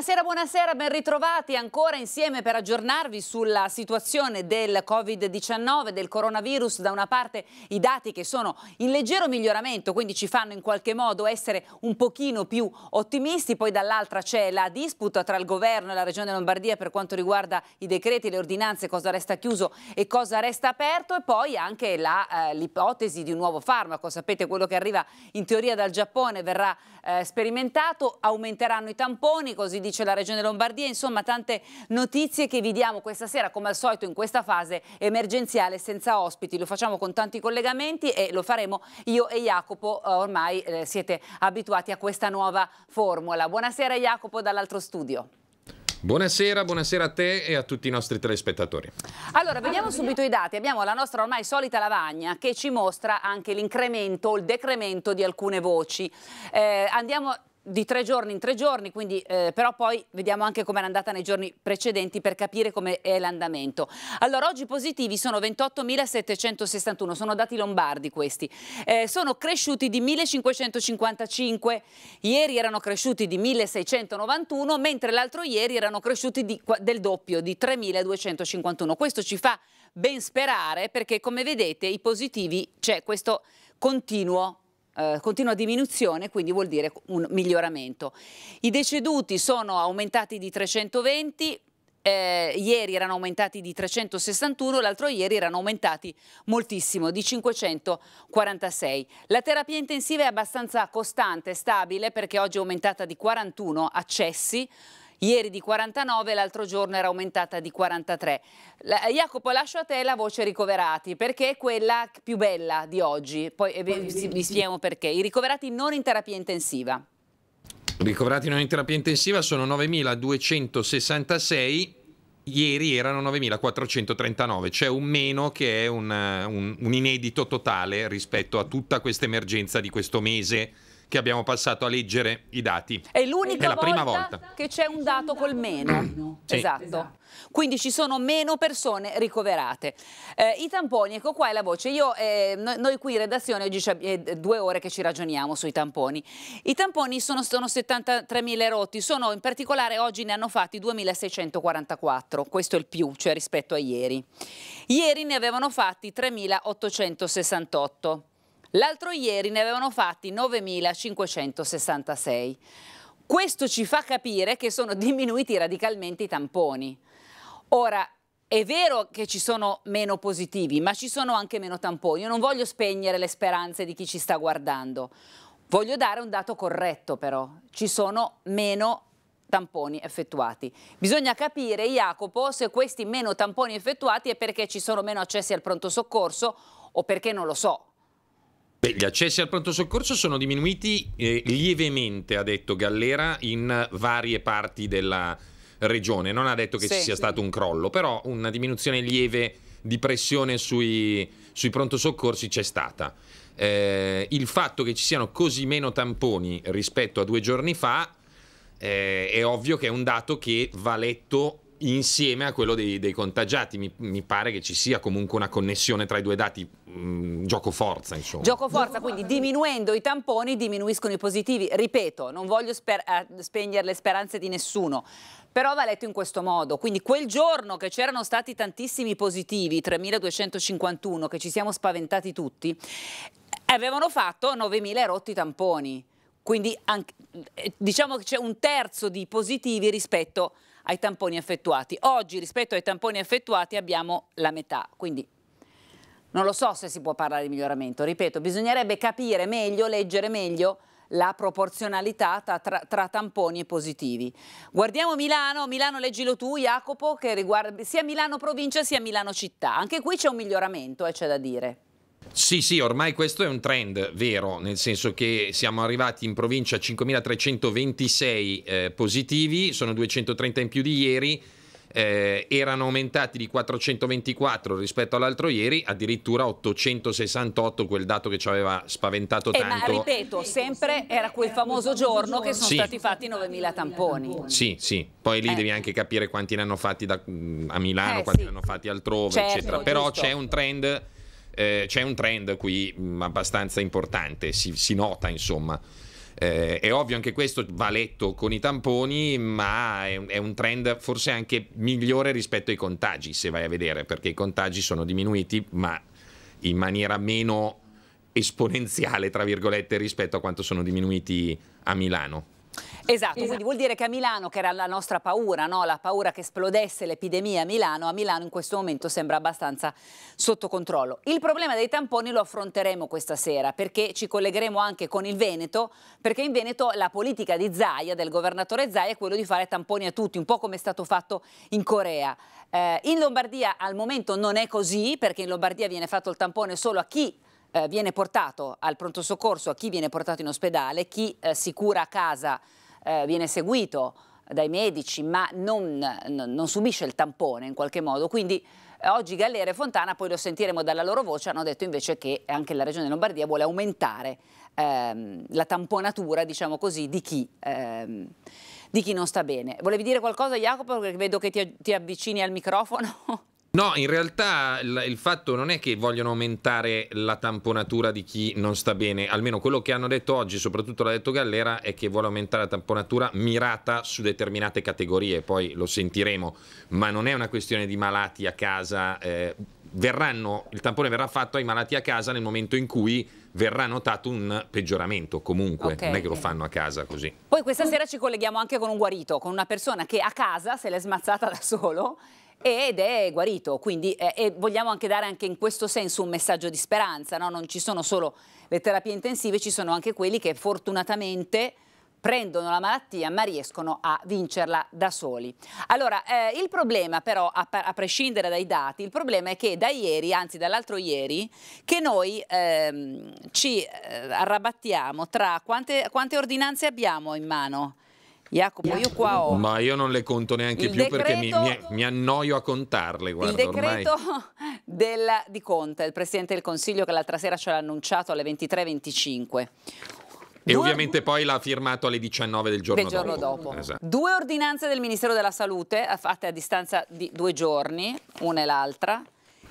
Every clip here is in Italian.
Buonasera, buonasera, ben ritrovati ancora insieme per aggiornarvi sulla situazione del Covid-19, del coronavirus. Da una parte i dati che sono in leggero miglioramento, quindi ci fanno in qualche modo essere un pochino più ottimisti, poi dall'altra c'è la disputa tra il governo e la Regione Lombardia per quanto riguarda i decreti, le ordinanze, cosa resta chiuso e cosa resta aperto e poi anche eh, l'ipotesi eh, di un nuovo farmaco. Sapete quello che arriva in teoria dal Giappone verrà eh, sperimentato, aumenteranno i tamponi così di dice la Regione Lombardia, insomma tante notizie che vi diamo questa sera come al solito in questa fase emergenziale senza ospiti, lo facciamo con tanti collegamenti e lo faremo io e Jacopo, eh, ormai eh, siete abituati a questa nuova formula. Buonasera Jacopo dall'altro studio. Buonasera, buonasera a te e a tutti i nostri telespettatori. Allora, vediamo subito i dati. Abbiamo la nostra ormai solita lavagna che ci mostra anche l'incremento o il decremento di alcune voci. Eh, andiamo di tre giorni in tre giorni, quindi, eh, però poi vediamo anche come era andata nei giorni precedenti per capire come è l'andamento. Allora, oggi positivi sono 28.761, sono dati lombardi questi, eh, sono cresciuti di 1.555, ieri erano cresciuti di 1.691, mentre l'altro ieri erano cresciuti di, del doppio, di 3.251. Questo ci fa ben sperare perché, come vedete, i positivi c'è questo continuo eh, continua diminuzione, quindi vuol dire un miglioramento. I deceduti sono aumentati di 320, eh, ieri erano aumentati di 361, l'altro ieri erano aumentati moltissimo, di 546. La terapia intensiva è abbastanza costante, stabile, perché oggi è aumentata di 41 accessi, ieri di 49 l'altro giorno era aumentata di 43. La, Jacopo, lascio a te la voce ricoverati, perché è quella più bella di oggi. Poi eh, vi, vi spieghiamo perché. I ricoverati non in terapia intensiva. Ricoverati non in terapia intensiva sono 9.266 ieri erano 9.439, cioè un meno che è un, un, un inedito totale rispetto a tutta questa emergenza di questo mese che abbiamo passato a leggere i dati. È l'unica è la volta prima volta che c'è un dato col meno. sì. esatto. Quindi ci sono meno persone ricoverate. Eh, I tamponi, ecco qua è la voce. Io, eh, noi, qui in redazione oggi c'è eh, due ore che ci ragioniamo sui tamponi. I tamponi sono, sono 73.000 rotti, sono in particolare oggi ne hanno fatti 2.644, questo è il più, cioè rispetto a ieri. Ieri ne avevano fatti 3.868. L'altro ieri ne avevano fatti 9.566. Questo ci fa capire che sono diminuiti radicalmente i tamponi. Ora, è vero che ci sono meno positivi, ma ci sono anche meno tamponi. Io non voglio spegnere le speranze di chi ci sta guardando. Voglio dare un dato corretto però. Ci sono meno tamponi effettuati. Bisogna capire, Jacopo, se questi meno tamponi effettuati è perché ci sono meno accessi al pronto soccorso o perché non lo so. Beh, gli accessi al pronto soccorso sono diminuiti eh, lievemente, ha detto Gallera, in varie parti della regione. Non ha detto che sì, ci sia sì. stato un crollo, però una diminuzione lieve di pressione sui, sui pronto soccorsi c'è stata. Eh, il fatto che ci siano così meno tamponi rispetto a due giorni fa eh, è ovvio che è un dato che va letto insieme a quello dei, dei contagiati. Mi, mi, pare che ci sia comunque una connessione tra i due dati, mh, mm, gioco forza insomma. Gioco forza, quindi diminuendo i tamponi diminuiscono i positivi. Ripeto, non voglio sper- eh, spegnere le speranze di nessuno, però va letto in questo modo. Quindi quel giorno che c'erano stati tantissimi positivi, 3251, che ci siamo spaventati tutti, avevano fatto 9000 rotti tamponi. Quindi anche, eh, diciamo che c'è un terzo di positivi rispetto a ai tamponi effettuati. Oggi rispetto ai tamponi effettuati abbiamo la metà, quindi non lo so se si può parlare di miglioramento, ripeto, bisognerebbe capire meglio, leggere meglio la proporzionalità tra, tra, tamponi e positivi. Guardiamo Milano, Milano leggilo tu Jacopo, che riguarda sia Milano provincia sia Milano città. Anche qui c'è un miglioramento, eh, c'è da dire. Sì, sì, ormai questo è un trend vero, nel senso che siamo arrivati in provincia a 5.326 eh, positivi, sono 230 in più di ieri, eh, erano aumentati di 424 rispetto all'altro ieri, addirittura 868, quel dato che ci aveva spaventato eh, tanto. Ma ripeto, sempre era quel famoso giorno che sono sì. stati fatti 9.000 tamponi. Sì, sì, poi lì eh. devi anche capire quanti ne hanno fatti da, mm, a Milano, eh, quanti sì. ne hanno fatti altrove, certo, eccetera. Però c'è un trend eh, c'è un trend qui mh, mm, abbastanza importante, si, si nota insomma. Eh, è ovvio anche questo va letto con i tamponi, ma è un, è un, trend forse anche migliore rispetto ai contagi, se vai a vedere, perché i contagi sono diminuiti, ma in maniera meno esponenziale, tra virgolette, rispetto a quanto sono diminuiti a Milano. Esatto, quindi vuol dire che a Milano, che era la nostra paura, no? la paura che esplodesse l'epidemia a Milano, a Milano in questo momento sembra abbastanza sotto controllo. Il problema dei tamponi lo affronteremo questa sera perché ci collegheremo anche con il Veneto, perché in Veneto la politica di Zaia, del governatore Zaia, è quella di fare tamponi a tutti, un po' come è stato fatto in Corea. Eh, in Lombardia al momento non è così perché in Lombardia viene fatto il tampone solo a chi eh, viene portato al pronto soccorso, a chi viene portato in ospedale, chi eh, si cura a casa eh, viene seguito dai medici ma non, non, subisce il tampone in qualche modo, quindi eh, oggi Gallera e Fontana, poi lo sentiremo dalla loro voce, hanno detto invece che anche la Regione Lombardia vuole aumentare ehm, la tamponatura, diciamo così, di chi, ehm, di chi, non sta bene. Volevi dire qualcosa Jacopo? Perché vedo che ti, ti avvicini al microfono. No, in realtà il fatto non è che vogliono aumentare la tamponatura di chi non sta bene, almeno quello che hanno detto oggi, soprattutto l'ha detto Gallera, è che vuole aumentare la tamponatura mirata su determinate categorie, poi lo sentiremo, ma non è una questione di malati a casa, eh, verranno, il tampone verrà fatto ai malati a casa nel momento in cui verrà notato un peggioramento comunque, okay, non è che okay. lo fanno a casa così. Poi questa sera ci colleghiamo anche con un guarito, con una persona che a casa se l'è smazzata da solo ed è guarito, quindi eh, vogliamo anche dare anche in questo senso un messaggio di speranza, no? non ci sono solo le terapie intensive, ci sono anche quelli che fortunatamente prendono la malattia ma riescono a vincerla da soli. Allora, eh, il problema però, a, a, prescindere dai dati, il problema è che da ieri, anzi dall'altro ieri, che noi ehm, ci eh, arrabattiamo tra quante, quante ordinanze abbiamo in mano? Jacopo, io qua ho. Ma io non le conto neanche più decreto, perché mi, mi, mi, annoio a contarle. Guarda, il decreto del, di Conte, il Presidente del Consiglio, che l'altra sera ce l'ha annunciato alle 23.25. E ovviamente poi l'ha firmato alle 19 del giorno, del giorno dopo. dopo. Esatto. Due ordinanze del Ministero della Salute eh, fatte a distanza di due giorni, una e l'altra.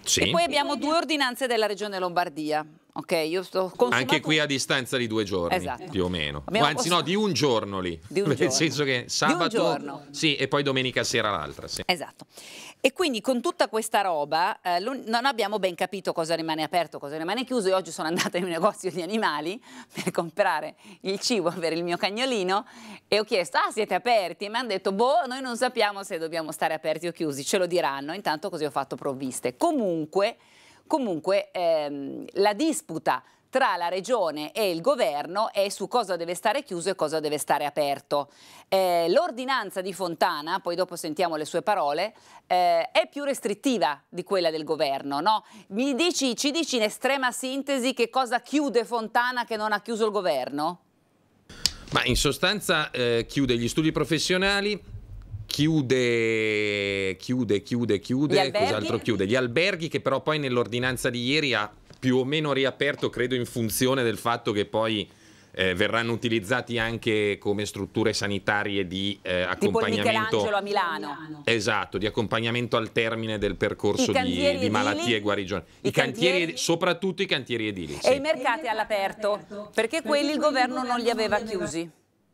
Sì. E poi abbiamo due ordinanze della Regione Lombardia. Ok, io sto consumando... Anche qui a distanza di due giorni, esatto. più o meno. Abbiamo Anzi, posto... no, di un giorno lì. Un Nel senso che sabato. Sì, e poi domenica sera l'altra. Sì. Esatto. E quindi con tutta questa roba eh, non abbiamo ben capito cosa rimane aperto, cosa rimane chiuso. Io oggi sono andata in un negozio di animali per comprare il cibo per il mio cagnolino e ho chiesto, ah siete aperti? E mi hanno detto, boh, noi non sappiamo se dobbiamo stare aperti o chiusi, ce lo diranno. Intanto così ho fatto provviste. Comunque comunque ehm, la disputa tra la regione e il governo è su cosa deve stare chiuso e cosa deve stare aperto. Eh, l'ordinanza di Fontana, poi dopo sentiamo le sue parole, eh, è più restrittiva di quella del governo. No? Dici, ci dici in estrema sintesi che cosa chiude Fontana che non ha chiuso il governo? Ma in sostanza eh, chiude gli studi professionali, chiude, chiude, chiude, chiude, cos'altro chiude? Gli alberghi che però poi nell'ordinanza di ieri ha più o meno riaperto, credo in funzione del fatto che poi... Eh, verranno utilizzati anche come strutture sanitarie di eh, accompagnamento. Tipo a Milano. Esatto, di accompagnamento al termine del percorso di, di, malattie e guarigione. I, I cantieri, cantieri, soprattutto i cantieri edili. E i mercati all'aperto, perché quelli il governo non li aveva chiusi.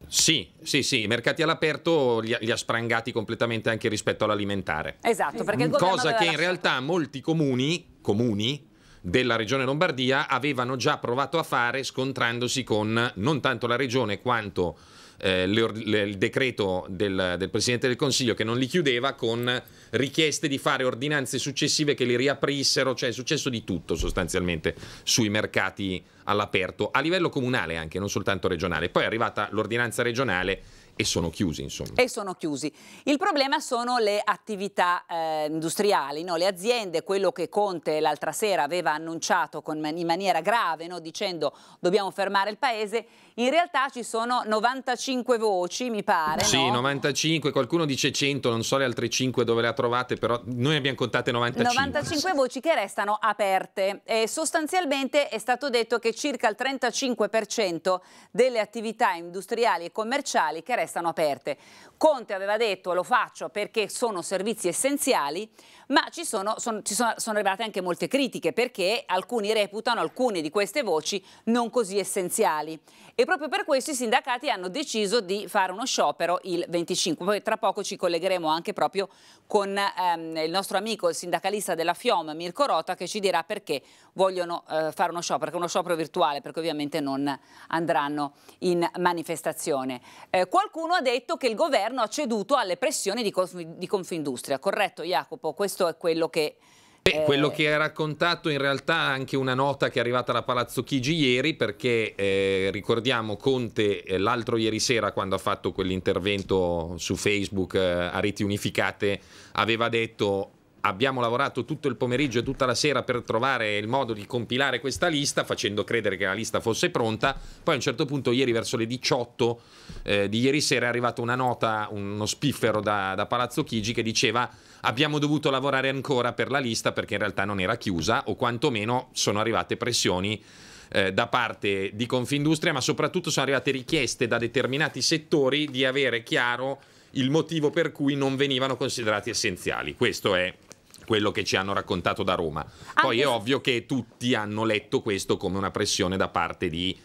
Sì, sì, sì, i mercati all'aperto li, li, ha sprangati completamente anche rispetto all'alimentare. Esatto, perché mm, Cosa che in realtà molti comuni, comuni della regione Lombardia avevano già provato a fare scontrandosi con non tanto la regione quanto eh, le, le, il decreto del, del Presidente del Consiglio che non li chiudeva con richieste di fare ordinanze successive che li riaprissero, cioè è successo di tutto sostanzialmente sui mercati all'aperto, a livello comunale anche, non soltanto regionale. Poi è arrivata l'ordinanza regionale e sono chiusi, insomma. E sono chiusi. Il problema sono le attività eh, industriali, no? le aziende, quello che Conte l'altra sera aveva annunciato con, in maniera grave, no? dicendo dobbiamo fermare il paese in realtà ci sono 95 voci, mi pare. Sì, no? 95, qualcuno dice 100, non so le altre 5 dove le ha trovate, però noi abbiamo contate 95. 95 voci che restano aperte. E eh, sostanzialmente è stato detto che circa il 35% delle attività industriali e commerciali che restano aperte. Conte aveva detto lo faccio perché sono servizi essenziali, ma ci sono, sono, ci sono, sono arrivate anche molte critiche perché alcuni reputano alcune di queste voci non così essenziali. E proprio per questo i sindacati hanno deciso di fare uno sciopero il 25. Poi tra poco ci collegheremo anche proprio con ehm, il nostro amico, il sindacalista della FIOM, Mirko Rota, che ci dirà perché vogliono eh, fare uno sciopero, perché è uno sciopero virtuale, perché ovviamente non andranno in manifestazione. Eh, qualcuno ha detto che il governo ha ceduto alle pressioni di, di Confindustria, corretto Jacopo? Questo è quello che Beh, eh. quello che ha raccontato in realtà anche una nota che è arrivata da Palazzo Chigi ieri, perché eh, ricordiamo Conte eh, l'altro ieri sera quando ha fatto quell'intervento su Facebook eh, a reti unificate aveva detto abbiamo lavorato tutto il pomeriggio e tutta la sera per trovare il modo di compilare questa lista, facendo credere che la lista fosse pronta. Poi a un certo punto, ieri verso le 18 eh, di ieri sera, è arrivata una nota, uno spiffero da, da Palazzo Chigi che diceva abbiamo dovuto lavorare ancora per la lista perché in realtà non era chiusa o quantomeno sono arrivate pressioni eh, da parte di Confindustria, ma soprattutto sono arrivate richieste da determinati settori di avere chiaro il motivo per cui non venivano considerati essenziali. Questo è quello che ci hanno raccontato da Roma. Poi è ovvio che tutti hanno letto questo come una pressione da parte di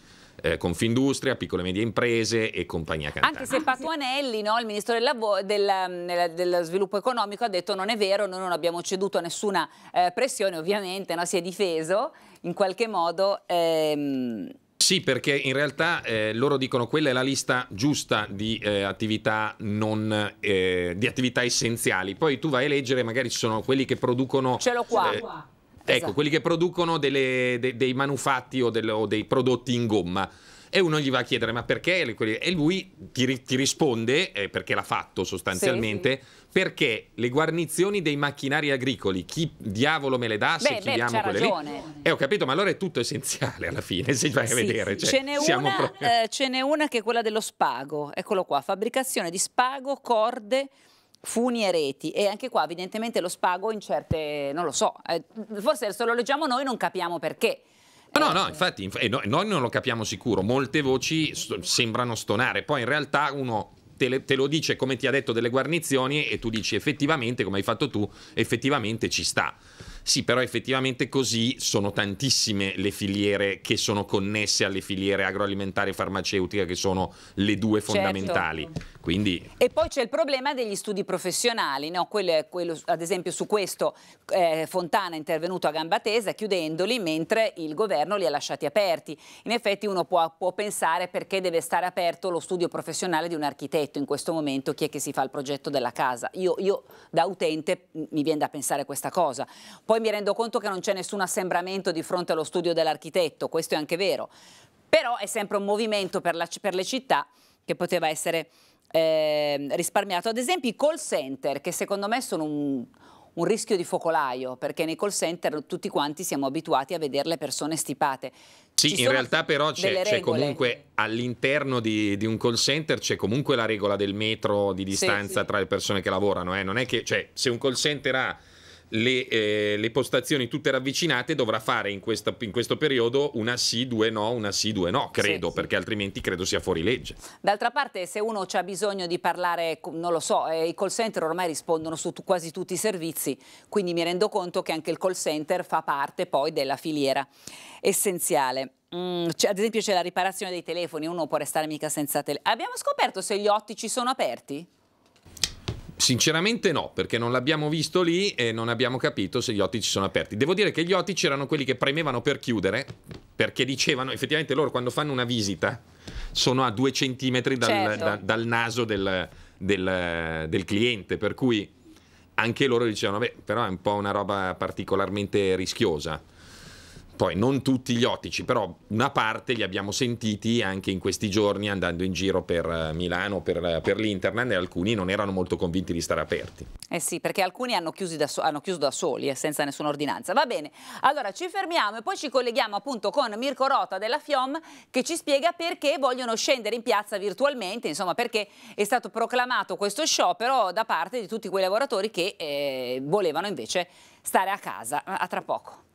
eh, Confindustria, piccole e medie imprese e compagnia cantante. Anche se Patuanelli, no, il ministro del, del, mm, del, sviluppo economico, ha detto non è vero, noi non abbiamo ceduto a nessuna eh, pressione, ovviamente no, si è difeso in qualche modo. Ehm, sì, perché in realtà eh, loro dicono quella è la lista giusta di, eh, attività non, eh, di attività essenziali. Poi tu vai a leggere, magari ci sono quelli che producono... Ce l'ho qua. Eh, ecco, esatto. quelli che producono delle, de, dei manufatti o, del, o, dei prodotti in gomma. E uno gli va a chiedere ma perché? E lui ti, ti risponde, eh, perché l'ha fatto sostanzialmente. Sì, sì perché le guarnizioni dei macchinari agricoli, chi diavolo me le dà se beh, chiediamo beh, quelle ragione. lì? Eh, ho capito, ma allora è tutto essenziale alla fine, se vai sì. a vedere. Cioè, ce, n'è una, proprio... eh, ce n'è una che è quella dello spago, eccolo qua, fabbricazione di spago, corde funi e reti e anche qua evidentemente lo spago in certe, non lo so, eh, forse se lo leggiamo noi non capiamo perché. No, eh, no, infatti, inf noi non lo capiamo sicuro, molte voci st sembrano stonare, poi in realtà uno te, le, te, lo dice come ti ha detto delle guarnizioni e tu dici effettivamente, come hai fatto tu, effettivamente ci sta. Sì, però effettivamente così sono tantissime le filiere che sono connesse alle filiere agroalimentare e farmaceutica, che sono le due certo. fondamentali. Certo. Quindi... E poi c'è il problema degli studi professionali, no? quello, quello, ad esempio su questo eh, Fontana è intervenuto a gamba tesa chiudendoli mentre il governo li ha lasciati aperti. In effetti uno può, può pensare perché deve stare aperto lo studio professionale di un architetto in questo momento, chi è che si fa il progetto della casa. Io, io da utente mi viene da pensare questa cosa. Poi mi rendo conto che non c'è nessun assembramento di fronte allo studio dell'architetto, questo è anche vero. Però è sempre un movimento per, la, per le città che poteva essere eh, risparmiato. Ad esempio i call center, che secondo me sono un, un rischio di focolaio, perché nei call center tutti quanti siamo abituati a vedere le persone stipate. Sì, in realtà però c'è, comunque all'interno di, di, un call center c'è comunque la regola del metro di distanza sì, sì. tra le persone che lavorano. Eh? Non è che, cioè, se un call center ha le, eh, le, postazioni tutte ravvicinate dovrà fare in, questa, in, questo periodo una sì, due no, una sì, due no, credo, sì, sì. perché altrimenti credo sia fuori legge. D'altra parte se uno ha bisogno di parlare, non lo so, eh, i call center ormai rispondono su quasi tutti i servizi, quindi mi rendo conto che anche il call center fa parte poi della filiera essenziale. Mm, ad esempio c'è la riparazione dei telefoni, uno può restare mica senza telefono. Abbiamo scoperto se gli ottici sono aperti? Sinceramente no, perché non l'abbiamo visto lì e non abbiamo capito se gli ottici sono aperti. Devo dire che gli ottici erano quelli che premevano per chiudere, perché dicevano, effettivamente loro quando fanno una visita sono a due centimetri dal, certo. da, dal naso del, del, del, cliente, per cui anche loro dicevano, beh, però è un po' una roba particolarmente rischiosa poi non tutti gli ottici, però una parte li abbiamo sentiti anche in questi giorni andando in giro per eh, Milano, per, eh, per l'Internet e alcuni non erano molto convinti di stare aperti. Eh sì, perché alcuni hanno, da so hanno chiuso da soli e eh, senza nessuna ordinanza. Va bene, allora ci fermiamo e poi ci colleghiamo appunto con Mirko Rota della FIOM che ci spiega perché vogliono scendere in piazza virtualmente, insomma perché è stato proclamato questo sciopero da parte di tutti quei lavoratori che eh, volevano invece stare a casa. A tra poco.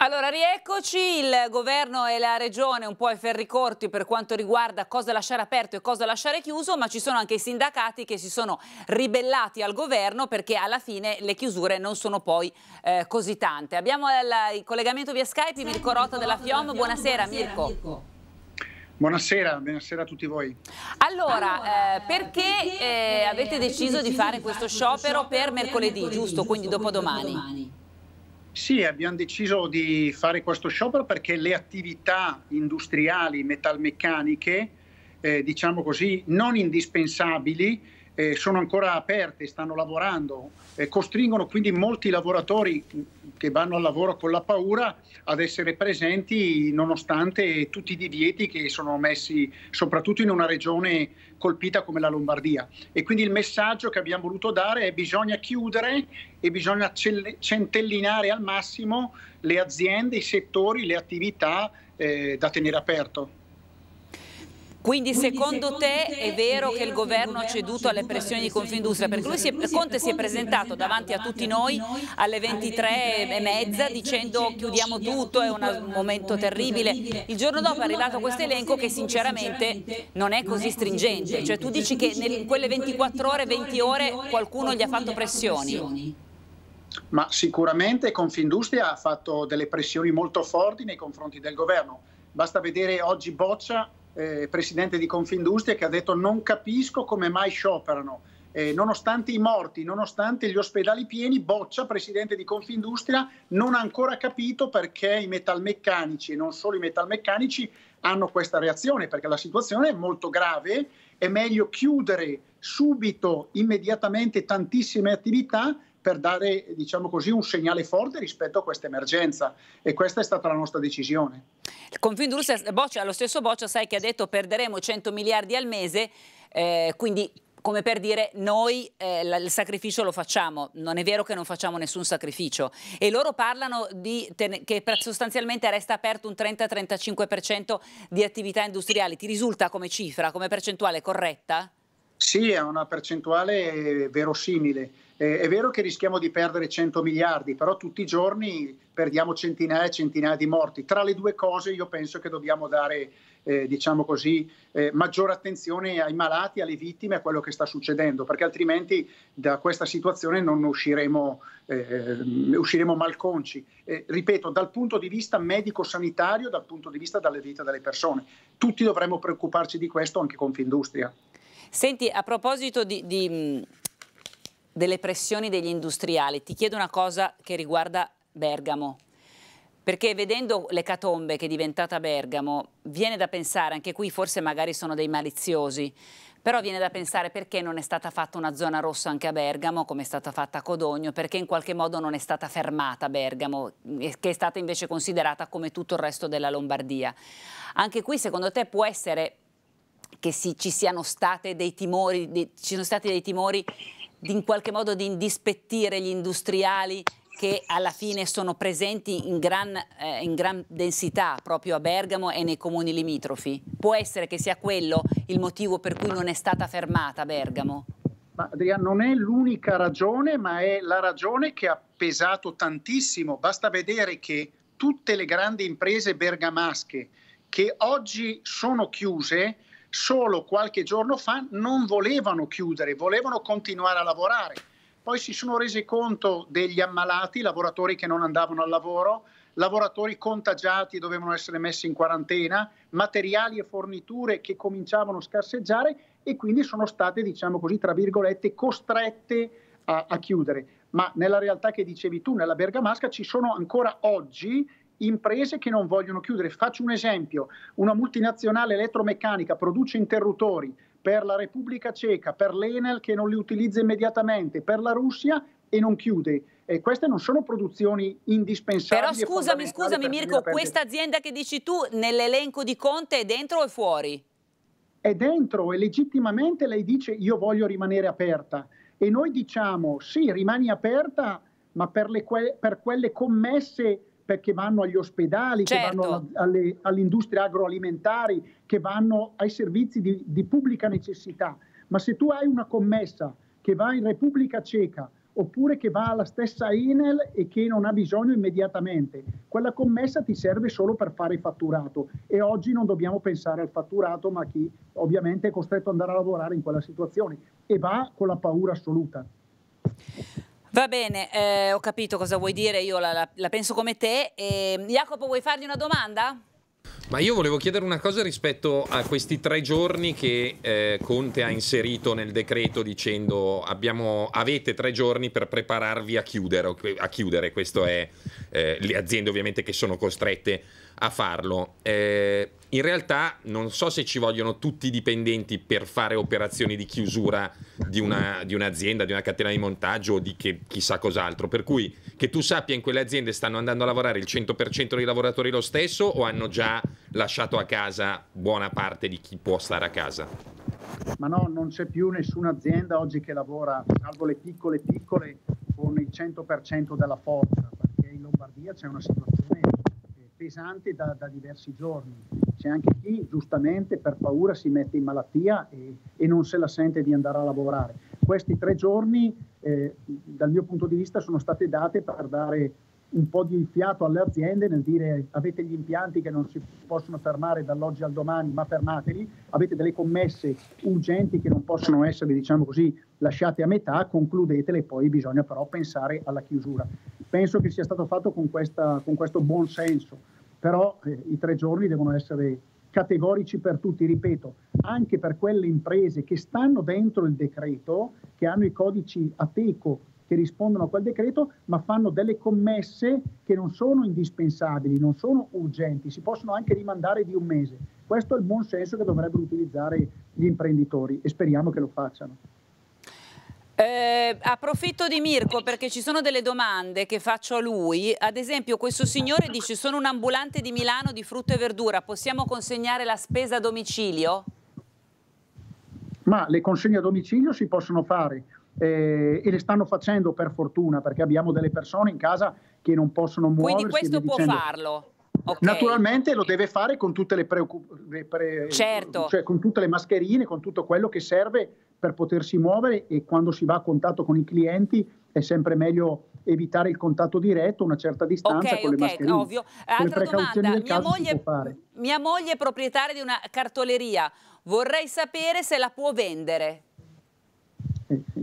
Allora, rieccoci, il governo e la regione un po' ai ferri corti per quanto riguarda cosa lasciare aperto e cosa lasciare chiuso, ma ci sono anche i sindacati che si sono ribellati al governo perché alla fine le chiusure non sono poi eh, così tante. Abbiamo il, il collegamento via Skype, Mirko Rota della FIOM, buonasera Mirko. Buonasera, buonasera, a tutti voi. Allora, eh, perché eh, eh, eh avete deciso di fare questo sciopero per mercoledì, giusto? Quindi dopodomani. Sì, abbiamo deciso di fare questo sciopero perché le attività industriali metalmeccaniche, eh, diciamo così, non indispensabili, eh, sono ancora aperte, stanno lavorando, eh, costringono quindi molti lavoratori che vanno al lavoro con la paura ad essere presenti nonostante tutti i divieti che sono messi soprattutto in una regione colpita come la Lombardia. E quindi il messaggio che abbiamo voluto dare è che bisogna chiudere e bisogna centellinare al massimo le aziende, i settori, le attività eh, da tenere aperto. Quindi secondo te è vero che il governo ha ceduto alle pressioni di Confindustria? Perché lui si è, Conte si è presentato davanti a tutti noi alle 23.30 dicendo chiudiamo tutto, è un momento terribile. Il giorno dopo è arrivato questo elenco che sinceramente non è così stringente. Cioè tu dici che in quelle 24 ore, 20 ore qualcuno gli ha fatto pressioni? Ma sicuramente Confindustria ha fatto delle pressioni molto forti nei confronti del governo. Basta vedere oggi Boccia eh, presidente di Confindustria, che ha detto non capisco come mai scioperano. Eh, nonostante i morti, nonostante gli ospedali pieni, Boccia, presidente di Confindustria, non ha ancora capito perché i metalmeccanici, e non solo i metalmeccanici, hanno questa reazione, perché la situazione è molto grave, è meglio chiudere subito, immediatamente tantissime attività per dare diciamo così, un segnale forte rispetto a questa emergenza e questa è stata la nostra decisione. Il Confindustria, Boccia, cioè, lo stesso Boccia, cioè, sai che ha detto perderemo 100 miliardi al mese, eh, quindi come per dire noi eh, il sacrificio lo facciamo, non è vero che non facciamo nessun sacrificio e loro parlano di che sostanzialmente resta aperto un 30-35% di attività industriali, ti risulta come cifra, come percentuale corretta? Sì, è una percentuale eh, verosimile eh, è vero che rischiamo di perdere 100 miliardi, però tutti i giorni perdiamo centinaia e centinaia di morti. Tra le due cose io penso che dobbiamo dare, eh, diciamo così, eh, maggiore attenzione ai malati, alle vittime, a quello che sta succedendo, perché altrimenti da questa situazione non usciremo, eh, ehm, usciremo malconci. Eh, ripeto, dal punto di vista medico-sanitario, dal punto di vista delle vite delle persone. Tutti dovremmo preoccuparci di questo, anche Confindustria. Senti, a proposito di... di delle pressioni degli industriali. Ti chiedo una cosa che riguarda Bergamo, perché vedendo l'ecatombe che è diventata Bergamo, viene da pensare, anche qui forse magari sono dei maliziosi, però viene da pensare perché non è stata fatta una zona rossa anche a Bergamo come è stata fatta a Codogno, perché in qualche modo non è stata fermata Bergamo, mm, che è stata invece considerata come tutto il resto della Lombardia. Anche qui secondo te può essere che si, ci siano state dei timori, dei, ci sono stati dei timori in qualche modo di indispettire gli industriali che alla fine sono presenti in gran, eh, in gran, densità proprio a Bergamo e nei comuni limitrofi? Può essere che sia quello il motivo per cui non è stata fermata Bergamo? Ma, Adrian, non è l'unica ragione, ma è la ragione che ha pesato tantissimo. Basta vedere che tutte le grandi imprese bergamasche che oggi sono chiuse, solo qualche giorno fa non volevano chiudere, volevano continuare a lavorare. Poi si sono resi conto degli ammalati, lavoratori che non andavano al lavoro, lavoratori contagiati dovevano essere messi in quarantena, materiali e forniture che cominciavano a scarseggiare e quindi sono state, diciamo così, tra virgolette, costrette a, a chiudere. Ma nella realtà che dicevi tu, nella Bergamasca, ci sono ancora oggi imprese che non vogliono chiudere. Faccio un esempio, una multinazionale elettromeccanica produce interruttori per la Repubblica Ceca, per l'Enel che non li utilizza immediatamente, per la Russia e non chiude. E queste non sono produzioni indispensabili. Però scusami, scusami per Mirko, questa azienda che dici tu nell'elenco di Conte è dentro o è fuori? È dentro e legittimamente lei dice io voglio rimanere aperta e noi diciamo sì, rimani aperta ma per, que per quelle commesse perché vanno agli ospedali, certo. che vanno alle, all'industria agroalimentari, che vanno ai servizi di, di pubblica necessità. Ma se tu hai una commessa che va in Repubblica Ceca oppure che va alla stessa Enel e che non ha bisogno immediatamente. Quella commessa ti serve solo per fare fatturato e oggi non dobbiamo pensare al fatturato, ma a chi ovviamente è costretto ad andare a lavorare in quella situazione e va con la paura assoluta. Va bene, eh, ho capito cosa vuoi dire, io la, la, la penso come te. E, ehm, Jacopo, vuoi fargli una domanda? Ma io volevo chiedere una cosa rispetto a questi tre giorni che eh, Conte ha inserito nel decreto dicendo abbiamo, avete tre giorni per prepararvi a chiudere, a chiudere. questo è eh, le aziende ovviamente che sono costrette a farlo. Eh, in realtà non so se ci vogliono tutti i dipendenti per fare operazioni di chiusura di, una, di un'azienda, di una catena di montaggio o di che, chissà cos'altro. Per cui che tu sappia in quelle aziende stanno andando a lavorare il 100% dei lavoratori lo stesso o hanno già lasciato a casa buona parte di chi può stare a casa? Ma no, non c'è più nessuna azienda oggi che lavora, salvo le piccole piccole, con il 100% della forza, perché in Lombardia c'è una situazione pesanti da, da, diversi giorni. C'è anche chi giustamente per paura si mette in malattia e, e non se la sente di andare a lavorare. Questi tre giorni, eh, dal mio punto di vista, sono state date per dare un po' di fiato alle aziende nel dire avete gli impianti che non si possono fermare dall'oggi al domani, ma fermateli, avete delle commesse urgenti che non possono essere, diciamo così, lasciate a metà, concludetele e poi bisogna però pensare alla chiusura. Penso che sia stato fatto con, questa, con questo buon senso, però eh, i tre giorni devono essere categorici per tutti, ripeto, anche per quelle imprese che stanno dentro il decreto, che hanno i codici ateco che rispondono a quel decreto, ma fanno delle commesse che non sono indispensabili, non sono urgenti, si possono anche rimandare di un mese. Questo è il buon senso che dovrebbero utilizzare gli imprenditori e speriamo che lo facciano. Eh, approfitto di Mirko perché ci sono delle domande che faccio a lui. Ad esempio, questo signore dice: Sono un ambulante di Milano di frutta e verdura, possiamo consegnare la spesa a domicilio? Ma le consegne a domicilio si possono fare eh, e le stanno facendo per fortuna perché abbiamo delle persone in casa che non possono muoversi. Quindi questo può dicendo... farlo. Okay. Naturalmente lo deve fare con tutte le, preoccup- pre- certo. cioè con tutte le mascherine, con tutto quello che serve per potersi muovere e quando si va a contatto con i clienti è sempre meglio evitare il contatto diretto, una certa distanza okay, con okay, le mascherine. Ovvio. Altra domanda, mia moglie, mia moglie è proprietaria di una cartoleria, vorrei sapere se la può vendere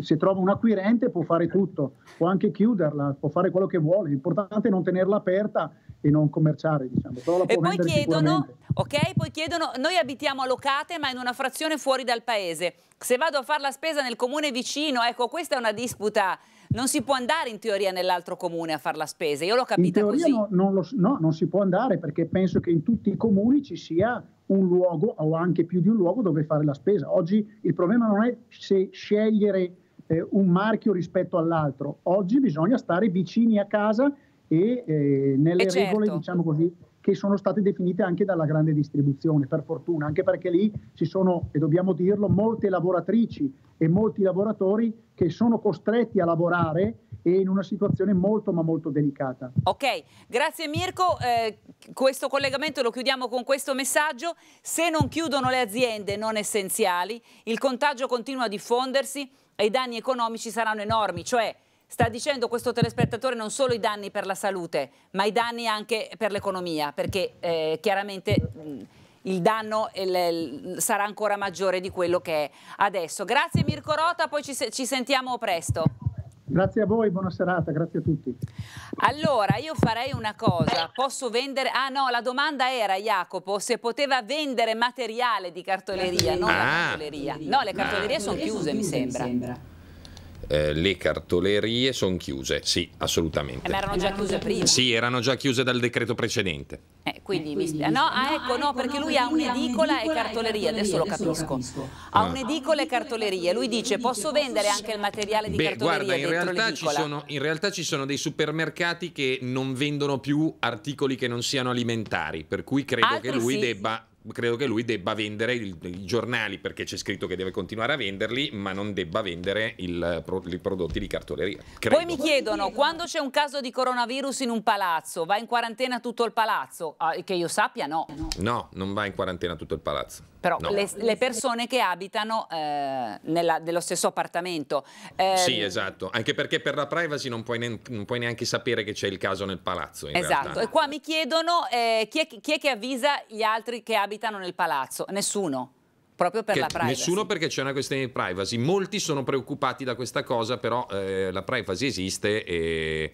se trova un acquirente può fare tutto, può anche chiuderla, può fare quello che vuole, l'importante è non tenerla aperta e non commerciare. Diciamo. E poi chiedono, ok, poi chiedono, noi abitiamo a Locate ma in una frazione fuori dal paese, se vado a fare la spesa nel comune vicino, ecco questa è una disputa non si può andare in teoria nell'altro comune a fare la spesa, io l'ho capita in teoria così. No non, lo, no, non si può andare perché penso che in tutti i comuni ci sia un luogo o anche più di un luogo dove fare la spesa. Oggi il problema non è se scegliere eh, un marchio rispetto all'altro, oggi bisogna stare vicini a casa e eh, nelle e eh, regole certo. diciamo così che sono state definite anche dalla grande distribuzione, per fortuna, anche perché lì ci sono, e dobbiamo dirlo, molte lavoratrici e molti lavoratori che sono costretti a lavorare e in una situazione molto ma molto delicata. Ok, grazie Mirko, eh, questo collegamento lo chiudiamo con questo messaggio, se non chiudono le aziende non essenziali, il contagio continua a diffondersi e i danni economici saranno enormi, cioè Sta dicendo questo telespettatore non solo i danni per la salute, ma i danni anche per l'economia, perché eh, chiaramente mh, il danno il, il, sarà ancora maggiore di quello che è adesso. Grazie Mirko Rota, poi ci, ci sentiamo presto. Grazie a voi, buona serata, grazie a tutti. Allora, io farei una cosa, posso vendere... Ah no, la domanda era, Jacopo, se poteva vendere materiale di cartoleria, ah. non ah. la cartoleria. No, le cartolerie ah. sono chiuse, mi sembra. Mi sembra. Eh, le cartolerie sono chiuse, sì, assolutamente. Eh, ma erano già chiuse prima? Sì, erano già chiuse dal decreto precedente. Eh, quindi, quindi mi... no, ah, ecco, no, perché lui ha un'edicola e cartolerie, adesso lo capisco. Ha ah. un'edicola e cartolerie, lui dice posso vendere anche il materiale di Beh, cartoleria guarda, in realtà, ci sono, in realtà ci sono dei supermercati che non vendono più articoli che non siano alimentari, per cui credo Altri che lui sì. debba credo che lui debba vendere i giornali perché c'è scritto che deve continuare a venderli, ma non debba vendere il, pro, i prodotti di cartoleria. Credo. Poi mi chiedono, quando c'è un caso di coronavirus in un palazzo, va in quarantena tutto il palazzo? Ah, che io sappia no. No, non va in quarantena tutto il palazzo però no. le, le, persone che abitano eh, nella, nello stesso appartamento. Eh, sì, esatto, anche perché per la privacy non puoi, ne non puoi neanche sapere che c'è il caso nel palazzo. esatto, realtà. e qua mi chiedono eh, chi, è, chi è che avvisa gli altri che abitano nel palazzo? Nessuno proprio per la privacy. Nessuno perché c'è una questione di privacy. Molti sono preoccupati da questa cosa, però eh, la privacy esiste e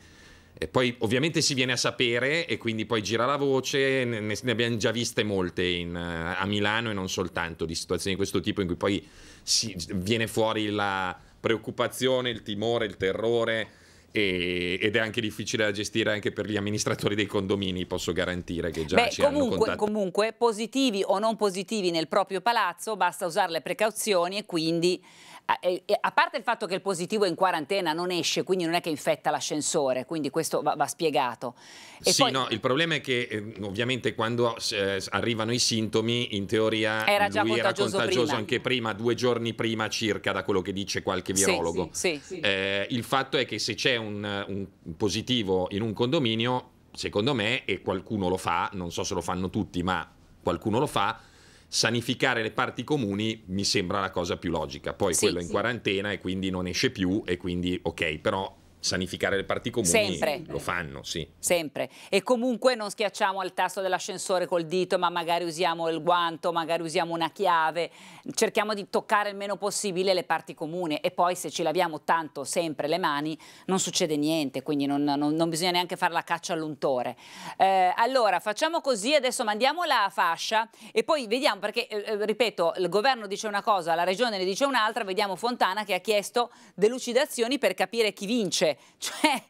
e poi ovviamente si viene a sapere e quindi poi gira la voce, ne, ne abbiamo già viste molte in, eh, a Milano e non soltanto di situazioni di questo tipo in cui poi si, viene fuori la preoccupazione, il timore, il terrore e, ed è anche difficile da gestire anche per gli amministratori dei condomini, posso garantire che già Beh, ci comunque, comunque, positivi o non positivi nel proprio palazzo, basta usare le precauzioni e quindi a parte il fatto che il positivo è in quarantena, non esce, quindi non è che infetta l'ascensore, quindi questo va, va spiegato. E sì, poi... no, il problema è che eh, ovviamente quando eh, arrivano i sintomi, in teoria era lui contagioso era contagioso prima. anche prima, due giorni prima circa, da quello che dice qualche virologo. Sì, sì, sì. Eh, il fatto è che se c'è un, un positivo in un condominio, secondo me, e qualcuno lo fa, non so se lo fanno tutti, ma qualcuno lo fa, sanificare le parti comuni mi sembra la cosa più logica. Poi sì, quello è in sì. quarantena e quindi non esce più e quindi ok, però sanificare le parti comuni Sempre. lo fanno, sì. Sempre. E comunque non schiacciamo il tasto dell'ascensore col dito, ma magari usiamo il guanto, magari usiamo una chiave, cerchiamo di toccare il meno possibile le parti comuni e poi se ci laviamo tanto sempre le mani non succede niente, quindi non, non, non bisogna neanche fare la caccia all'untore. Eh, allora, facciamo così, adesso mandiamo la fascia e poi vediamo, perché eh, eh ripeto, il governo dice una cosa, la regione ne dice un'altra, vediamo Fontana che ha chiesto delucidazioni per capire chi vince Cioè,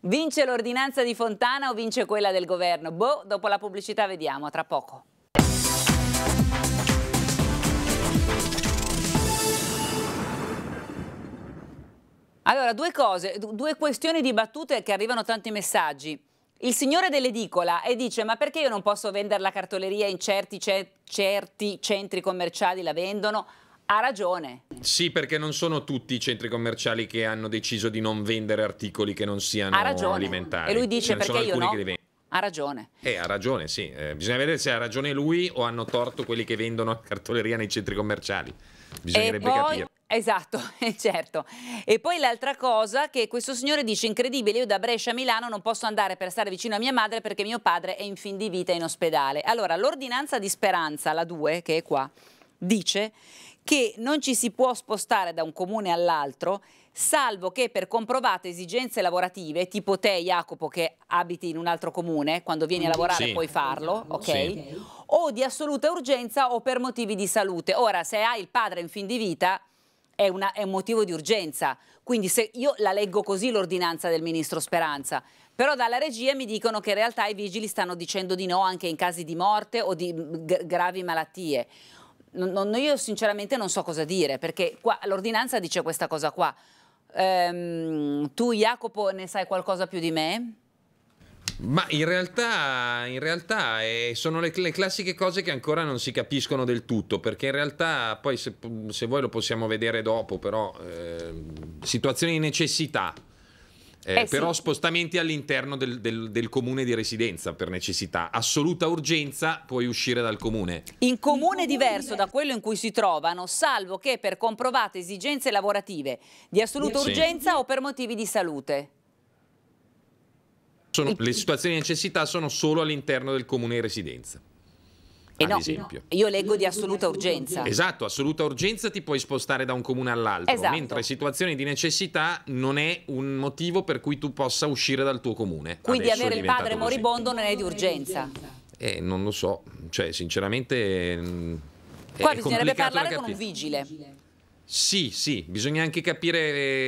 vince l'ordinanza di Fontana o vince quella del governo? Boh, dopo la pubblicità vediamo, tra poco. Allora, due cose, due questioni dibattute che arrivano tanti messaggi. Il signore dell'edicola e dice ma perché io non posso vendere la cartoleria in certi, certi centri commerciali la vendono? Ha ragione. Sì, perché non sono tutti i centri commerciali che hanno deciso di non vendere articoli che non siano alimentari. E lui dice perché io no. Ha ragione. Eh, ha ragione, sì. Eh, bisogna vedere se ha ragione lui o hanno torto quelli che vendono cartoleria nei centri commerciali. Bisognerebbe poi... capire. Esatto, eh, certo. E poi l'altra cosa che questo signore dice incredibile, io da Brescia a Milano non posso andare per stare vicino a mia madre perché mio padre è in fin di vita in ospedale. Allora, l'ordinanza di speranza, la 2, che è qua, dice che non ci si può spostare da un comune all'altro salvo che per comprovate esigenze lavorative, tipo te Jacopo che abiti in un altro comune, quando vieni a mm, lavorare sì. puoi farlo, ok? Sì. O di assoluta urgenza o per motivi di salute. Ora, se hai il padre in fin di vita è, una, è un motivo di urgenza, quindi se io la leggo così l'ordinanza del ministro Speranza, però dalla regia mi dicono che in realtà i vigili stanno dicendo di no anche in casi di morte o di mm, gravi malattie non, io sinceramente non so cosa dire, perché l'ordinanza dice questa cosa qua. Ehm, tu Jacopo ne sai qualcosa più di me? Ma in realtà, in realtà eh, sono le, le, classiche cose che ancora non si capiscono del tutto, perché in realtà poi se, se voi lo possiamo vedere dopo, però eh, situazioni di necessità, eh, eh però sì. spostamenti all'interno del, del, del, comune di residenza per necessità. Assoluta urgenza puoi uscire dal comune. In comune diverso da quello in cui si trovano, salvo che per comprovate esigenze lavorative di assoluta sì. urgenza o per motivi di salute. Sono, le situazioni di necessità sono solo all'interno del comune di residenza eh ad no, Io leggo di assoluta urgenza. Esatto, assoluta urgenza ti puoi spostare da un comune all'altro, esatto. mentre situazioni di necessità non è un motivo per cui tu possa uscire dal tuo comune. Quindi Adesso avere il padre moribondo non è di urgenza. Eh, non lo so, cioè sinceramente... Mm, qua bisognerebbe parlare con un vigile. Sì, sì, bisogna anche capire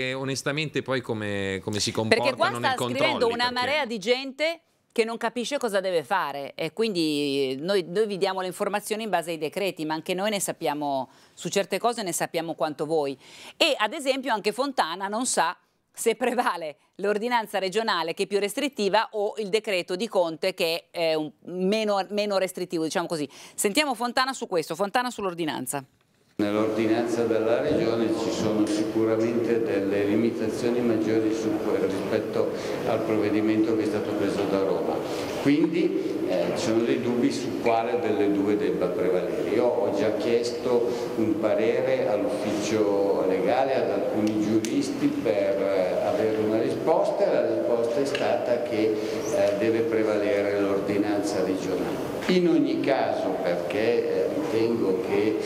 eh, onestamente poi come, come si comportano Perché qua sta scrivendo una perché... marea di gente che non capisce cosa deve fare e quindi noi, noi vi diamo le informazioni in base ai decreti, ma anche noi ne sappiamo, su certe cose ne sappiamo quanto voi. E ad esempio anche Fontana non sa se prevale l'ordinanza regionale che è più restrittiva o il decreto di Conte che è meno, meno restrittivo, diciamo così. Sentiamo Fontana su questo, Fontana sull'ordinanza. Nell'ordinanza della Regione ci sono sicuramente delle limitazioni maggiori su, rispetto al provvedimento che è stato preso da Roma, quindi eh, ci sono dei dubbi su quale delle due debba prevalere. Io ho già chiesto un parere all'ufficio legale, ad alcuni giuristi per eh, avere una risposta e la risposta è stata che eh, deve prevalere l'ordinanza regionale. In ogni caso, perché eh, ritengo che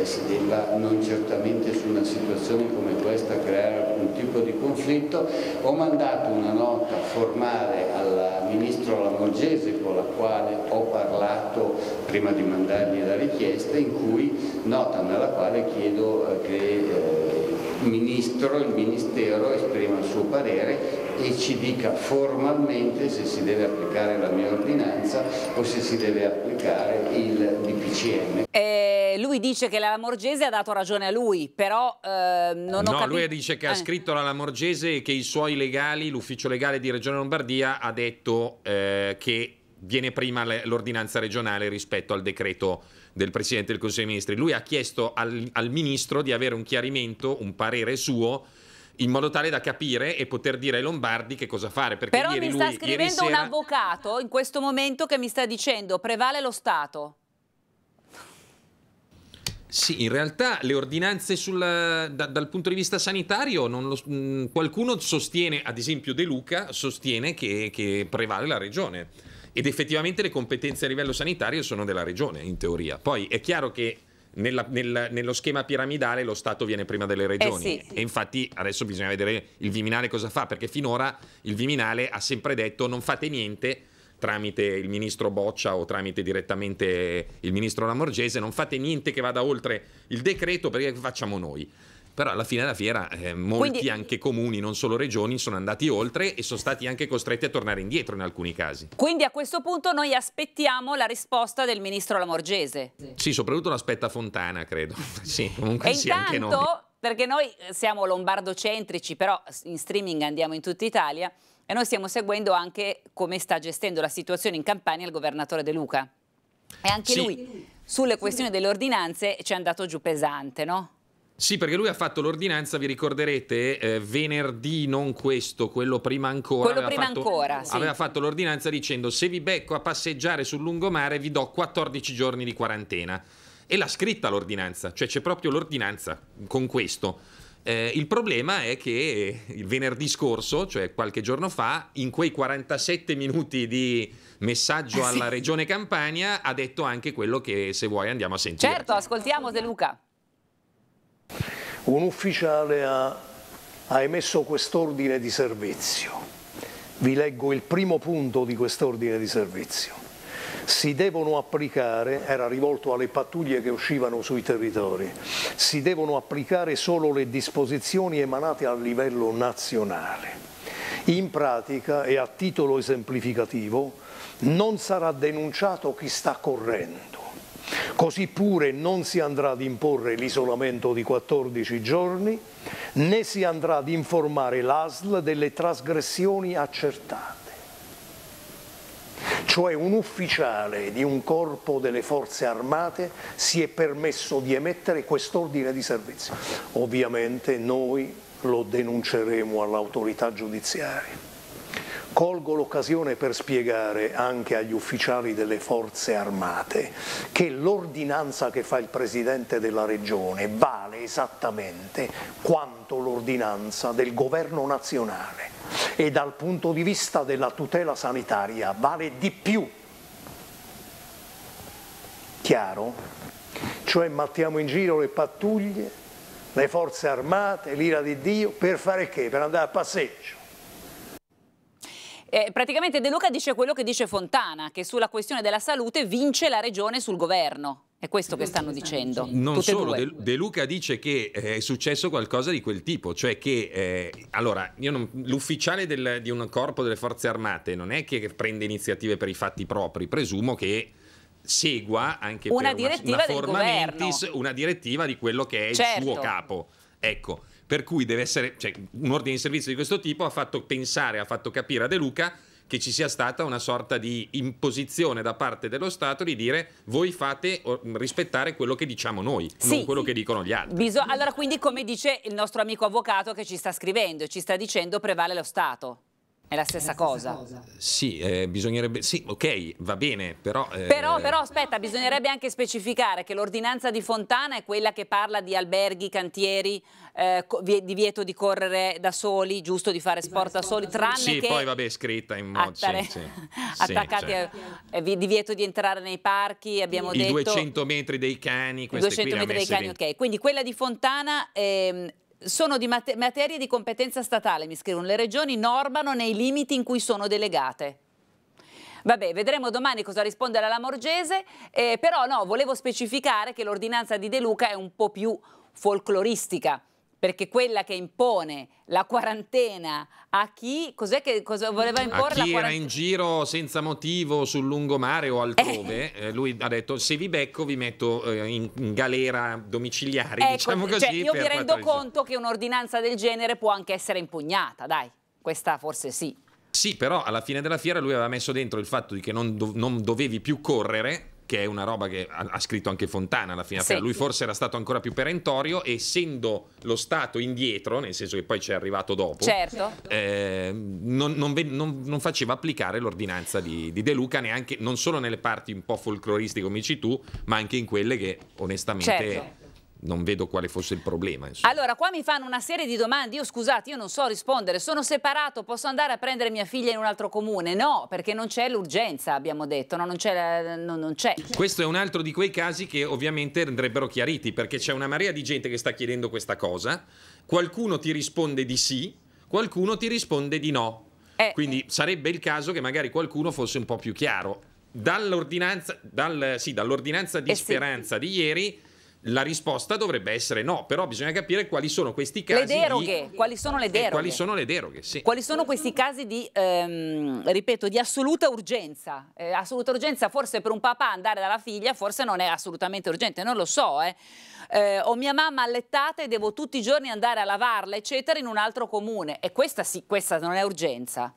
eh, si debba non certamente su una situazione come questa creare alcun tipo di conflitto, ho mandato una nota formale al Ministro Lamorgese con la quale ho parlato prima di mandargli la richiesta, in cui, nota nella quale chiedo eh, che ministro, il ministero esprima il suo parere e ci dica formalmente se si deve applicare la mia ordinanza o se si deve applicare il DPCM. Eh, lui dice che la Lamorgese ha dato ragione a lui, però eh, non ho no, capito... lui dice che eh. ha scritto la Lamorgese e che i suoi legali, l'ufficio legale di Regione Lombardia, ha detto eh, che viene prima l'ordinanza regionale rispetto al decreto del Presidente del Consiglio dei Ministri. Lui ha chiesto al, al Ministro di avere un chiarimento, un parere suo in modo tale da capire e poter dire ai Lombardi che cosa fare. Però mi sta lui, scrivendo sera... un avvocato in questo momento che mi sta dicendo prevale lo Stato. Sì, in realtà le ordinanze sul, da, dal punto di vista sanitario, lo, mh, mm, qualcuno sostiene, ad esempio De Luca, sostiene che, che prevale la regione ed effettivamente le competenze a livello sanitario sono della regione in teoria. Poi è chiaro che nella, nel, nello schema piramidale lo Stato viene prima delle eh regioni eh sì, sì. e infatti adesso bisogna vedere il Viminale cosa fa perché finora il Viminale ha sempre detto non fate niente tramite il ministro Boccia o tramite direttamente il ministro Lamorgese, non fate niente che vada oltre il decreto perché facciamo noi però alla fine della fiera eh, molti Quindi... anche comuni, non solo regioni, sono andati oltre e sono stati anche costretti a tornare indietro in alcuni casi. Quindi a questo punto noi aspettiamo la risposta del ministro Lamorgese. Sì, soprattutto l'aspetta Fontana, credo. sì, comunque e sì, intanto... anche noi perché noi eh, siamo lombardocentrici, però in streaming andiamo in tutta Italia e noi stiamo seguendo anche come sta gestendo la situazione in Campania il governatore De Luca. E anche sì. lui sulle questioni delle ordinanze ci è andato giù pesante, no? Sì, perché lui ha fatto l'ordinanza, vi ricorderete, eh, venerdì, non questo, quello prima ancora. Quello prima fatto, ancora, sì. Aveva fatto l'ordinanza dicendo se vi becco a passeggiare sul lungomare vi do 14 giorni di quarantena. E l'ha scritta l'ordinanza, cioè c'è proprio l'ordinanza con questo. Eh, il problema è che il venerdì scorso, cioè qualche giorno fa, in quei 47 minuti di messaggio eh, alla Regione Campania ha detto anche quello che se vuoi andiamo a sentire. Certo, ascoltiamo De Luca. Un ufficiale ha, ha emesso quest'ordine di servizio. Vi leggo il primo punto di quest'ordine di servizio. Si devono applicare, era rivolto alle pattuglie che uscivano sui territori, si devono applicare solo le disposizioni emanate a livello nazionale. In pratica e a titolo esemplificativo non sarà denunciato chi sta correndo Così pure non si andrà ad imporre l'isolamento di 14 giorni, né si andrà ad informare l'ASL delle trasgressioni accertate. Cioè un ufficiale di un corpo delle forze armate si è permesso di emettere quest'ordine di servizio. Ovviamente noi lo denunceremo all'autorità giudiziaria. Colgo l'occasione per spiegare anche agli ufficiali delle forze armate che l'ordinanza che fa il Presidente della Regione vale esattamente quanto l'ordinanza del Governo nazionale e dal punto di vista della tutela sanitaria vale di più. Chiaro? Cioè mattiamo in giro le pattuglie, le forze armate, l'ira di Dio, per fare che? Per andare a passeggio eh, praticamente De Luca dice quello che dice Fontana, che sulla questione della salute vince la regione sul governo. È questo che stanno dicendo. Non Tutte solo, De Luca dice che eh, è successo qualcosa di quel tipo, cioè che eh, allora, non, l'ufficiale del, di un corpo delle forze armate non è che prende iniziative per i fatti propri, presumo che segua anche una direttiva una, una, una direttiva di quello che è certo. il suo certo. capo. Ecco. Per cui deve essere, cioè, un ordine di servizio di questo tipo ha fatto pensare, ha fatto capire a De Luca che ci sia stata una sorta di imposizione da parte dello Stato di dire voi fate rispettare quello che diciamo noi, sì, non quello che dicono gli altri. Bisog allora quindi come dice il nostro amico avvocato che ci sta scrivendo, ci sta dicendo prevale lo Stato. È la stessa, cosa. Sì, eh, bisognerebbe. Sì, ok, va bene, però. Eh... Però, però, aspetta, bisognerebbe anche specificare che l'ordinanza di Fontana è quella che parla di alberghi, cantieri, eh, divieto di correre da soli, giusto di fare sport da soli, tranne sì, che. Sì, poi vabbè, scritta in modo. Attare... Sì, sì. attaccati, cioè. a... Eh, divieto di entrare nei parchi, abbiamo I detto. I 200 metri dei cani, I 200 metri dei cani, dentro. ok. Quindi quella di Fontana. Ehm, sono di mater materie di competenza statale, mi scrivono, le regioni normano nei limiti in cui sono delegate. Vabbè, vedremo domani cosa risponde alla Morgese, eh, però no, volevo specificare che l'ordinanza di De Luca è un po' più folcloristica perché quella che impone la quarantena a chi cos'è che cosa voleva imporre a chi era in giro senza motivo sul lungomare o altrove eh. Eh, lui ha detto se vi becco vi metto eh, in, in, galera domiciliari ecco, diciamo cioè, così cioè, io mi rendo 14... conto che un'ordinanza del genere può anche essere impugnata dai questa forse sì sì, però alla fine della fiera lui aveva messo dentro il fatto che non, do non dovevi più correre che è una roba che ha, scritto anche Fontana alla fine. Sì. Lui forse era stato ancora più perentorio, essendo lo Stato indietro, nel senso che poi ci è arrivato dopo, certo. eh, non, non, non, non, faceva applicare l'ordinanza di, di, De Luca neanche, non solo nelle parti un po' folcloristiche come dici tu, ma anche in quelle che onestamente... Certo non vedo quale fosse il problema. Insomma. Allora, qua mi fanno una serie di domande, io scusate, io non so rispondere, sono separato, posso andare a prendere mia figlia in un altro comune? No, perché non c'è l'urgenza, abbiamo detto, no, non c'è. No, Questo è un altro di quei casi che ovviamente andrebbero chiariti, perché c'è una marea di gente che sta chiedendo questa cosa, qualcuno ti risponde di sì, qualcuno ti risponde di no. Eh, Quindi eh. sarebbe il caso che magari qualcuno fosse un po' più chiaro. Dall'ordinanza, dal, sì, dall'ordinanza di eh, speranza sì. di ieri la risposta dovrebbe essere no, però bisogna capire quali sono questi casi. Le deroghe, di... quali sono le eh, deroghe? Eh, quali sono le deroghe, sì. Quali sono questi casi di, ehm, ripeto, di assoluta urgenza? Eh, assoluta urgenza forse per un papà andare dalla figlia, forse non è assolutamente urgente, non lo so. Eh. eh ho mia mamma allettata e devo tutti i giorni andare a lavarla, eccetera, in un altro comune. E questa sì, questa non è urgenza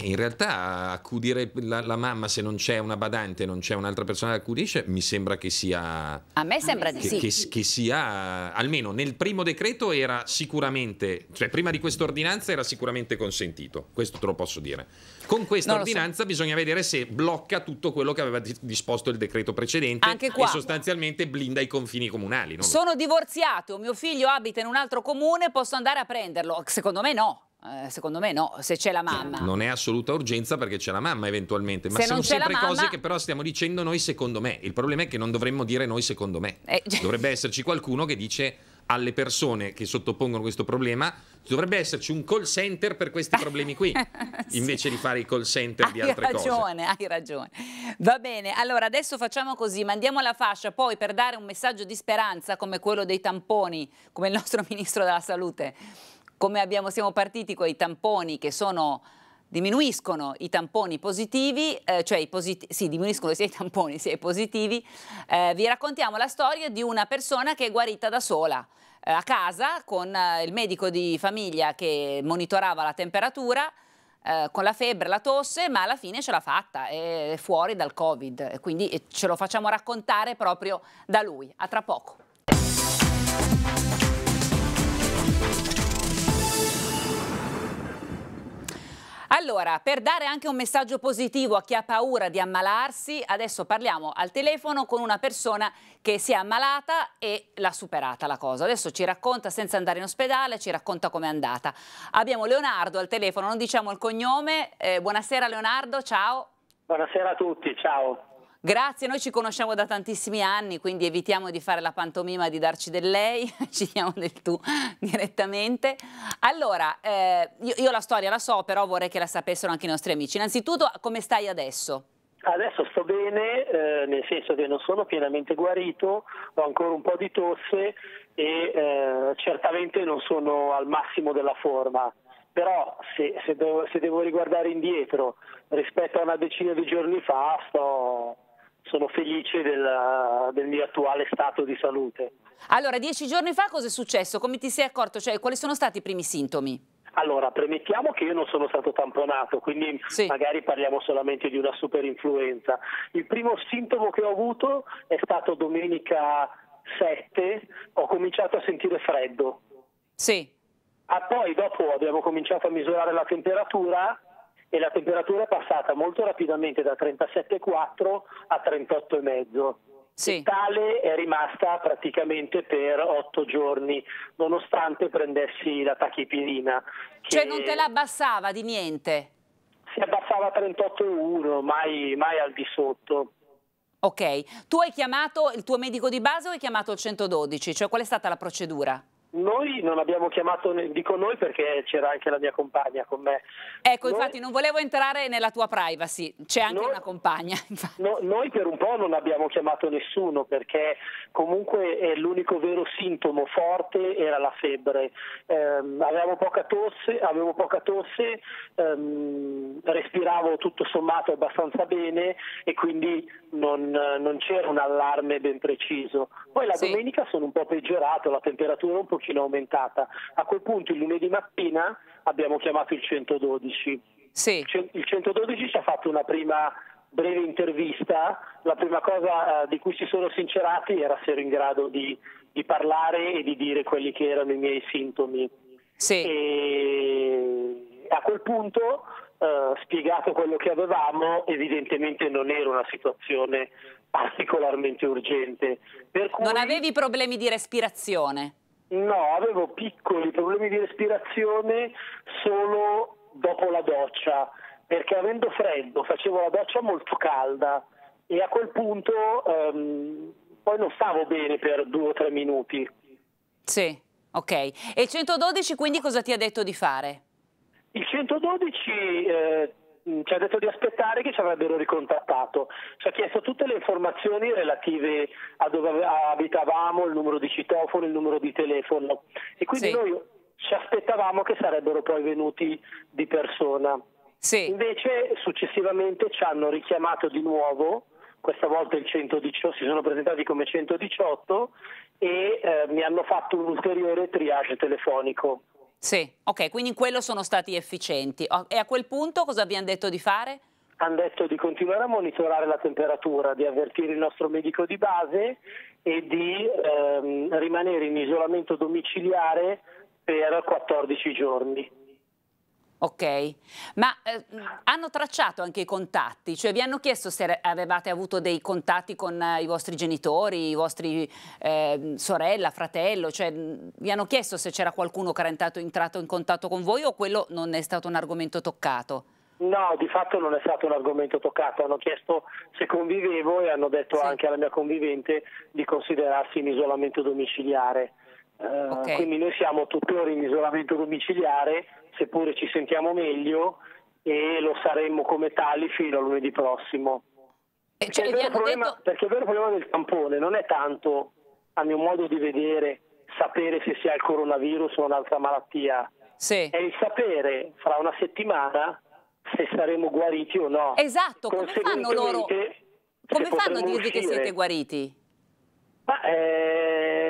in realtà accudire la, la, mamma se non c'è una badante, non c'è un'altra persona che accudisce, mi sembra che sia... A me sembra che, di sì. Che, che, sia, almeno nel primo decreto era sicuramente, cioè prima di questa ordinanza era sicuramente consentito, questo te lo posso dire. Con questa non ordinanza so. bisogna vedere se blocca tutto quello che aveva disposto il decreto precedente Anche qua. e sostanzialmente blinda i confini comunali. Sono lo... divorziato, mio figlio abita in un altro comune, posso andare a prenderlo? Secondo me no. Eh, secondo me no, se c'è la cioè, mamma. Non è assoluta urgenza perché c'è la mamma eventualmente, ma se sono sempre mamma... cose che però stiamo dicendo noi secondo me. Il problema è che non dovremmo dire noi secondo me. Eh, dovrebbe esserci qualcuno che dice alle persone che sottopongono questo problema dovrebbe esserci un call center per questi problemi qui sì. invece di fare i call center hai di altre ragione, cose hai ragione va bene allora adesso facciamo così mandiamo la fascia poi per dare un messaggio di speranza come quello dei tamponi come il nostro ministro della salute come abbiamo, siamo partiti con i tamponi che sono diminuiscono i tamponi positivi, eh, cioè i posit sì, diminuiscono sia i tamponi sia i positivi, eh, vi raccontiamo la storia di una persona che è guarita da sola eh, a casa con eh, il medico di famiglia che monitorava la temperatura, eh, con la febbre, la tosse, ma alla fine ce l'ha fatta, è fuori dal Covid, quindi ce lo facciamo raccontare proprio da lui. A tra poco. Allora, per dare anche un messaggio positivo a chi ha paura di ammalarsi, adesso parliamo al telefono con una persona che si è ammalata e l'ha superata la cosa. Adesso ci racconta senza andare in ospedale, ci racconta com'è andata. Abbiamo Leonardo al telefono, non diciamo il cognome. Eh, buonasera Leonardo, ciao. Buonasera a tutti, ciao. Grazie, noi ci conosciamo da tantissimi anni, quindi evitiamo di fare la pantomima di darci del lei, ci diamo del tu direttamente. Allora, eh, io, io la storia la so, però vorrei che la sapessero anche i nostri amici. Innanzitutto, come stai adesso? Adesso sto bene, eh, nel senso che non sono pienamente guarito, ho ancora un po' di tosse e eh, certamente non sono al massimo della forma. Però se, se, devo, se devo riguardare indietro rispetto a una decina di giorni fa sto, sono felice della, del mio attuale stato di salute. Allora, dieci giorni fa cosa è successo? Come ti sei accorto? Cioè, quali sono stati i primi sintomi? Allora, premettiamo che io non sono stato tamponato, quindi sì. magari parliamo solamente di una superinfluenza. Il primo sintomo che ho avuto è stato domenica 7, ho cominciato a sentire freddo. Sì. Ah, poi dopo abbiamo cominciato a misurare la temperatura e la temperatura è passata molto rapidamente da 37,4 a 38,5. Sì. Tale è rimasta praticamente per otto giorni, nonostante prendessi la tachipirina. Cioè non te l'abbassava di niente? Si abbassava a 38,1, mai, mai al di sotto. Ok, tu hai chiamato il tuo medico di base o hai chiamato il 112? Cioè qual è stata la procedura? Noi non abbiamo chiamato, dico noi perché c'era anche la mia compagna con me. Ecco, noi, infatti non volevo entrare nella tua privacy, c'è anche noi, una compagna. No, noi per un po' non abbiamo chiamato nessuno perché comunque l'unico vero sintomo forte era la febbre. Eh, avevo poca tosse, avevo poca tosse ehm, respiravo tutto sommato abbastanza bene e quindi non, non c'era un allarme ben preciso. Poi la sì. domenica sono un po' peggiorato, la temperatura un po' ce aumentata. A quel punto il lunedì mattina abbiamo chiamato il 112. Sì. Il 112 ci ha fatto una prima breve intervista, la prima cosa eh, di cui si sono sincerati era se ero in grado di, di parlare e di dire quelli che erano i miei sintomi. Sì. E a quel punto, eh, spiegato quello che avevamo, evidentemente non era una situazione particolarmente urgente. Cui... Non avevi problemi di respirazione? No, avevo piccoli problemi di respirazione solo dopo la doccia, perché avendo freddo facevo la doccia molto calda e a quel punto ehm, poi non stavo bene per due o tre minuti. Sì, ok. E il 112 quindi cosa ti ha detto di fare? Il 112 eh, Mm, ci ha detto di aspettare che ci avrebbero ricontattato, ci ha chiesto tutte le informazioni relative a dove abitavamo, il numero di citofono, il numero di telefono e quindi sì. noi ci aspettavamo che sarebbero poi venuti di persona. Sì. Invece successivamente ci hanno richiamato di nuovo, questa volta il 118, si sono presentati come 118 e eh, mi hanno fatto un ulteriore triage telefonico. Sì, ok, quindi in quello sono stati efficienti. E a quel punto cosa vi hanno detto di fare? Hanno detto di continuare a monitorare la temperatura, di avvertire il nostro medico di base e di ehm, rimanere in isolamento domiciliare per 14 giorni. Ok, ma eh, hanno tracciato anche i contatti, cioè vi hanno chiesto se avevate avuto dei contatti con eh, i vostri genitori, i vostri eh, sorella, fratello, cioè mm, vi hanno chiesto se c'era qualcuno che era entrato, entrato in contatto con voi o quello non è stato un argomento toccato? No, di fatto non è stato un argomento toccato, hanno chiesto se convivevo e hanno detto sì. anche alla mia convivente di considerarsi in isolamento domiciliare. Eh, okay. Quindi noi siamo tuttora in isolamento domiciliare seppure ci sentiamo meglio, e lo saremmo come tali fino a lunedì prossimo. Eh, cioè, perché, il problema, detto... perché il vero problema del tampone non è tanto, a mio modo di vedere, sapere se si ha il coronavirus o un'altra malattia, sì. è il sapere fra una settimana se saremo guariti o no. Esatto, come fanno loro? Come fanno a dirvi uscire. che siete guariti? Ma, eh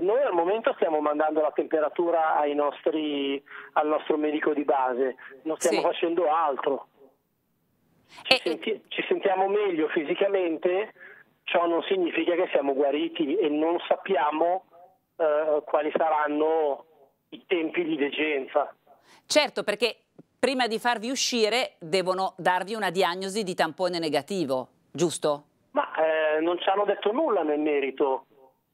noi al momento stiamo mandando la temperatura nostri, al nostro medico di base, non stiamo sì. facendo altro. Ci, e... Eh, eh. senti ci sentiamo meglio fisicamente, ciò non significa che siamo guariti e non sappiamo eh, quali saranno i tempi di degenza. Certo, perché prima di farvi uscire devono darvi una diagnosi di tampone negativo, giusto? Ma eh, non ci hanno detto nulla nel merito,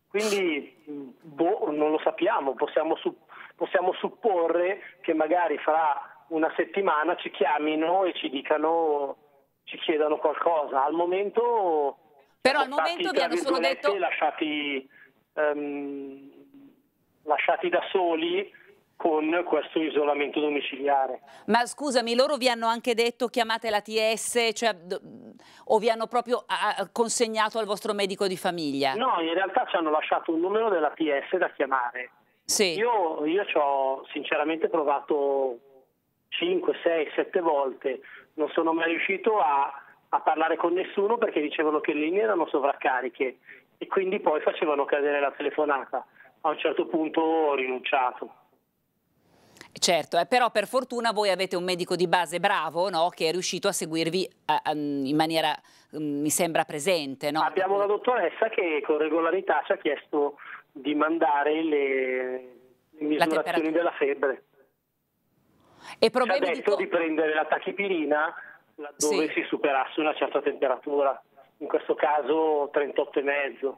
quindi boh, non lo sappiamo, possiamo, su, possiamo supporre che magari fra una settimana ci chiamino e ci dicano, ci chiedano qualcosa. Al momento... Però al momento stati, vi hanno solo detto... Lasciati, um, lasciati da soli con questo isolamento domiciliare. Ma scusami, loro vi hanno anche detto chiamate la TS cioè, o vi hanno proprio consegnato al vostro medico di famiglia? No, in realtà ci hanno lasciato un numero della TS da chiamare. Sì. Io, io ci ho sinceramente provato 5, 6, 7 volte, non sono mai riuscito a, a parlare con nessuno perché dicevano che le linee erano sovraccariche e quindi poi facevano cadere la telefonata. A un certo punto ho rinunciato. Certo, eh, però per fortuna voi avete un medico di base bravo no? che è riuscito a seguirvi a, eh, a, ehm, in maniera, mm, mi sembra, presente. No? Abbiamo la dottoressa che con regolarità ci ha chiesto di mandare le, le misurazioni della febbre. E problemi ci ha detto di, di prendere la tachipirina laddove sì. si superasse una certa temperatura, in questo caso 38,5.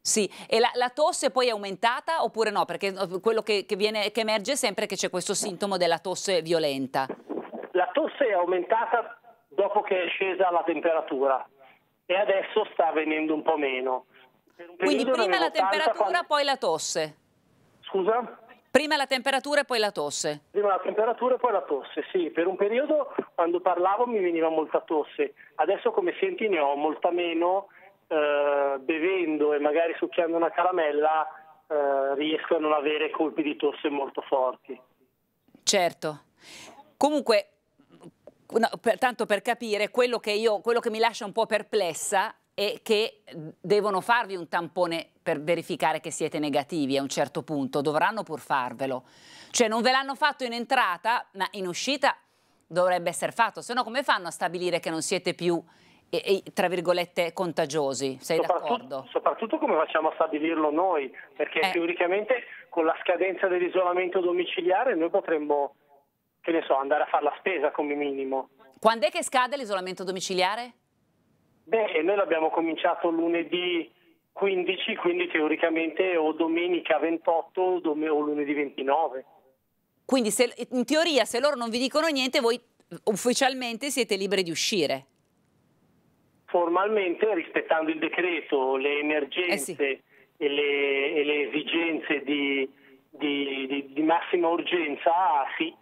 Sì, e la, la, tosse poi è aumentata oppure no? Perché eh, quello che, che, viene, che emerge sempre è che c'è questo sintomo della tosse violenta. La tosse è aumentata dopo che è scesa la temperatura e adesso sta venendo un po' meno. Un Quindi prima la temperatura, quando... poi la tosse. Scusa? Prima la temperatura e poi la tosse. Prima la temperatura e poi la tosse, sì. Per un periodo quando parlavo mi veniva molta tosse, adesso come senti ne ho molta meno eh, bevendo e magari succhiando una caramella eh, riesco a non avere colpi di tosse molto forti. Certo. Comunque, no, per, tanto per capire, quello che, io, quello che mi lascia un po' perplessa è che devono farvi un tampone per verificare che siete negativi a un certo punto, dovranno pur farvelo. Cioè non ve l'hanno fatto in entrata, ma in uscita dovrebbe essere fatto, se no come fanno a stabilire che non siete più e, e, tra virgolette contagiosi, sei d'accordo? Soprattutto come facciamo a stabilirlo noi, perché eh. teoricamente con la scadenza dell'isolamento domiciliare noi potremmo, che ne so, andare a fare la spesa come minimo. Quando è che scade l'isolamento domiciliare? Beh, noi l'abbiamo cominciato lunedì 15, quindi teoricamente o domenica 28 o, dom o lunedì 29. Quindi se, in teoria se loro non vi dicono niente voi ufficialmente siete liberi di uscire formalmente rispettando il decreto, le emergenze eh sì. e, le, e, le, esigenze di, di, di, di massima urgenza, ah, sì.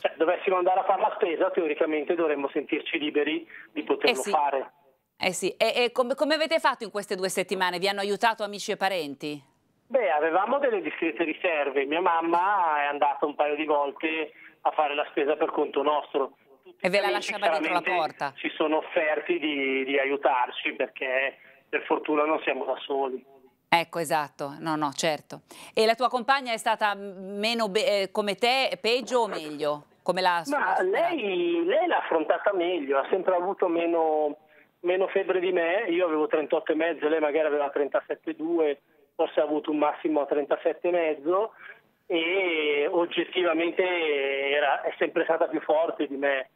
Cioè, dovessimo andare a fare la spesa, teoricamente dovremmo sentirci liberi di poterlo eh sì. fare. Eh sì, e, e come, come avete fatto in queste due settimane? Vi hanno aiutato amici e parenti? Beh, avevamo delle discrete riserve. Mia mamma è andata un paio di volte a fare la spesa per conto nostro tutti e ve la lasciava dietro la porta. Si sono offerti di, di aiutarci perché per fortuna non siamo da soli. Ecco, esatto, no, no, certo. E la tua compagna è stata meno eh, come te, peggio o meglio? Come la, Ma eh, lei, lei l'ha affrontata meglio, ha sempre avuto meno, meno febbre di me, io avevo 38,5, lei magari aveva 37,2, forse ha avuto un massimo a 37,5 e oggettivamente era, è sempre stata più forte di me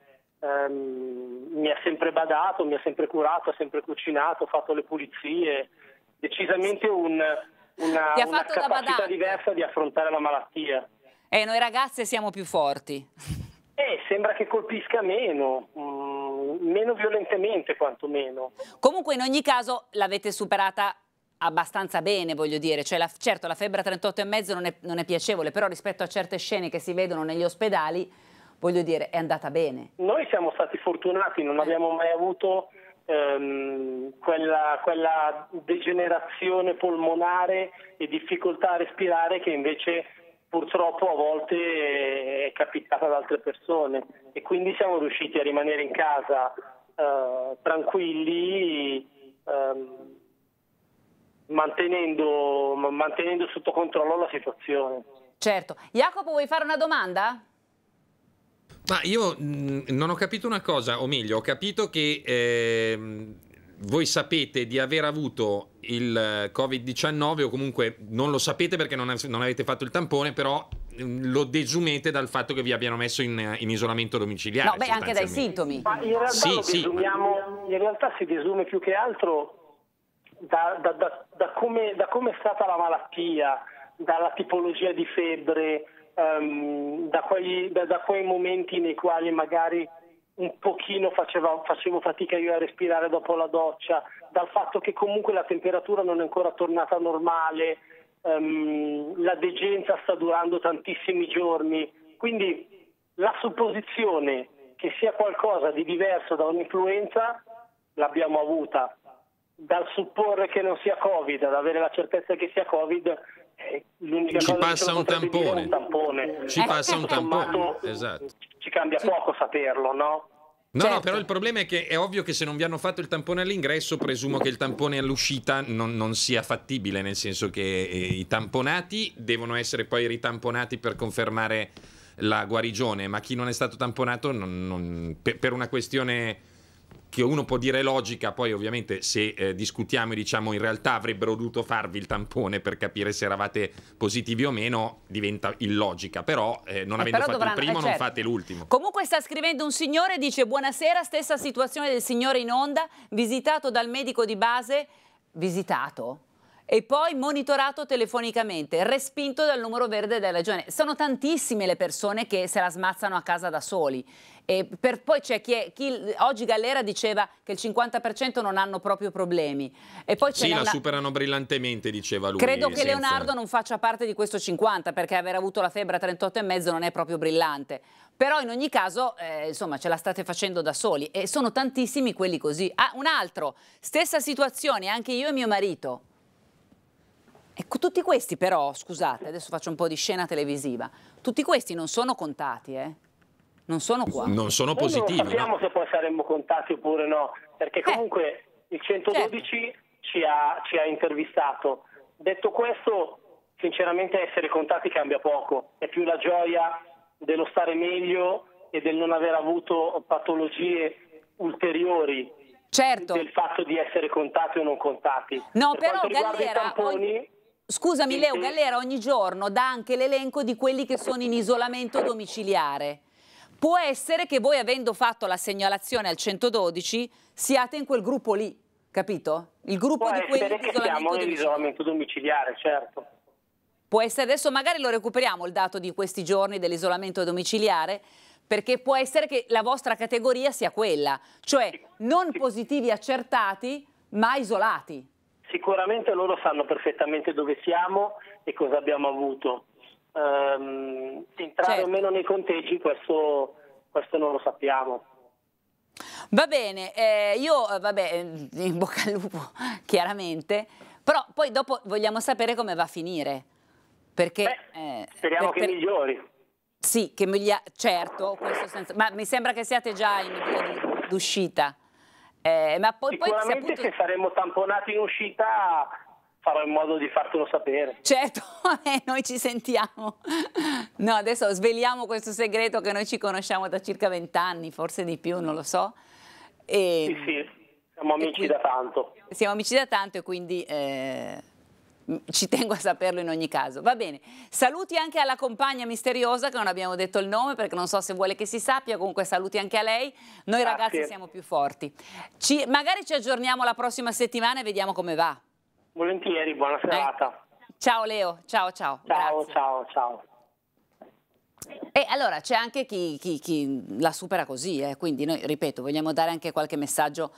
ehm, mi ha sempre badato, mi ha sempre curato, ha sempre cucinato, ha fatto le pulizie, decisamente un, una, una capacità diversa di affrontare la malattia. Eh, noi ragazze siamo più forti. Eh, sembra che colpisca meno, mh, mm, meno violentemente quantomeno. Comunque in ogni caso l'avete superata abbastanza bene, voglio dire, cioè la, certo la febbre a 38,5 non, non è piacevole, però rispetto a certe scene che si vedono negli ospedali voglio dire, è andata bene. Noi siamo stati fortunati, non abbiamo mai avuto ehm, quella, quella degenerazione polmonare e difficoltà a respirare che invece purtroppo a volte è capitata ad altre persone e quindi siamo riusciti a rimanere in casa eh, tranquilli, ehm, mantenendo, mantenendo sotto controllo la situazione. Certo. Jacopo vuoi fare una domanda? Ma io mh, mm, non ho capito una cosa, o meglio, ho capito che eh, voi sapete di aver avuto il eh, Covid-19 o comunque non lo sapete perché non, non avete fatto il tampone, però mm, lo desumete dal fatto che vi abbiano messo in, in isolamento domiciliare. No, beh, anche dai sintomi. Ma in realtà, sì, sì, ma... in realtà si desume più che altro da, da, da, da come, come è stata la malattia, dalla tipologia di febbre, um, da, quei, da, da, quei, momenti nei quali magari un pochino facevo, facevo fatica io a respirare dopo la doccia, dal fatto che comunque la temperatura non è ancora tornata normale, um, la degenza sta durando tantissimi giorni, quindi la supposizione che sia qualcosa di diverso da un'influenza l'abbiamo avuta. Dal supporre che non sia Covid, ad avere la certezza che sia Covid, L'unica ci passa un tampone. un tampone. Ci eh, passa un tampone, esatto. Ci cambia poco saperlo, no? No, certo. no, però il problema è che è ovvio che se non vi hanno fatto il tampone all'ingresso, presumo che il tampone all'uscita non, non, sia fattibile, nel senso che eh, i tamponati devono essere poi ritamponati per confermare la guarigione, ma chi non è stato tamponato non, non, per, per una questione che uno può dire logica, poi ovviamente se eh, discutiamo e diciamo in realtà avrebbero dovuto farvi il tampone per capire se eravate positivi o meno, diventa illogica, però eh, non eh, avendo però fatto dovranno, il primo eh, certo. non fate l'ultimo. Comunque sta scrivendo un signore, dice buonasera, stessa situazione del signore in onda, visitato dal medico di base, visitato? e poi monitorato telefonicamente, respinto dal numero verde della regione. Sono tantissime le persone che se la smazzano a casa da soli. E per, poi c'è chi, è, chi oggi Gallera diceva che il 50% non hanno proprio problemi. E poi sì, la una... superano brillantemente, diceva lui. Credo che senza... Leonardo non faccia parte di questo 50 perché aver avuto la febbre a 38,5 non è proprio brillante. Però in ogni caso, eh, insomma, ce la state facendo da soli e sono tantissimi quelli così. Ah, un altro, stessa situazione, anche io e mio marito. Ecco, tutti questi però, scusate, adesso faccio un po' di scena televisiva, tutti questi non sono contati, eh? Non sono qua. Non sono positivi. Noi non sappiamo no? se poi saremmo contati oppure no, perché eh. comunque eh, il 112 certo. ci, ha, ci ha intervistato. Detto questo, sinceramente essere contati cambia poco, è più la gioia dello stare meglio e del non aver avuto patologie ulteriori certo. del fatto di essere contati o non contati. No, per però Galliera, tamponi, ogni... Scusami Leo Gallera, ogni giorno dà anche l'elenco di quelli che sono in isolamento domiciliare. Può essere che voi avendo fatto la segnalazione al 112 siate in quel gruppo lì, capito? Il gruppo Può di quelli che sono in isolamento domiciliare, certo. Può essere, adesso magari lo recuperiamo il dato di questi giorni dell'isolamento domiciliare, perché può essere che la vostra categoria sia quella, cioè non positivi accertati ma isolati. Sicuramente loro sanno perfettamente dove siamo e cosa abbiamo avuto. Um, entrare certo. o meno nei conteggi, questo, questo non lo sappiamo. Va bene, eh, io eh, vabbè, eh, in bocca al lupo, chiaramente, però poi dopo vogliamo sapere come va a finire. Perché, Beh, eh, speriamo per, che per... migliori. Sì, che miglia... certo, senso... ma mi sembra che siate già in via d'uscita. Eh, ma poi, Sicuramente poi, appunto... se saremmo tamponati in uscita farò in modo di fartelo sapere. Certo, eh, noi ci sentiamo. No, adesso sveliamo questo segreto che noi ci conosciamo da circa vent'anni, forse di più, non lo so. E... Sì, sì, siamo amici quindi... da tanto. Siamo amici da tanto e quindi... Eh Mm, ci tengo a saperlo in ogni caso. Va bene, saluti anche alla compagna misteriosa che non abbiamo detto il nome perché non so se vuole che si sappia, comunque saluti anche a lei. Noi Grazie. ragazzi siamo più forti. Ci, magari ci aggiorniamo la prossima settimana e vediamo come va. Volentieri, buona eh? serata. Eh? Ciao Leo, ciao ciao. Ciao, ciao, ciao. E allora c'è anche chi, chi, chi, la supera così, eh? quindi noi, ripeto, vogliamo dare anche qualche messaggio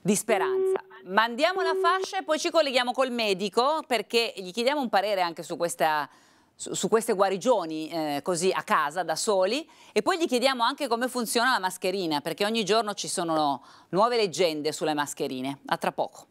di speranza. Mandiamo la fascia e poi ci colleghiamo col medico perché gli chiediamo un parere anche su, questa, su, su queste guarigioni eh, così a casa, da soli, e poi gli chiediamo anche come funziona la mascherina, perché ogni giorno ci sono nuove leggende sulle mascherine. A tra poco.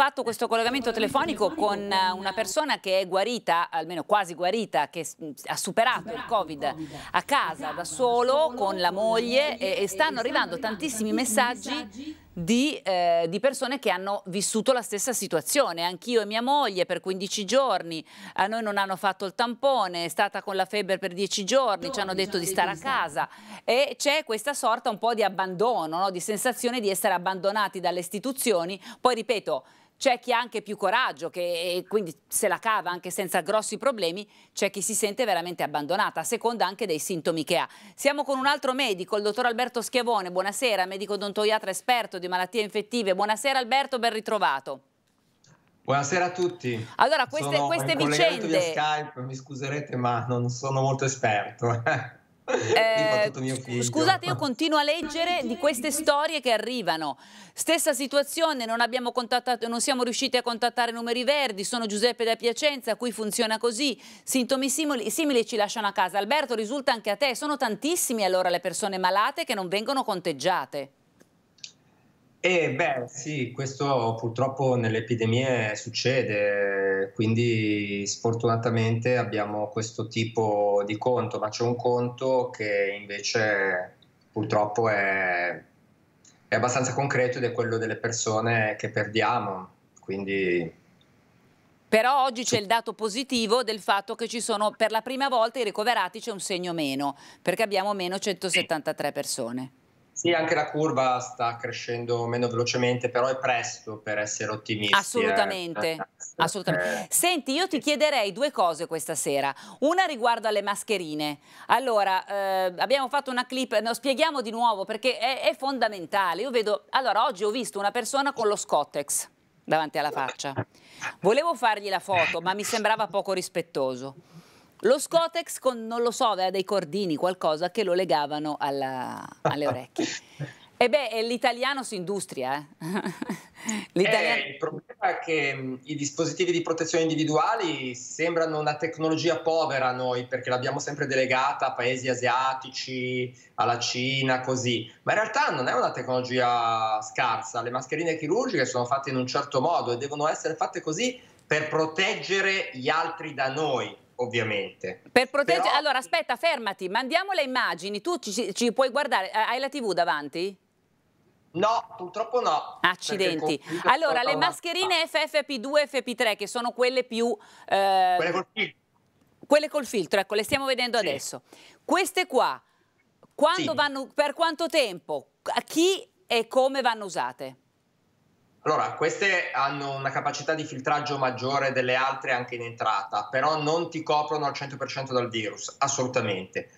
fatto questo collegamento telefonico con eh, una persona che è guarita, almeno quasi guarita, che mm, ha superato il Covid a casa da solo con la moglie e, stanno arrivando tantissimi messaggi di, eh, di, persone che hanno vissuto la stessa situazione. Anch'io e mia moglie per 15 giorni, a noi non hanno fatto il tampone, è stata con la febbre per 10 giorni, ci hanno detto di stare a casa e c'è questa sorta un po' di abbandono, no? di sensazione di essere abbandonati dalle istituzioni. Poi ripeto, c'è chi ha anche più coraggio che, e quindi se la cava anche senza grossi problemi, c'è chi si sente veramente abbandonata, a seconda anche dei sintomi che ha. Siamo con un altro medico, il dottor Alberto Schiavone, buonasera, medico odontoiatra esperto di malattie infettive. Buonasera Alberto, ben ritrovato. Buonasera a tutti. Allora, queste, sono queste vicende... Skype, mi scuserete, ma non sono molto esperto. Eh, scusate, io continuo a leggere di queste storie che arrivano. Stessa situazione, non, non siamo riusciti a contattare numeri verdi, sono Giuseppe da Piacenza, qui funziona così, sintomi simili, simili ci lasciano a casa. Alberto, risulta anche a te, sono tantissime allora le persone malate che non vengono conteggiate. Eh beh sì, questo purtroppo nelle epidemie succede, quindi sfortunatamente abbiamo questo tipo di conto, ma c'è un conto che invece purtroppo è, è abbastanza concreto ed è quello delle persone che perdiamo, quindi però oggi c'è il dato positivo del fatto che ci sono per la prima volta i ricoverati c'è un segno meno, perché abbiamo meno 173 persone. Sì, anche la curva sta crescendo meno velocemente, però è presto per essere ottimisti. Eh. Assolutamente, eh. eh assolutamente. Eh. Senti, io ti chiederei due cose questa sera. Una riguardo alle mascherine. Allora, eh, abbiamo fatto una clip, no, spieghiamo di nuovo perché è, è fondamentale. Io vedo, allora, oggi ho visto una persona con lo Scottex davanti alla faccia. Volevo fargli la foto, ma mi sembrava poco rispettoso. Lo scotex con, non lo so, aveva dei cordini, qualcosa che lo legavano alla, alle orecchie. E beh, l'italiano si industria. Eh? eh, il problema è che i dispositivi di protezione individuali sembrano una tecnologia povera a noi, perché l'abbiamo sempre delegata a paesi asiatici, alla Cina, così. Ma in realtà non è una tecnologia scarsa. Le mascherine chirurgiche sono fatte in un certo modo e devono essere fatte così per proteggere gli altri da noi ovviamente. Per proteggere, Però... Allora, aspetta, fermati, mandiamo le immagini, tu ci, ci puoi guardare, hai la tv davanti? No, purtroppo no. Accidenti. Allora, le mascherine FFP2 e FFP3, che sono quelle più... Eh, quelle col filtro. Quelle col filtro, ecco, le stiamo vedendo sì. adesso. Queste qua, sì. vanno, per quanto tempo, a chi e come vanno usate? Allora, queste hanno una capacità di filtraggio maggiore delle altre anche in entrata, però non ti coprono al 100% dal virus, assolutamente.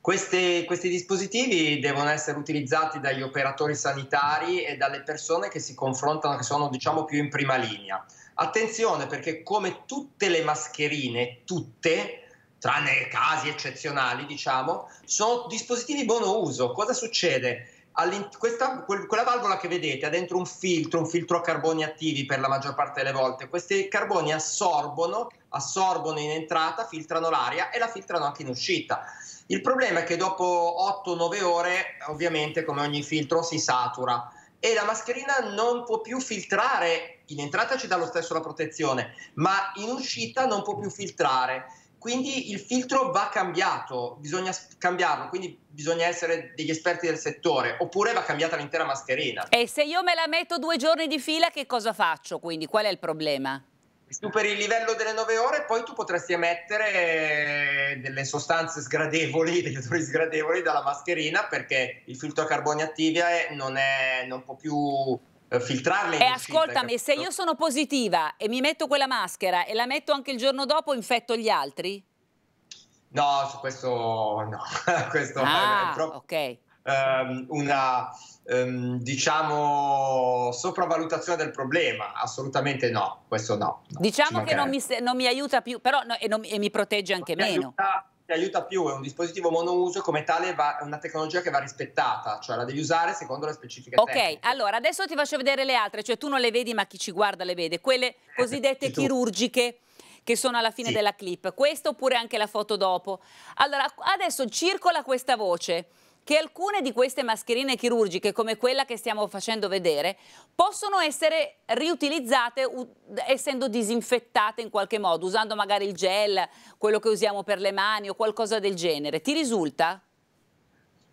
Questi, questi, dispositivi devono essere utilizzati dagli operatori sanitari e dalle persone che si confrontano, che sono diciamo più in prima linea. Attenzione perché come tutte le mascherine, tutte, tranne casi eccezionali diciamo, sono dispositivi buono uso. Cosa succede? questa, quella valvola che vedete ha dentro un filtro, un filtro a carboni attivi per la maggior parte delle volte. Questi carboni assorbono, assorbono in entrata, filtrano l'aria e la filtrano anche in uscita. Il problema è che dopo 8-9 ore, ovviamente, come ogni filtro, si satura e la mascherina non può più filtrare. In entrata ci dà lo stesso la protezione, ma in uscita non può più filtrare. Quindi il filtro va cambiato, bisogna cambiarlo, quindi bisogna essere degli esperti del settore, oppure va cambiata l'intera mascherina. E se io me la metto due giorni di fila, che cosa faccio? Quindi qual è il problema? superi il livello delle 9 ore, poi tu potresti emettere delle sostanze sgradevoli, degli odori sgradevoli dalla mascherina perché il filtro a carboni attivi non, è, non può più eh, filtrarle. E eh, ascoltami, uscita, se io sono positiva e mi metto quella maschera e la metto anche il giorno dopo, infetto gli altri? No, su questo no, questo ah, è, è proprio okay. um, una um, diciamo sopravvalutazione del problema, assolutamente no, questo no. no diciamo che non mi, non mi, aiuta più, però no, e, non, e, mi protegge anche non meno. Mi aiuta ti aiuta più, è un dispositivo monouso, come tale va, è una tecnologia che va rispettata, cioè la devi usare secondo le specifiche Ok, tecniche. allora adesso ti faccio vedere le altre, cioè tu non le vedi ma chi ci guarda le vede, quelle eh, cosiddette chirurgiche che sono alla fine sì. della clip, questa oppure anche la foto dopo. Allora, adesso circola questa voce che alcune di queste mascherine chirurgiche, come quella che stiamo facendo vedere, possono essere riutilizzate essendo disinfettate in qualche modo, usando magari il gel, quello che usiamo per le mani o qualcosa del genere. Ti risulta?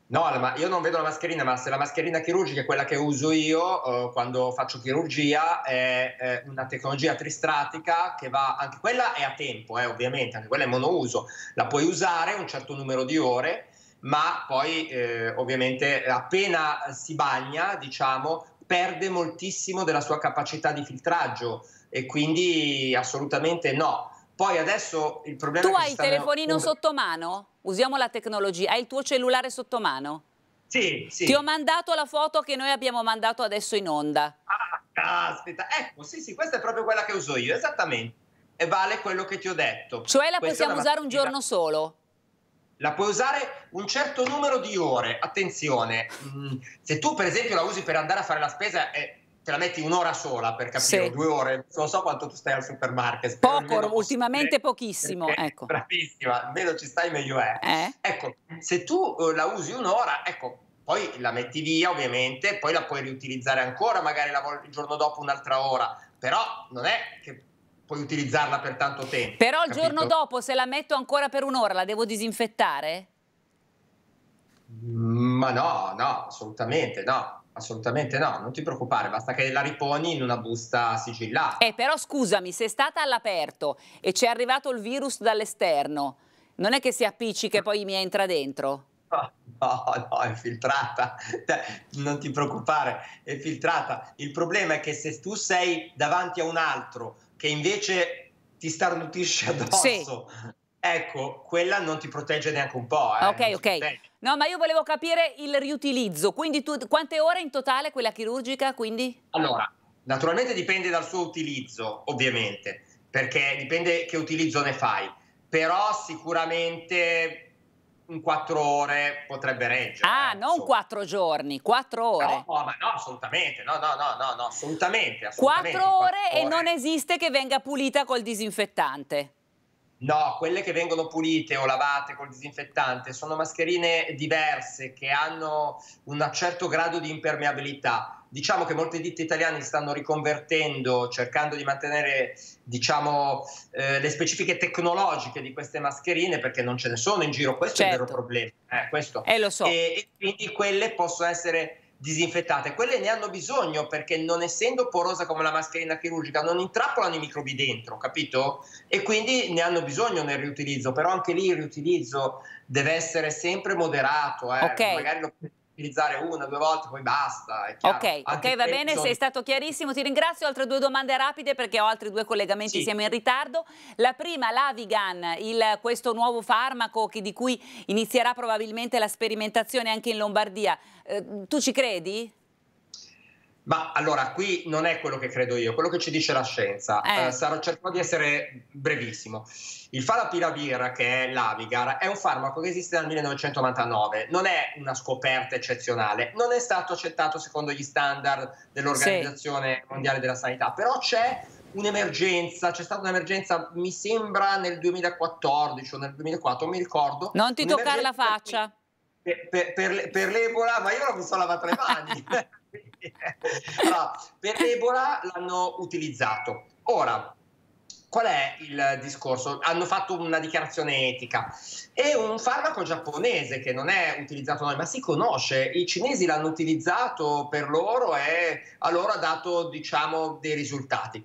No, ma io non vedo la mascherina, ma se la mascherina chirurgica è quella che uso io eh, quando faccio chirurgia, è, è, una tecnologia tristratica che va, anche quella è a tempo, eh, ovviamente, anche quella è monouso, la puoi usare un certo numero di ore ma poi eh, ovviamente appena si bagna, diciamo, perde moltissimo della sua capacità di filtraggio e quindi assolutamente no. Poi adesso il problema tu è che hai il telefonino un... sotto mano? Usiamo la tecnologia. Hai il tuo cellulare sotto mano? Sì, sì. Ti ho mandato la foto che noi abbiamo mandato adesso in onda. Ah, caspita. Ecco, sì, sì, questa è proprio quella che uso io, esattamente. E vale quello che ti ho detto. Cioè la questa possiamo usare un giorno solo? la puoi usare un certo numero di ore. Attenzione, mm, se tu per esempio la usi per andare a fare la spesa e eh, te la metti un'ora sola per capire, sì. due ore, non so quanto tu stai al supermarket. Poco, ultimamente pochissimo. Ecco. Bravissima, meno ci stai meglio è. Eh. eh? Ecco, se tu eh, la usi un'ora, ecco, poi la metti via ovviamente, poi la puoi riutilizzare ancora, magari la, il giorno dopo un'altra ora, però non è che puoi utilizzarla per tanto tempo. Però il capito? giorno dopo, se la metto ancora per un'ora, la devo disinfettare? Mm, ma no, no, assolutamente no. Assolutamente no, non ti preoccupare, basta che la riponi in una busta sigillata. Eh, però scusami, se è stata all'aperto e ci è arrivato il virus dall'esterno, non è che si appiccica e poi mi entra dentro? No, no, no, è filtrata, cioè, non ti preoccupare, è filtrata. Il problema è che se tu sei davanti a un altro che invece ti starnutisce addosso. Sì. Ecco, quella non ti protegge neanche un po'. Eh, ok, ok. No, ma io volevo capire il riutilizzo. Quindi tu, quante ore in totale quella chirurgica? Quindi? Allora, naturalmente dipende dal suo utilizzo, ovviamente, perché dipende che utilizzo ne fai. Però sicuramente un quattro ore potrebbe reggere. Ah, eh, non insomma. quattro giorni, quattro ore. No, ma no, assolutamente, no, no, no, no, assolutamente, assolutamente. Quattro ore quattro e non esiste che venga pulita col disinfettante. No, quelle che vengono pulite o lavate col disinfettante sono mascherine diverse che hanno un certo grado di impermeabilità Diciamo che molte ditte italiane si stanno riconvertendo, cercando di mantenere diciamo, eh, le specifiche tecnologiche di queste mascherine, perché non ce ne sono in giro, questo certo. è il vero certo. problema. Eh, questo. Eh, lo so. E, e quindi quelle possono essere disinfettate. Quelle ne hanno bisogno perché non essendo porosa come la mascherina chirurgica non intrappolano i microbi dentro, capito? E quindi ne hanno bisogno nel riutilizzo, però anche lì il riutilizzo deve essere sempre moderato, eh? okay. magari lo utilizzare una, due volte, poi basta. Ok, ok, va bene, sono... sei stato chiarissimo. Ti ringrazio. Altre due domande rapide perché ho altri due collegamenti, sì. siamo in ritardo. La prima, l'Avigan, questo nuovo farmaco che, di cui inizierà probabilmente la sperimentazione anche in Lombardia. Eh, tu ci credi? Ma allora, qui non è quello che credo io, quello che ci dice la scienza. Eh. Eh, sarò, cercherò di essere brevissimo. Il falapiravir, che è l'Avigar, è un farmaco che esiste dal 1999, non è una scoperta eccezionale, non è stato accettato secondo gli standard dell'Organizzazione sì. Mondiale della Sanità, però c'è un'emergenza, c'è stata un'emergenza, mi sembra nel 2014 o nel 2004, non mi ricordo. Non ti toccare la faccia. Per, per, per l'Ebola, ma io non mi sono lavata le mani. allora, per Ebola l'hanno utilizzato. Ora, qual è il discorso? Hanno fatto una dichiarazione etica. È un farmaco giapponese che non è utilizzato noi, ma si conosce. I cinesi l'hanno utilizzato per loro e a loro ha dato, diciamo, dei risultati.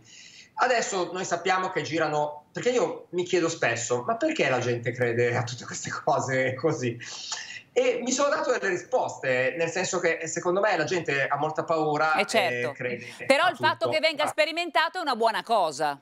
Adesso noi sappiamo che girano, perché io mi chiedo spesso, ma perché la gente crede a tutte queste cose così? E mi sono dato delle risposte, nel senso che eh, secondo me la gente ha molta paura eh, e, certo. e crede. Però il fatto che venga ah. sperimentato è una buona cosa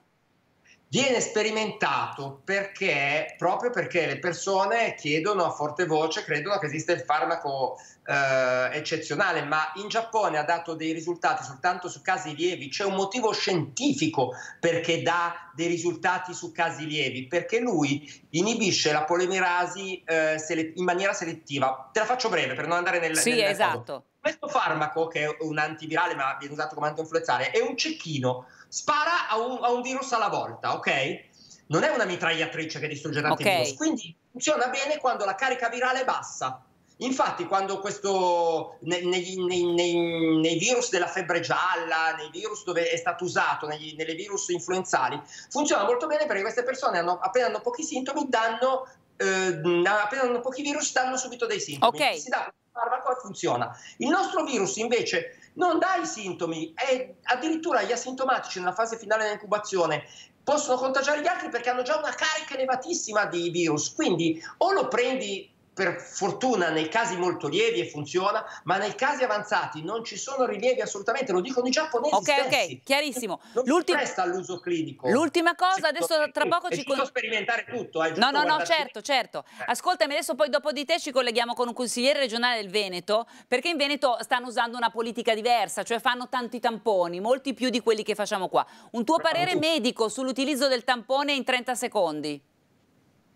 viene sperimentato perché, proprio perché le persone chiedono a forte voce, credono che esista il farmaco eh, eccezionale, ma in Giappone ha dato dei risultati soltanto su casi lievi, c'è un motivo scientifico perché dà dei risultati su casi lievi, perché lui inibisce la polimerasi eh, in maniera selettiva. Te la faccio breve per non andare nel... Sì, nel esatto. Caso. Questo farmaco, che è un antivirale ma viene usato come antinfluenzale, è un cecchino spara a un, a un virus alla volta, ok? Non è una mitragliatrice che distrugge tanti okay. virus, quindi funziona bene quando la carica virale è bassa. Infatti, quando questo nei, nei, nei, nei, virus della febbre gialla, nei virus dove è stato usato, negli, nelle virus influenzali, funziona molto bene perché queste persone hanno, appena hanno pochi sintomi, danno, eh, appena hanno pochi virus, danno subito dei sintomi. Okay. Si dà farmaco funziona. Il nostro virus invece non dà i sintomi, è addirittura gli asintomatici nella fase finale dell'incubazione possono contagiare gli altri perché hanno già una carica elevatissima di virus, quindi o lo prendi per fortuna nei casi molto lievi e funziona, ma nei casi avanzati non ci sono rilievi assolutamente, lo dicono i giapponesi Ok, stessi. ok, chiarissimo. Non L'ultima... resta all'uso clinico. L'ultima cosa, adesso tra poco ci... Con... sperimentare tutto, eh, No, no, no, certo, certo. Eh. Ascoltami, adesso poi dopo di te ci colleghiamo con un consigliere regionale del Veneto, perché in Veneto stanno usando una politica diversa, cioè fanno tanti tamponi, molti più di quelli che facciamo qua. Un tuo parere medico sull'utilizzo del tampone in 30 secondi?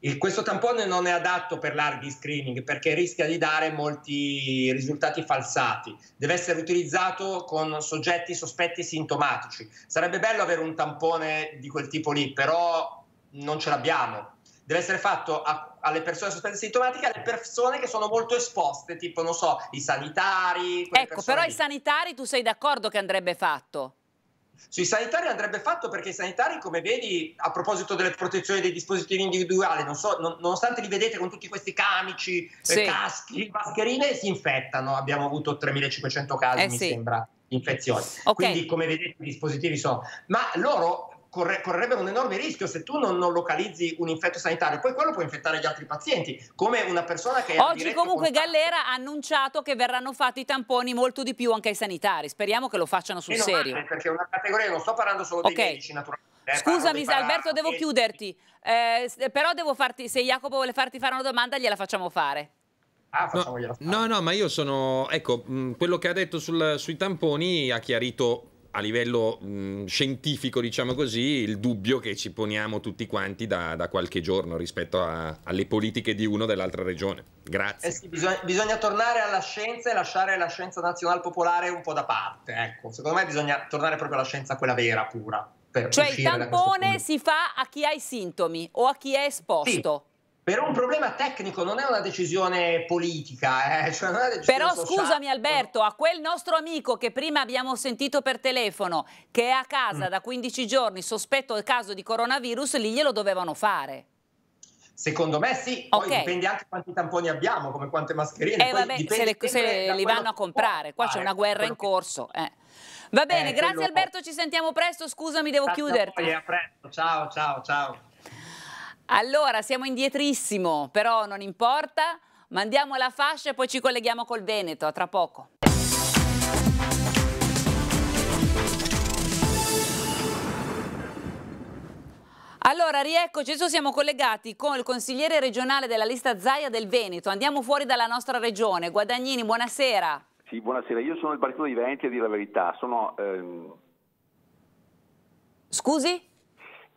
Il, questo tampone non è adatto per larghi screening perché rischia di dare molti risultati falsati. Deve essere utilizzato con soggetti sospetti sintomatici. Sarebbe bello avere un tampone di quel tipo lì, però non ce l'abbiamo. Deve essere fatto a, alle persone sospette sintomatiche, alle persone che sono molto esposte, tipo, non so, i sanitari. Ecco, però lì. i sanitari tu sei d'accordo che andrebbe fatto? Sui sanitari andrebbe fatto perché i sanitari, come vedi, a proposito delle protezioni dei dispositivi individuali, non so, non, nonostante li vedete con tutti questi camici, eh, sì. caschi, mascherine, si infettano. Abbiamo avuto 3.500 casi, eh mi sì. sembra, infezioni. Okay. Quindi, come vedete, i dispositivi sono. Ma loro corre- correrebbe un enorme rischio se tu non, non, localizzi un infetto sanitario. Poi quello può infettare gli altri pazienti, come una persona che... Oggi comunque contatto. Gallera ha annunciato che verranno fatti i tamponi molto di più anche ai sanitari. Speriamo che lo facciano sul eh no, serio. Perché è una categoria, non sto parlando solo okay. dei medici naturalmente. Eh, Scusami Alberto, devo chiuderti, eh, però devo farti, se Jacopo vuole farti fare una domanda gliela facciamo fare. Ah, no, no, no, ma io sono. Ecco, mh, quello che ha detto sul, sui tamponi ha chiarito a livello mh, scientifico, diciamo così, il dubbio che ci poniamo tutti quanti da, da qualche giorno rispetto a, alle politiche di uno o dell'altra regione. Grazie. Eh sì, bisogna, bisogna, tornare alla scienza e lasciare la scienza nazionale popolare un po' da parte. Ecco. Secondo me bisogna tornare proprio alla scienza quella vera, pura. cioè il tampone si fa a chi ha i sintomi o a chi è esposto. Sì per un problema tecnico, non è una decisione politica. Eh? Cioè decisione Però sociale. scusami Alberto, a quel nostro amico che prima abbiamo sentito per telefono, che è a casa mm. da 15 giorni, sospetto il caso di coronavirus, lì glielo dovevano fare. Secondo me sì, poi okay. dipende anche quanti tamponi abbiamo, come quante mascherine. Eh, vabbè, se, le, se li vanno a comprare, qua c'è una guerra in corso. Eh. Va bene, eh, grazie quello... Alberto, ci sentiamo presto, scusami, devo Grazie chiuderti. A, voi, a presto, ciao, ciao, ciao. Allora, siamo indietrissimo, però non importa. Mandiamo la fascia e poi ci colleghiamo col Veneto, a tra poco. Allora, rieccoci, adesso siamo collegati con il consigliere regionale della lista Zaia del Veneto. Andiamo fuori dalla nostra regione. Guadagnini, buonasera. Sì, buonasera. Io sono il partito di Venti a dire la verità. Sono... Ehm... Scusi?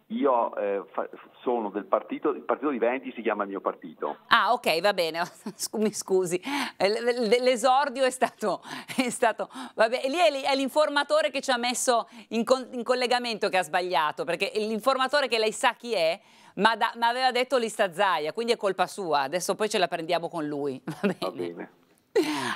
Io eh, fa- sono del partito, il partito di Venti si chiama il mio partito. Ah ok, va bene, mi scusi, eh, l'esordio è stato, è stato vabbè, lì è, l'informatore che ci ha messo in, con- in collegamento che ha sbagliato, perché l'informatore che lei sa chi è, ma, da, ma, aveva detto lista Zaia, quindi è colpa sua. Adesso poi ce la prendiamo con lui. Va bene. Va bene.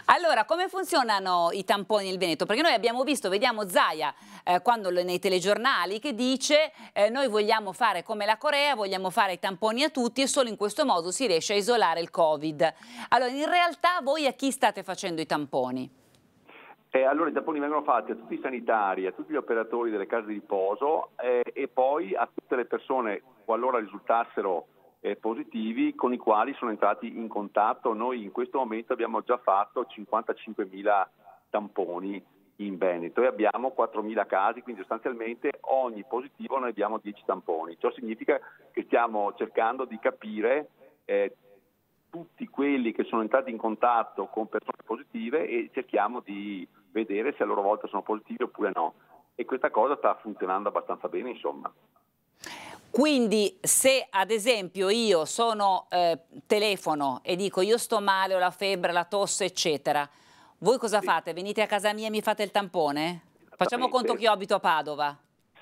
Allora, come funzionano i tamponi nel Veneto? Perché noi abbiamo visto, vediamo Zaia eh, quando, nei telegiornali che dice eh, noi vogliamo fare come la Corea, vogliamo fare i tamponi a tutti e solo in questo modo si riesce a isolare il Covid. Allora, in realtà voi a chi state facendo i tamponi? Eh, allora i tamponi vengono fatti a tutti i sanitari, a tutti gli operatori delle case di riposo eh, e poi a tutte le persone, qualora risultassero eh, positivi con i quali sono entrati in contatto. Noi in questo momento abbiamo già fatto 55.000 tamponi in Veneto e abbiamo 4.000 casi, quindi sostanzialmente ogni positivo noi abbiamo 10 tamponi. Ciò significa che stiamo cercando di capire eh, tutti quelli che sono entrati in contatto con persone positive e cerchiamo di vedere se a loro volta sono positivi oppure no. E questa cosa sta funzionando abbastanza bene, insomma. Quindi se ad esempio io sono eh, telefono e dico io sto male, ho la febbre, la tosse, eccetera, voi cosa sì. fate? Venite a casa mia e mi fate il tampone? Facciamo conto che io abito a Padova.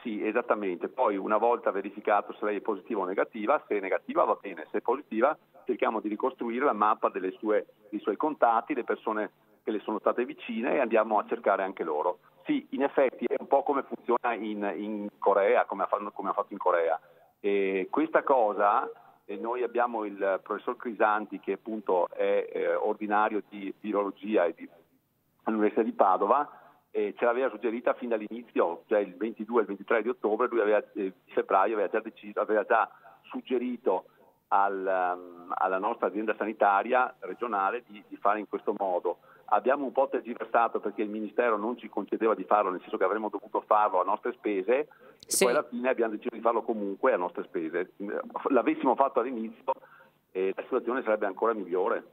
Sì, esattamente. Poi una volta verificato se lei è positiva o negativa, se è negativa va bene, se è positiva cerchiamo di ricostruire la mappa sue, dei suoi contatti, le persone che le sono state vicine e andiamo a cercare anche loro. Sì, in effetti è un po' come funziona in, in Corea, come, ha fatto in Corea. E questa cosa, e noi abbiamo il professor Crisanti che appunto è eh, ordinario di virologia e di, all'Università di Padova, e ce l'aveva suggerita fin dall'inizio, cioè il 22 e il 23 di ottobre, lui aveva, eh, febbraio aveva già, deciso, aveva già suggerito al, um, alla nostra azienda sanitaria regionale di, di fare in questo modo abbiamo un po' tergiversato perché il Ministero non ci concedeva di farlo, nel senso che avremmo dovuto farlo a nostre spese, sì. poi alla fine abbiamo deciso di farlo comunque a nostre spese. L'avessimo fatto all'inizio eh, la situazione sarebbe ancora migliore.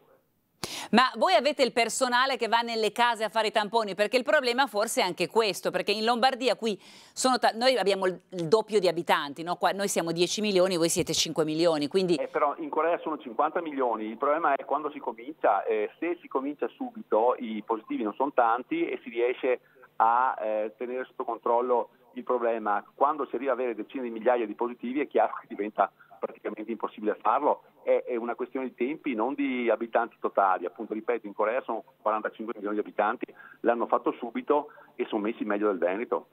Ma voi avete il personale che va nelle case a fare i tamponi? Perché il problema forse è anche questo, perché in Lombardia qui sono noi abbiamo il doppio di abitanti, no? Qua, noi siamo 10 milioni, voi siete 5 milioni. Quindi... Eh, però in Corea sono 50 milioni, il problema è quando si comincia, eh, se si comincia subito i positivi non sono tanti e si riesce a eh, tenere sotto controllo il problema. Quando si arriva ad avere decine di migliaia di positivi è chiaro che diventa praticamente impossibile farlo è, è una questione di tempi, non di abitanti totali. Appunto, ripeto, in Corea sono 45 milioni di abitanti, l'hanno fatto subito e sono messi meglio del Veneto.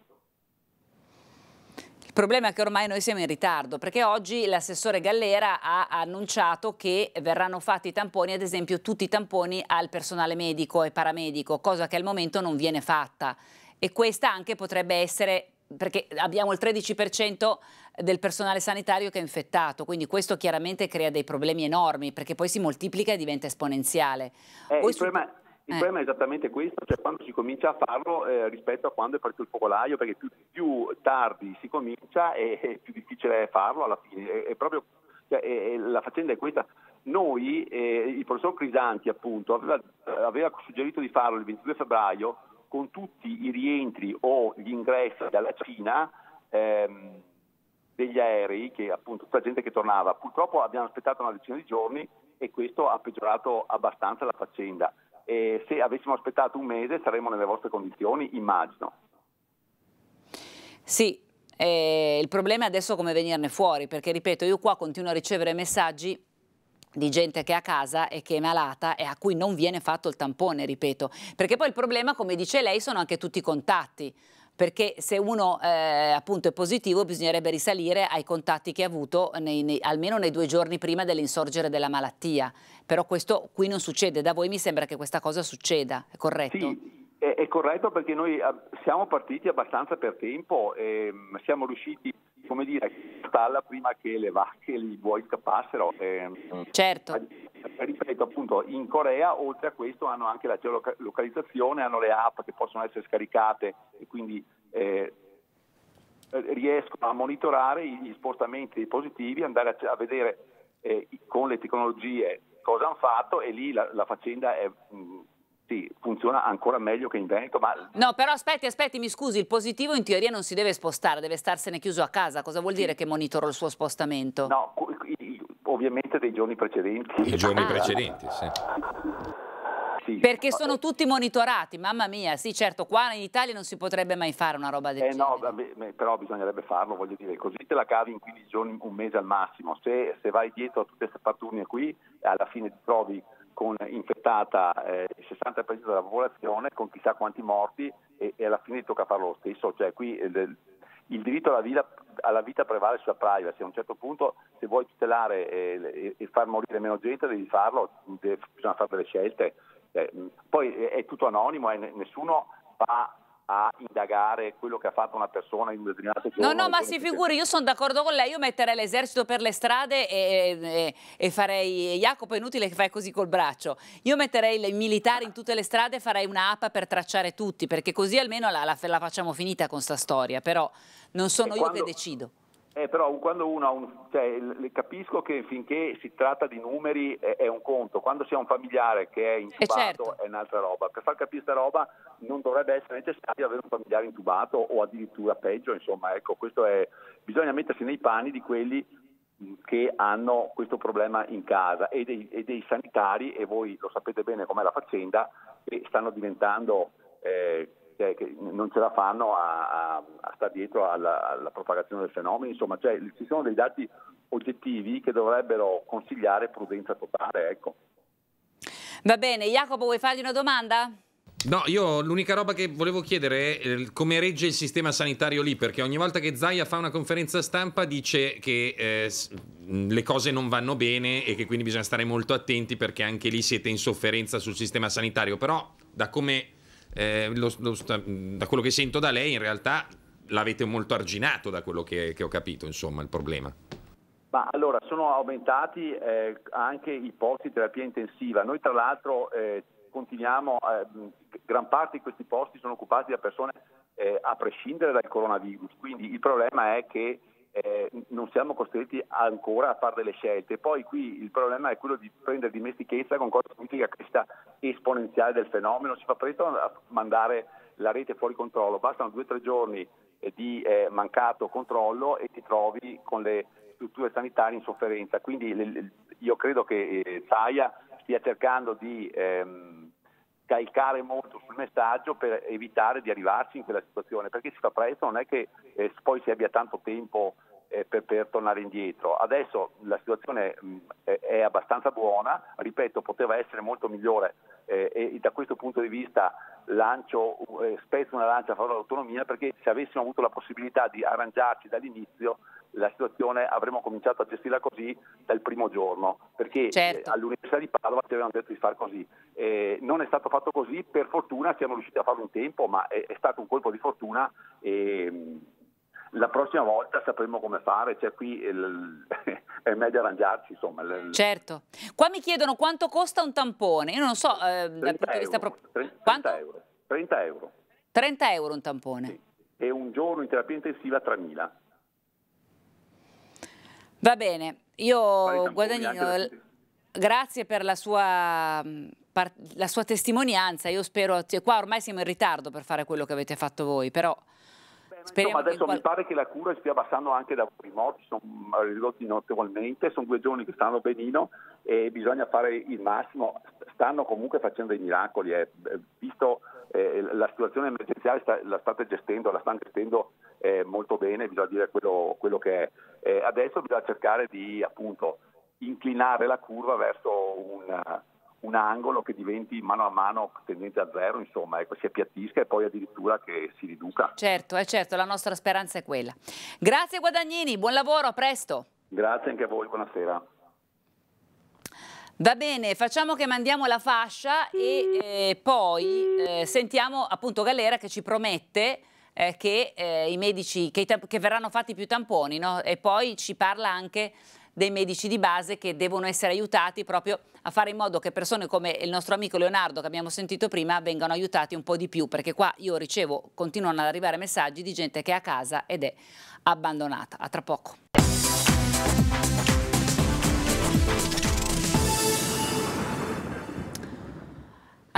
Il problema è che ormai noi siamo in ritardo perché oggi l'assessore Gallera ha annunciato che verranno fatti i tamponi, ad esempio tutti i tamponi al personale medico e paramedico, cosa che al momento non viene fatta. E questa anche potrebbe essere perché abbiamo il 13% del personale sanitario che è infettato, quindi questo chiaramente crea dei problemi enormi perché poi si moltiplica e diventa esponenziale. Eh, il, su... problema, il eh. problema, è esattamente questo, cioè quando si comincia a farlo eh, rispetto a quando è partito il focolaio, perché più, più tardi si comincia e più difficile è farlo alla fine. È, è proprio, cioè, è, la faccenda è questa. Noi, eh, il professor Crisanti appunto, aveva, aveva suggerito di farlo il 22 febbraio, con tutti i rientri o gli ingressi dalla Cina ehm, degli aerei, che appunto tutta gente che tornava. Purtroppo abbiamo aspettato una decina di giorni e questo ha peggiorato abbastanza la faccenda. E se avessimo aspettato un mese saremmo nelle vostre condizioni, immagino. Sì, eh, il problema è adesso come venirne fuori, perché ripeto, io qua continuo a ricevere messaggi di gente che è a casa e che è malata e a cui non viene fatto il tampone, ripeto. Perché poi il problema, come dice lei, sono anche tutti i contatti perché se uno eh, appunto è positivo bisognerebbe risalire ai contatti che ha avuto nei, nei, almeno nei due giorni prima dell'insorgere della malattia. Però questo qui non succede, da voi mi sembra che questa cosa succeda, è corretto? Sì, è, è corretto perché noi ah, siamo partiti abbastanza per tempo, e mm, siamo riusciti come dire, stalla prima che le vacche gli vuoi buoi scappassero. Ehm, certo. Eh, ripeto, appunto, in Corea oltre a questo hanno anche la geolocalizzazione, hanno le app che possono essere scaricate e quindi eh, riescono a monitorare gli spostamenti dei positivi, andare a, vedere eh, con le tecnologie cosa hanno fatto e lì la, la faccenda è... Mh, mm, sì, funziona ancora meglio che in Veneto. Ma... No, però aspetti, aspetti, mi scusi, il positivo in teoria non si deve spostare, deve starsene chiuso a casa. Cosa vuol dire che monitoro il suo spostamento? No, ovviamente dei giorni precedenti. I giorni ah. precedenti, sì. Sì, Perché vabbè. sono tutti monitorati, mamma mia, sì certo, qua in Italia non si potrebbe mai fare una roba del eh genere. No, però bisognerebbe farlo, voglio dire, così te la cavi in 15 giorni, un mese al massimo, se, se vai dietro a tutte queste pattuglie qui, alla fine ti trovi con infettata eh, il 60% della popolazione, con chissà quanti morti e, e, alla fine tocca fare lo stesso. Cioè, qui il, eh, il diritto alla vita, alla vita, prevale sulla privacy. A un certo punto se vuoi tutelare eh, e, e far morire meno gente devi farlo, deve, bisogna fare delle scelte. Eh, poi eh, è tutto anonimo e nessuno va a indagare quello che ha fatto una persona in un determinato giorno. No, no, ma si figuri, io sono d'accordo con lei, io metterei l'esercito per le strade e, e, e, farei, Jacopo è inutile che fai così col braccio, io metterei i militari in tutte le strade e farei un'app per tracciare tutti, perché così almeno la, la, la facciamo finita con sta storia, però non sono e io quando... che decido. Eh, però quando uno ha un, cioè, capisco che finché si tratta di numeri è, è un conto, quando si ha un familiare che è eh, intubato eh certo. è un'altra roba. Per far capire questa roba non dovrebbe essere necessario avere un familiare intubato o addirittura peggio, insomma, ecco, è, bisogna mettersi nei panni di quelli che hanno questo problema in casa e dei, e dei sanitari, e voi lo sapete bene com'è la faccenda, che stanno diventando... Eh, che, che non ce la fanno a, a, a stare dietro alla, alla, propagazione del fenomeno, insomma cioè, ci sono dei dati oggettivi che dovrebbero consigliare prudenza totale. Ecco. Va bene, Jacopo vuoi fargli una domanda? No, io l'unica roba che volevo chiedere è eh, come regge il sistema sanitario lì, perché ogni volta che Zaia fa una conferenza stampa dice che eh, le cose non vanno bene e che quindi bisogna stare molto attenti perché anche lì siete in sofferenza sul sistema sanitario, però da come eh, lo, lo, da quello che sento da lei in realtà l'avete molto arginato da quello che, che ho capito, insomma, il problema. Ma allora sono aumentati eh, anche i posti di terapia intensiva. Noi tra l'altro eh, continuiamo, eh, gran parte di questi posti sono occupati da persone eh, a prescindere dal coronavirus, quindi il problema è che eh, non siamo costretti ancora a fare delle scelte. Poi qui il problema è quello di prendere dimestichezza con cosa significa questa esponenziale del fenomeno. Ci fa presto a mandare la rete fuori controllo, bastano due o tre giorni eh, di eh, mancato controllo e ti trovi con le strutture sanitarie in sofferenza. Quindi le, io credo che eh, Saia stia cercando di ehm, calcare molto sul messaggio per evitare di arrivarci in quella situazione, perché si fa presto, non è che eh, poi si abbia tanto tempo eh, per, per, tornare indietro. Adesso la situazione mh, è, è, abbastanza buona, ripeto, poteva essere molto migliore eh, e da questo punto di vista lancio, eh, spezzo una lancia a favore dell'autonomia perché se avessimo avuto la possibilità di arrangiarci dall'inizio la situazione avremmo cominciato a gestirla così dal primo giorno, perché eh, certo. eh, all'Università di Padova ci avevano detto di far così. Eh, non è stato fatto così, per fortuna siamo riusciti a farlo in tempo, ma è, è stato un colpo di fortuna. E, ehm, la prossima volta sapremo come fare, cioè qui il, è meglio arrangiarci insomma. Certo, qua mi chiedono quanto costa un tampone, io non so eh, dal punto di vista proprio... 30 euro. 30 euro. 30 euro un tampone. Sì. E un giorno in terapia intensiva 3.000. Va bene, io Guadagnino, grazie per la sua mm, la sua testimonianza, io spero, cioè, qua ormai siamo in ritardo per fare quello che avete fatto voi, però Speriamo Insomma, adesso qual... mi pare che la cura stia abbassando anche da voi. i morti, sono mm, ridotti notevolmente, sono due giorni che stanno benino e bisogna fare il massimo, stanno comunque facendo dei miracoli, eh. eh visto eh, la situazione emergenziale sta, la state gestendo, la stanno gestendo eh, molto bene, bisogna dire quello, quello che è. Eh, adesso bisogna cercare di appunto inclinare la curva verso un un angolo che diventi mano a mano tendente a zero, insomma, ecco, si appiattisca e poi addirittura che si riduca. Certo, è eh, certo, la nostra speranza è quella. Grazie Guadagnini, buon lavoro, a presto. Grazie anche a voi, buonasera. Va bene, facciamo che mandiamo la fascia e eh, poi eh, sentiamo appunto Galera che ci promette eh, che eh, i medici, che, che verranno fatti più tamponi, no? E poi ci parla anche dei medici di base che devono essere aiutati proprio a fare in modo che persone come il nostro amico Leonardo che abbiamo sentito prima vengano aiutati un po' di più perché qua io ricevo, continuano ad arrivare messaggi di gente che è a casa ed è abbandonata. A tra poco.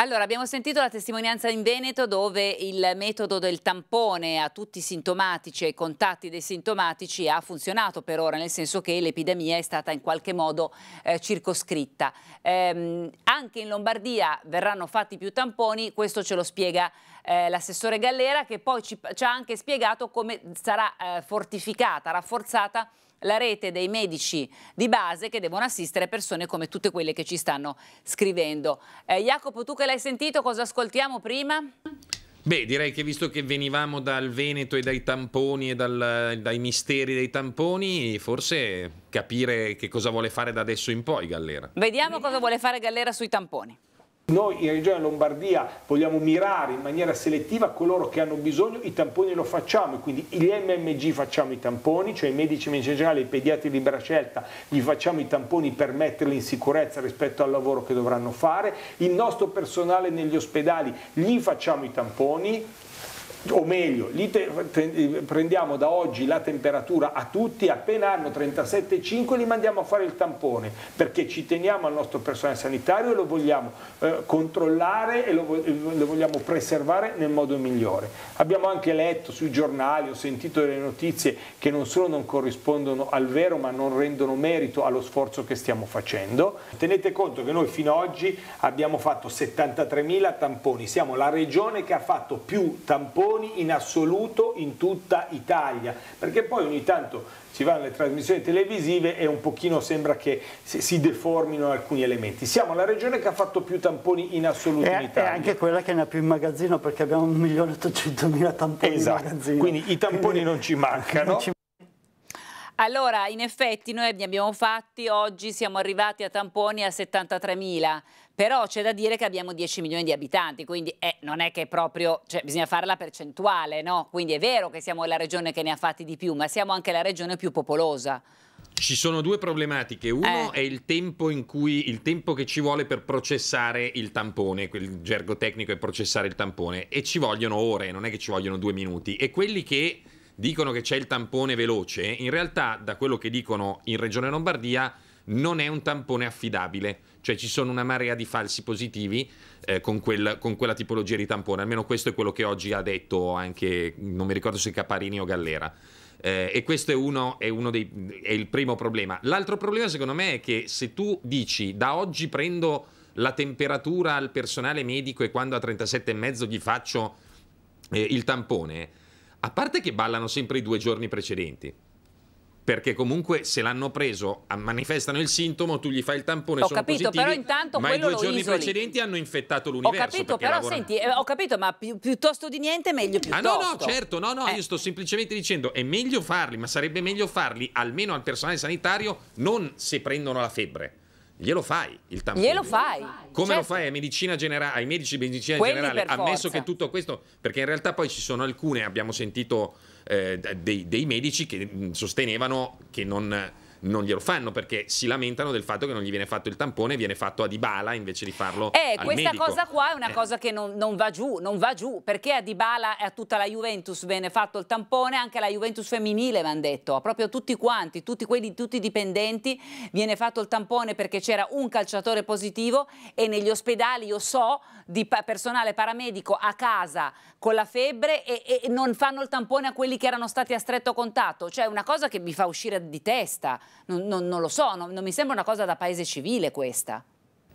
Allora, abbiamo sentito la testimonianza in Veneto dove il metodo del tampone a tutti i sintomatici e ai contatti dei sintomatici ha funzionato per ora, nel senso che l'epidemia è stata in qualche modo eh, circoscritta. Ehm, anche in Lombardia verranno fatti più tamponi, questo ce lo spiega eh, l'assessore Gallera che poi ci, ci, ha anche spiegato come sarà eh, fortificata, rafforzata la rete dei medici di base che devono assistere persone come tutte quelle che ci stanno scrivendo. Eh, Jacopo, tu che l'hai sentito, cosa ascoltiamo prima? Beh, direi che visto che venivamo dal Veneto e dai tamponi e dal, dai misteri dei tamponi, forse capire che cosa vuole fare da adesso in poi Gallera. Vediamo cosa vuole fare Gallera sui tamponi. Noi in Regione Lombardia vogliamo mirare in maniera selettiva coloro che hanno bisogno, i tamponi lo facciamo, quindi gli MMG facciamo i tamponi, cioè i medici medicinali, generale, i pediatri di libera scelta, gli facciamo i tamponi per metterli in sicurezza rispetto al lavoro che dovranno fare, il nostro personale negli ospedali gli facciamo i tamponi, o meglio, prendiamo da oggi la temperatura a tutti, appena hanno 37,5 li mandiamo a fare il tampone, perché ci teniamo al nostro personale sanitario e lo vogliamo eh, controllare e lo, eh, lo, vogliamo preservare nel modo migliore. Abbiamo anche letto sui giornali, ho sentito delle notizie che non solo non corrispondono al vero, ma non rendono merito allo sforzo che stiamo facendo. Tenete conto che noi fino ad oggi abbiamo fatto 73.000 tamponi, siamo la regione che ha fatto più tamponi milioni in assoluto in tutta Italia, perché poi ogni tanto ci vanno le trasmissioni televisive e un pochino sembra che si deformino alcuni elementi. Siamo la regione che ha fatto più tamponi in assoluto e, in Italia. E anche quella che ne ha più in magazzino perché abbiamo 1.800.000 tamponi esatto. in magazzino. Quindi i tamponi Quindi, non ci mancano. Non ci allora, in effetti noi ne abbiamo fatti, oggi siamo arrivati a tamponi a 73.000, però c'è da dire che abbiamo 10 milioni di abitanti, quindi eh, non è che proprio, cioè, bisogna fare la percentuale, no? Quindi è vero che siamo la regione che ne ha fatti di più, ma siamo anche la regione più popolosa. Ci sono due problematiche. Uno eh. è il tempo, cui, il tempo, che ci vuole per processare il tampone, quel gergo tecnico è processare il tampone, e ci vogliono ore, non è che ci vogliono due minuti. E quelli che dicono che c'è il tampone veloce, in realtà, da quello che dicono in Regione Lombardia, non è un tampone affidabile cioè ci sono una marea di falsi positivi eh, con, quel, con, quella tipologia di tampone. Almeno questo è quello che oggi ha detto anche, non mi ricordo se Caparini o Gallera. Eh, e questo è uno, è uno dei, è il primo problema. L'altro problema secondo me è che se tu dici da oggi prendo la temperatura al personale medico e quando a 37,5 gli faccio eh, il tampone, a parte che ballano sempre i due giorni precedenti perché comunque se l'hanno preso, manifestano il sintomo, tu gli fai il tampone, ho sono capito, positivi, però intanto ma i due giorni isoli. precedenti hanno infettato l'universo. Ho capito, però lavorano. senti, eh, ho capito, ma pi piuttosto di niente meglio piuttosto. Ah no, no, certo, no, no, eh. io sto semplicemente dicendo è meglio farli, ma sarebbe meglio farli almeno al personale sanitario, non se prendono la febbre glielo fai il tampone. Glielo fai. Come certo. lo fai a medicina generale, ai medici di medicina Quelli generale, ammesso forza. che tutto questo, perché in realtà poi ci sono alcune, abbiamo sentito eh, dei, dei, medici che mm, sostenevano che non, non glielo fanno perché si lamentano del fatto che non gli viene fatto il tampone, viene fatto a Dybala invece di farlo eh, questa medico. cosa qua è una eh. cosa che non, non, va giù, non va giù, perché a Dybala e a tutta la Juventus viene fatto il tampone, anche alla Juventus femminile mi hanno detto, proprio tutti quanti, tutti quelli, tutti i dipendenti viene fatto il tampone perché c'era un calciatore positivo e negli ospedali io so di personale paramedico a casa con la febbre e, e non fanno il tampone a quelli che erano stati a stretto contatto. Cioè una cosa che mi fa uscire di testa, non, non, non lo so, non, non mi sembra una cosa da paese civile questa.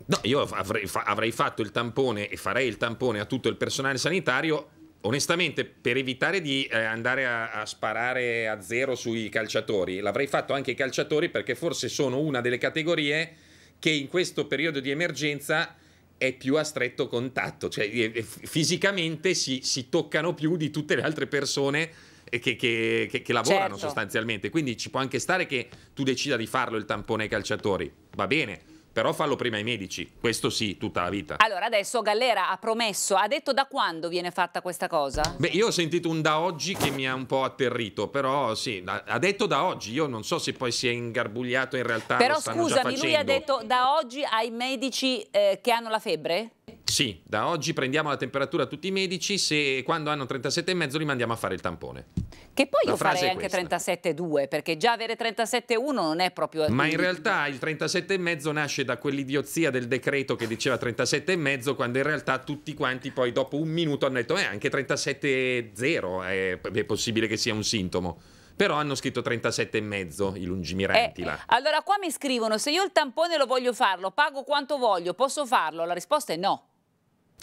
No, io avrei, fa avrei, fatto il tampone e farei il tampone a tutto il personale sanitario. Onestamente, per evitare di eh, andare a, a, sparare a zero sui calciatori, l'avrei fatto anche ai calciatori perché forse sono una delle categorie che in questo periodo di emergenza è più a stretto contatto, cioè fisicamente si, si toccano più di tutte le altre persone eh, che, che, che, che, lavorano certo. sostanzialmente. Quindi ci può anche stare che tu decida di farlo il tampone ai calciatori, va bene però fallo prima ai medici, questo sì, tutta la vita. Allora adesso Gallera ha promesso, ha detto da quando viene fatta questa cosa? Beh, io ho sentito un da oggi che mi ha un po' atterrito, però sì, ha detto da oggi, io non so se poi si è ingarbugliato in realtà. Però scusami, lui ha detto da oggi ai medici eh, che hanno la febbre? Sì, da oggi prendiamo la temperatura a tutti i medici, se quando hanno 37,5 li mandiamo a fare il tampone. Che poi la io farei anche 37,2 perché già avere 37,1 non è proprio... Ma in realtà il 37,5 nasce da quell'idiozia del decreto che diceva 37,5 quando in realtà tutti quanti poi dopo un minuto hanno detto eh, anche 37,0 è, è possibile che sia un sintomo però hanno scritto 37,5 i lungimiranti eh, là. Allora qua mi scrivono se io il tampone lo voglio farlo, pago quanto voglio, posso farlo? La risposta è no.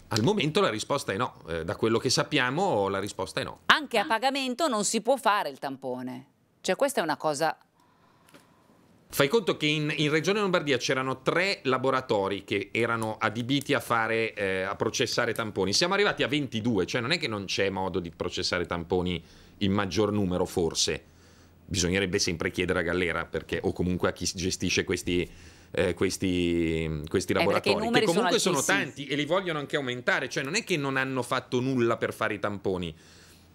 Al momento la risposta è no, eh, da quello che sappiamo la risposta è no. Anche a pagamento non si può fare il tampone, cioè questa è una cosa... Fai conto che in, in Regione Lombardia c'erano tre laboratori che erano adibiti a, fare, eh, a processare tamponi, siamo arrivati a 22, cioè non è che non c'è modo di processare tamponi in maggior numero forse, bisognerebbe sempre chiedere a Gallera perché, o comunque a chi gestisce questi eh, questi, questi eh, laboratori, che comunque sono, sono tanti e li vogliono anche aumentare, cioè non è che non hanno fatto nulla per fare i tamponi.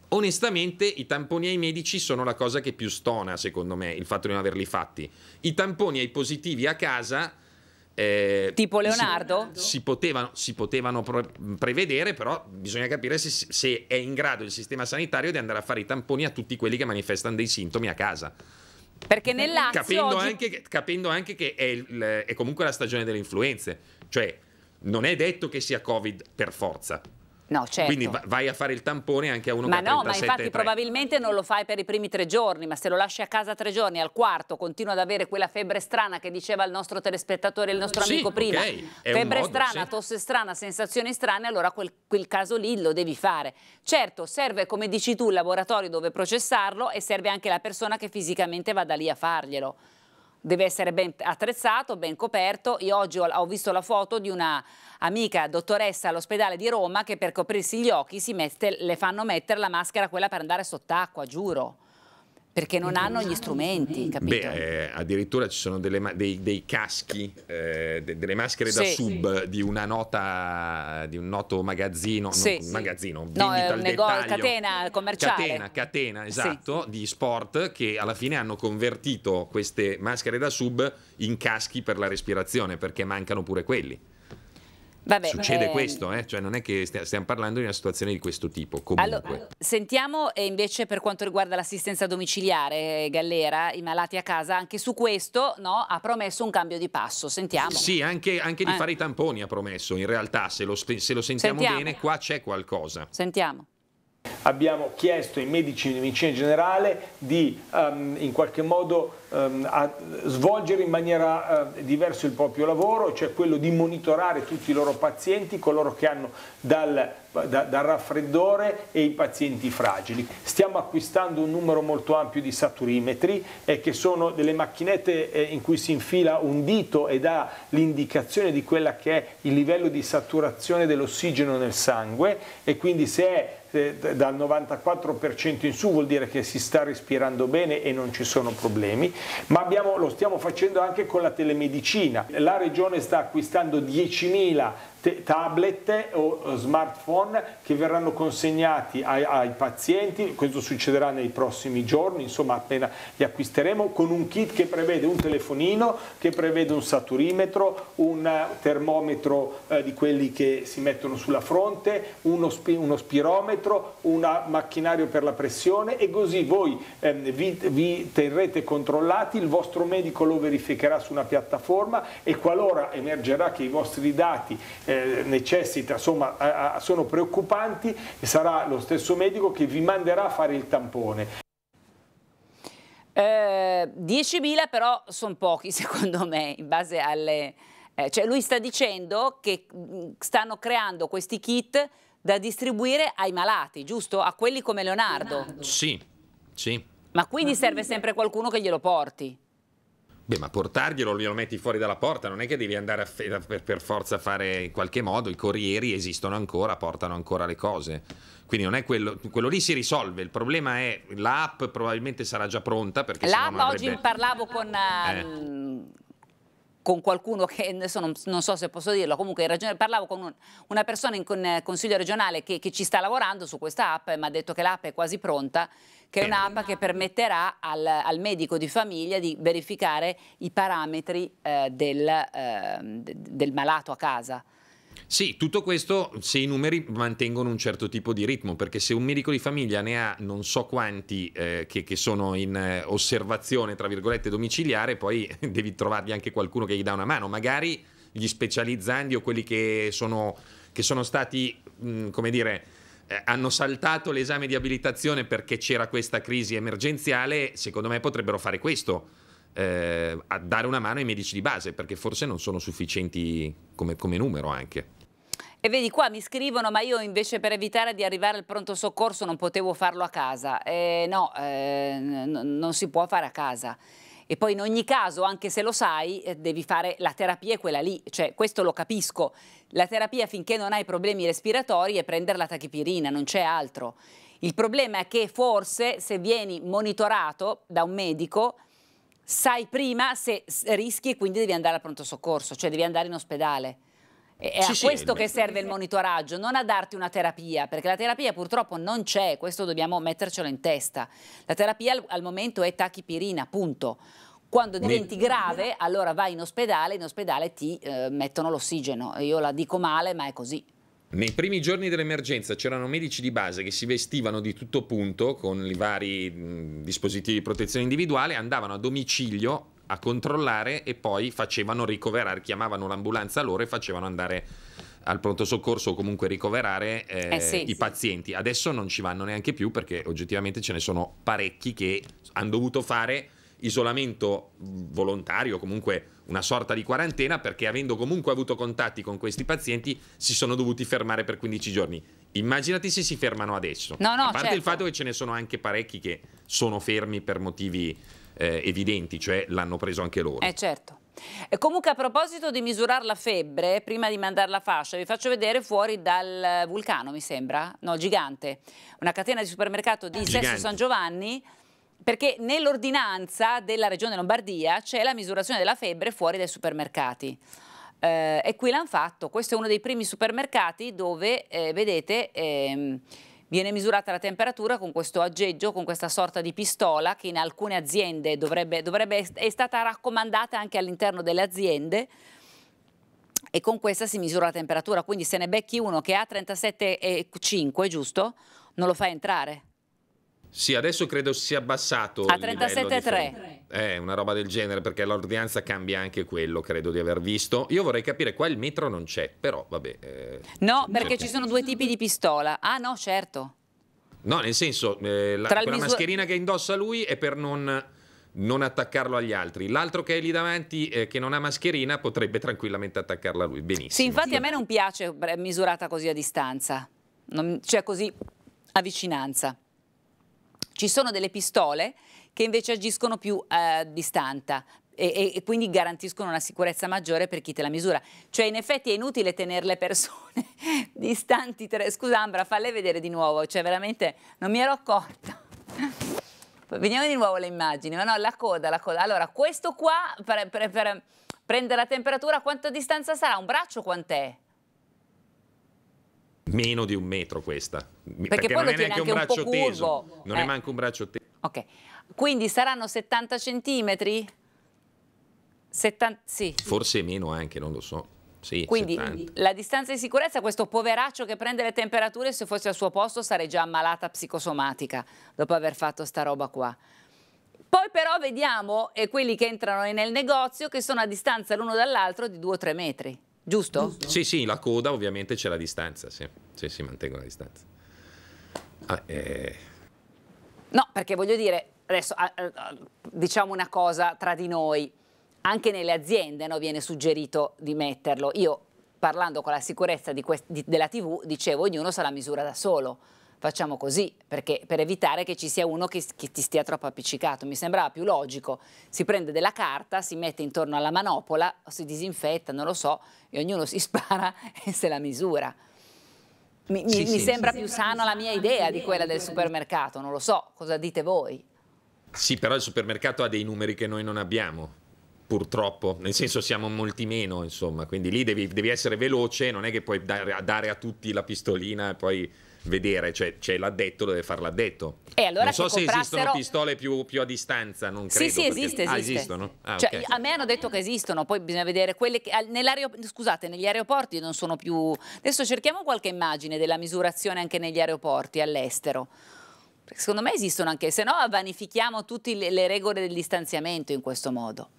Onestamente, i tamponi ai medici sono la cosa che più stona, secondo me, il fatto di non averli fatti. I tamponi ai positivi a casa. Eh, tipo Leonardo? Si, si potevano, si potevano pre- prevedere, però bisogna capire se, se è in grado il sistema sanitario di andare a fare i tamponi a tutti quelli che manifestano dei sintomi a casa. Perché nel Lazio capendo, oggi... anche, che, capendo anche che è, il, è comunque la stagione delle influenze, cioè non è detto che sia Covid per forza. No, certo. Quindi vai a fare il tampone anche a uno ma che no, ha 37,3. Ma no, ma infatti probabilmente non lo fai per i primi tre giorni, ma se lo lasci a casa tre giorni, al quarto continua ad avere quella febbre strana che diceva il nostro telespettatore, il nostro sì, prima. Okay. Febbre modo, strana, sì. tosse strana, sensazioni strane, allora quel, quel caso lì lo devi fare. Certo, serve come dici tu il laboratorio dove processarlo e serve anche la persona che fisicamente vada lì a farglielo deve essere ben attrezzato, ben coperto. Io oggi ho, visto la foto di una amica dottoressa all'ospedale di Roma che per coprirsi gli occhi mette, le fanno mettere la maschera quella per andare sott'acqua, giuro perché non hanno gli strumenti, capito? Beh, eh, addirittura ci sono delle, dei, dei, caschi, eh, de, delle maschere sì, da sub sì. di una nota di un noto magazzino, sì, non, sì. magazzino, no, eh, al dettaglio, catena commerciale. Catena, catena, esatto, di sport che alla fine hanno convertito queste maschere da sub in caschi per la respirazione, perché mancano pure quelli. Vabbè, Succede eh... questo, eh? cioè non è che stiamo parlando di una situazione di questo tipo. Comunque. Allora, sentiamo invece per quanto riguarda l'assistenza domiciliare, Gallera, i malati a casa, anche su questo no, ha promesso un cambio di passo. Sentiamo. Sì, anche, anche di eh. fare i tamponi ha promesso, in realtà se lo, se lo sentiamo, sentiamo bene qua c'è qualcosa. Sentiamo. Abbiamo chiesto ai medici di medicina generale di um, in qualche modo Ehm, a svolgere in maniera eh, diversa il proprio lavoro, cioè quello di monitorare tutti i loro pazienti, coloro che hanno dal, da, dal raffreddore e i pazienti fragili. Stiamo acquistando un numero molto ampio di saturimetri eh, che sono delle macchinette eh, in cui si infila un dito e dà l'indicazione di quella che è il livello di saturazione dell'ossigeno nel sangue e quindi se è dal 94% in su vuol dire che si sta respirando bene e non ci sono problemi, ma abbiamo, lo stiamo facendo anche con la telemedicina. La regione sta acquistando 10.000 tablet o eh, smartphone che verranno consegnati ai, ai, pazienti, questo succederà nei prossimi giorni, insomma appena li acquisteremo, con un kit che prevede un telefonino, che prevede un saturimetro, un eh, termometro eh, di quelli che si mettono sulla fronte, uno, spi uno spirometro, un macchinario per la pressione e così voi eh, vi, vi terrete controllati, il vostro medico lo verificherà su una piattaforma e qualora emergerà che i vostri dati eh, eh, necessita, insomma sono preoccupanti e sarà lo stesso medico che vi manderà a fare il tampone. Eh, 10.000 però sono pochi secondo me in base alle... Eh, cioè lui sta dicendo che stanno creando questi kit da distribuire ai malati, giusto? A quelli come Leonardo. Leonardo. Sì, sì. Ma quindi serve sempre qualcuno che glielo porti. Beh, ma portarglielo lo metti fuori dalla porta, non è che devi andare per, per, forza a fare in qualche modo, i corrieri esistono ancora, portano ancora le cose. Quindi non è quello, quello lì si risolve, il problema è l'app probabilmente sarà già pronta perché L'app avrebbe... oggi parlavo con eh. Ehm, con qualcuno che adesso non, non, so se posso dirlo, comunque ragione, parlavo con un, una persona in con, consiglio regionale che, che ci sta lavorando su questa app e mi ha detto che l'app è quasi pronta che è un'app che permetterà al, al, medico di famiglia di verificare i parametri eh, del, eh, del malato a casa. Sì, tutto questo se i numeri mantengono un certo tipo di ritmo, perché se un medico di famiglia ne ha non so quanti eh, che, che, sono in eh, osservazione, tra virgolette, domiciliare, poi devi trovargli anche qualcuno che gli dà una mano, magari gli specializzandi o quelli che sono, che sono stati, mh, mm, come dire, eh, hanno saltato l'esame di abilitazione perché c'era questa crisi emergenziale, secondo me potrebbero fare questo, eh, a dare una mano ai medici di base, perché forse non sono sufficienti come, come numero anche. E vedi qua mi scrivono ma io invece per evitare di arrivare al pronto soccorso non potevo farlo a casa. Eh, no, eh, non si può fare a casa e poi in ogni caso, anche se lo sai, eh, devi fare la terapia quella lì, cioè questo lo capisco. La terapia finché non hai problemi respiratori è prendere la tachipirina, non c'è altro. Il problema è che forse se vieni monitorato da un medico sai prima se rischi e quindi devi andare al pronto soccorso, cioè devi andare in ospedale è a questo che serve il eh. monitoraggio, non a darti una terapia, perché la terapia purtroppo non c'è, questo dobbiamo mettercelo in testa. La terapia al, al momento è tachipirina, punto. Quando diventi grave, allora vai in ospedale, in ospedale ti eh, mettono l'ossigeno. Io la dico male, ma è così. Nei primi giorni dell'emergenza c'erano medici di base che si vestivano di tutto punto con i vari mh, dispositivi di protezione individuale, andavano a domicilio a controllare e poi facevano ricoverare, chiamavano l'ambulanza loro e facevano andare al pronto soccorso o comunque ricoverare eh, eh sì, i sì. pazienti. Adesso non ci vanno neanche più perché oggettivamente ce ne sono parecchi che hanno dovuto fare isolamento volontario, comunque una sorta di quarantena, perché avendo comunque avuto contatti con questi pazienti si sono dovuti fermare per 15 giorni. Immaginati se si fermano adesso. No, no, A parte certo. il fatto che ce ne sono anche parecchi che sono fermi per motivi eh, evidenti, cioè l'hanno preso anche loro. Eh certo. E comunque a proposito di misurare la febbre, prima di mandare la fascia, vi faccio vedere fuori dal vulcano, mi sembra, no, gigante, una catena di supermercato di gigante. Sesto San Giovanni, perché nell'ordinanza della regione Lombardia c'è la misurazione della febbre fuori dai supermercati. Eh, e qui l'hanno fatto, questo è uno dei primi supermercati dove, eh, vedete, ehm, Viene misurata la temperatura con questo aggeggio, con questa sorta di pistola che in alcune aziende dovrebbe, dovrebbe è stata raccomandata anche all'interno delle aziende e con questa si misura la temperatura, quindi se ne becchi uno che ha 37,5, giusto? Non lo fa entrare. Sì, adesso credo sia abbassato. A 37,3. Eh, una roba del genere, perché l'ordinanza cambia anche quello, credo di aver visto. Io vorrei capire, qua il metro non c'è, però vabbè. Eh, no, perché certo. ci sono due tipi di pistola. Ah no, certo. No, nel senso, eh, la, quella mascherina che indossa lui è per non, non attaccarlo agli altri. L'altro che è lì davanti, eh, che non ha mascherina, potrebbe tranquillamente attaccarla a lui. Benissimo. Sì, infatti a me non piace misurata così a distanza, non, cioè così a vicinanza. Ci sono delle pistole che invece agiscono più a eh, distanza, e, e, quindi garantiscono una sicurezza maggiore per chi te la misura. Cioè in effetti è inutile tenere le persone distanti, tre... scusa Ambra, falle vedere di nuovo, cioè veramente non mi ero accorta. Vediamo di nuovo le immagini, ma no, la coda, la coda. Allora, questo qua per, per, per prendere la temperatura, quanta distanza sarà? Un braccio quant'è? meno di un metro questa. Perché, perché poi non è neanche un braccio un teso. Curvo. Non eh. è neanche un braccio teso. Ok, quindi saranno 70 centimetri? 70, sì. Forse meno anche, non lo so. Sì, quindi 70. la distanza di sicurezza, questo poveraccio che prende le temperature, se fosse al suo posto sarei già ammalata psicosomatica dopo aver fatto sta roba qua. Poi però vediamo e eh, quelli che entrano nel negozio che sono a distanza l'uno dall'altro di 2 o 3 metri. Giusto? Giusto? Sì, sì, la coda ovviamente c'è la distanza, sì, sì, sì mantengo la distanza. Ah, eh. No, perché voglio dire, adesso diciamo una cosa tra di noi, anche nelle aziende no, viene suggerito di metterlo. Io parlando con la sicurezza di della TV dicevo ognuno sa la misura da solo facciamo così, perché, per evitare che ci sia uno che, che ti stia troppo appiccicato. Mi sembrava più logico, si prende della carta, si mette intorno alla manopola, si disinfetta, non lo so, e ognuno si spara e se la misura. Mi, sì, mi, sì, mi sembra sì, più sana la mia idea di quella del supermercato, non lo so, cosa dite voi? Sì, però il supermercato ha dei numeri che noi non abbiamo, purtroppo, nel senso siamo molti meno, insomma, quindi lì devi, devi essere veloce, non è che puoi dare, dare a tutti la pistolina e poi vedere, cioè c'è l'addetto, deve far l'addetto. E allora non so se comprassero... esistono pistole più, più, a distanza, non credo. Sì, sì, perché... esiste, ah, esiste. Ah, esistono? Ah, cioè, okay. A me hanno detto che esistono, poi bisogna vedere quelle che... Scusate, negli aeroporti non sono più... Adesso cerchiamo qualche immagine della misurazione anche negli aeroporti all'estero. Secondo me esistono anche, se no vanifichiamo tutte le regole del distanziamento in questo modo.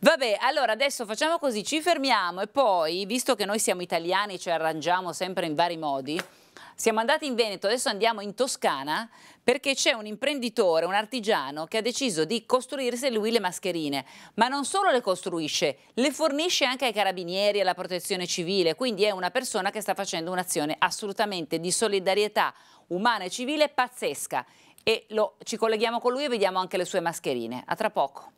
Vabbè, allora adesso facciamo così, ci fermiamo e poi, visto che noi siamo italiani e ci arrangiamo sempre in vari modi, siamo andati in Veneto, adesso andiamo in Toscana perché c'è un imprenditore, un artigiano che ha deciso di costruirsi lui le mascherine, ma non solo le costruisce, le fornisce anche ai carabinieri e alla protezione civile, quindi è una persona che sta facendo un'azione assolutamente di solidarietà umana e civile pazzesca e lo, ci colleghiamo con lui e vediamo anche le sue mascherine. A tra poco.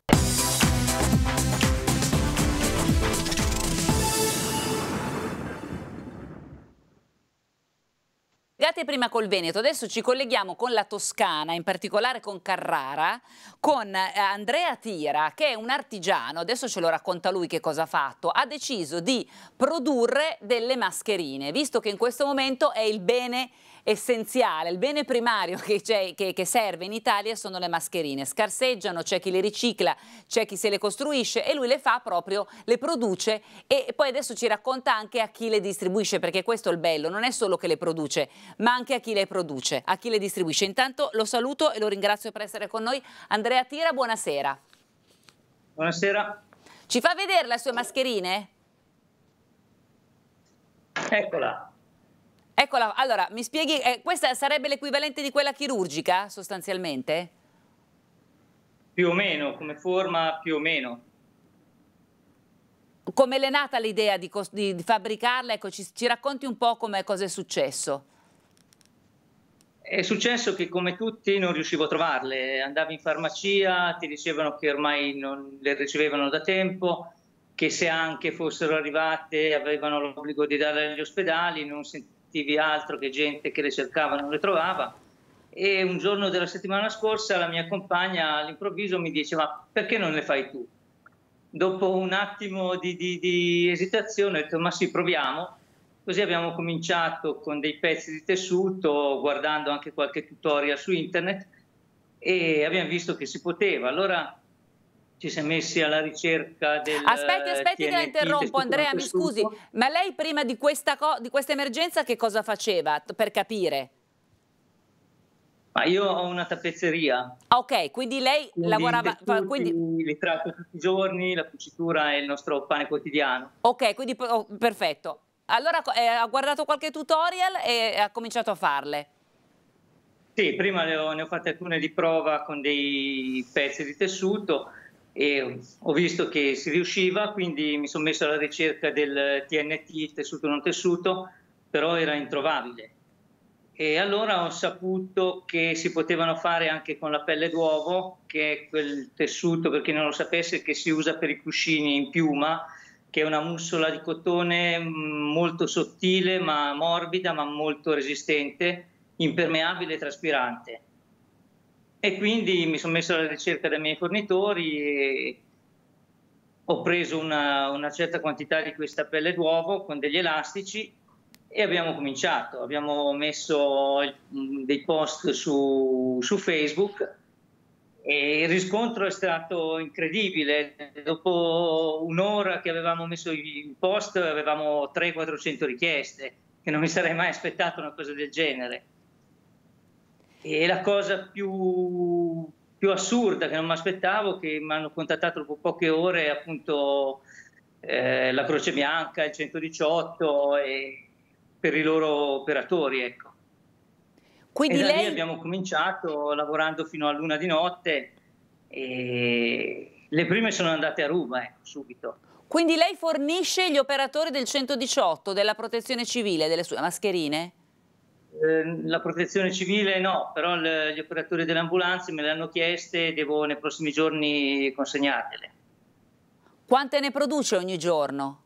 collegate prima col Veneto, adesso ci colleghiamo con la Toscana, in particolare con Carrara, con eh, Andrea Tira, che è un artigiano, adesso ce lo racconta lui che cosa ha fatto, ha deciso di produrre delle mascherine, visto che in questo momento è il bene essenziale, il bene primario che, che, che serve in Italia sono le mascherine. Scarseggiano, c'è chi le ricicla, c'è chi se le costruisce e lui le fa proprio, le produce e poi adesso ci racconta anche a chi le distribuisce, perché questo è il bello, non è solo che le produce, ma anche a chi le produce, a chi le distribuisce. Intanto lo saluto e lo ringrazio per essere con noi. Andrea Tira, buonasera. Buonasera. Ci fa vedere le sue mascherine? Eccola. Eccola, allora mi spieghi, eh, questa sarebbe l'equivalente di quella chirurgica sostanzialmente? Più o meno, come forma più o meno. Come è nata l'idea di, di, fabbricarla? Ecco, ci, ci racconti un po' come cosa è successo. È successo che come tutti non riuscivo a trovarle, andavi in farmacia, ti dicevano che ormai non le ricevevano da tempo, che se anche fossero arrivate avevano l'obbligo di darle agli ospedali, non sentivo TV altro che gente che le cercava non le trovava e un giorno della settimana scorsa la mia compagna all'improvviso mi dice ma perché non le fai tu? Dopo un attimo di, di, di esitazione ho detto ma sì proviamo Così abbiamo cominciato con dei pezzi di tessuto, guardando anche qualche tutorial su internet e abbiamo visto che si poteva. Allora ci si è messi alla ricerca del... Aspetti, aspetti TNT, che la eh, interrompo Andrea, mi scusi, ma lei prima di questa, di questa emergenza che cosa faceva per capire? Ma io ho una tappezzeria. Ok, quindi lei quindi lavorava... Tessuti, quindi... Li tratto tutti i giorni, la cucitura è il nostro pane quotidiano. Ok, quindi oh, perfetto. Allora eh, ha guardato qualche tutorial e ha cominciato a farle. Sì, prima ne ho, ne ho fatte alcune di prova con dei pezzi di tessuto e ho visto che si riusciva, quindi mi sono messo alla ricerca del TNT, tessuto non tessuto, però era introvabile. E allora ho saputo che si potevano fare anche con la pelle d'uovo, che è quel tessuto, per chi non lo sapesse, che si usa per i cuscini in piuma, che è una mussola di cotone mm, molto sottile ma morbida, ma molto resistente, impermeabile e traspirante e quindi mi sono messo alla ricerca dei miei fornitori e ho preso una, una certa quantità di questa pelle d'uovo con degli elastici e abbiamo cominciato. Abbiamo messo dei post su, su Facebook e il riscontro è stato incredibile. Dopo un'ora che avevamo messo i post avevamo 300-400 richieste, che non mi sarei mai aspettato una cosa del genere. E la cosa più, più assurda che non mi aspettavo, che mi hanno contattato dopo poche ore, appunto eh, la Croce Bianca, il 118 e per i loro operatori. Ecco. Quindi e da lei... abbiamo cominciato lavorando fino a luna di notte e le prime sono andate a Ruba ecco, subito. Quindi lei fornisce gli operatori del 118, della protezione civile, delle sue mascherine? Ehm, la protezione civile no, però le, gli operatori delle ambulanze me le hanno chieste e devo nei prossimi giorni consegnartele. Quante ne produce ogni giorno?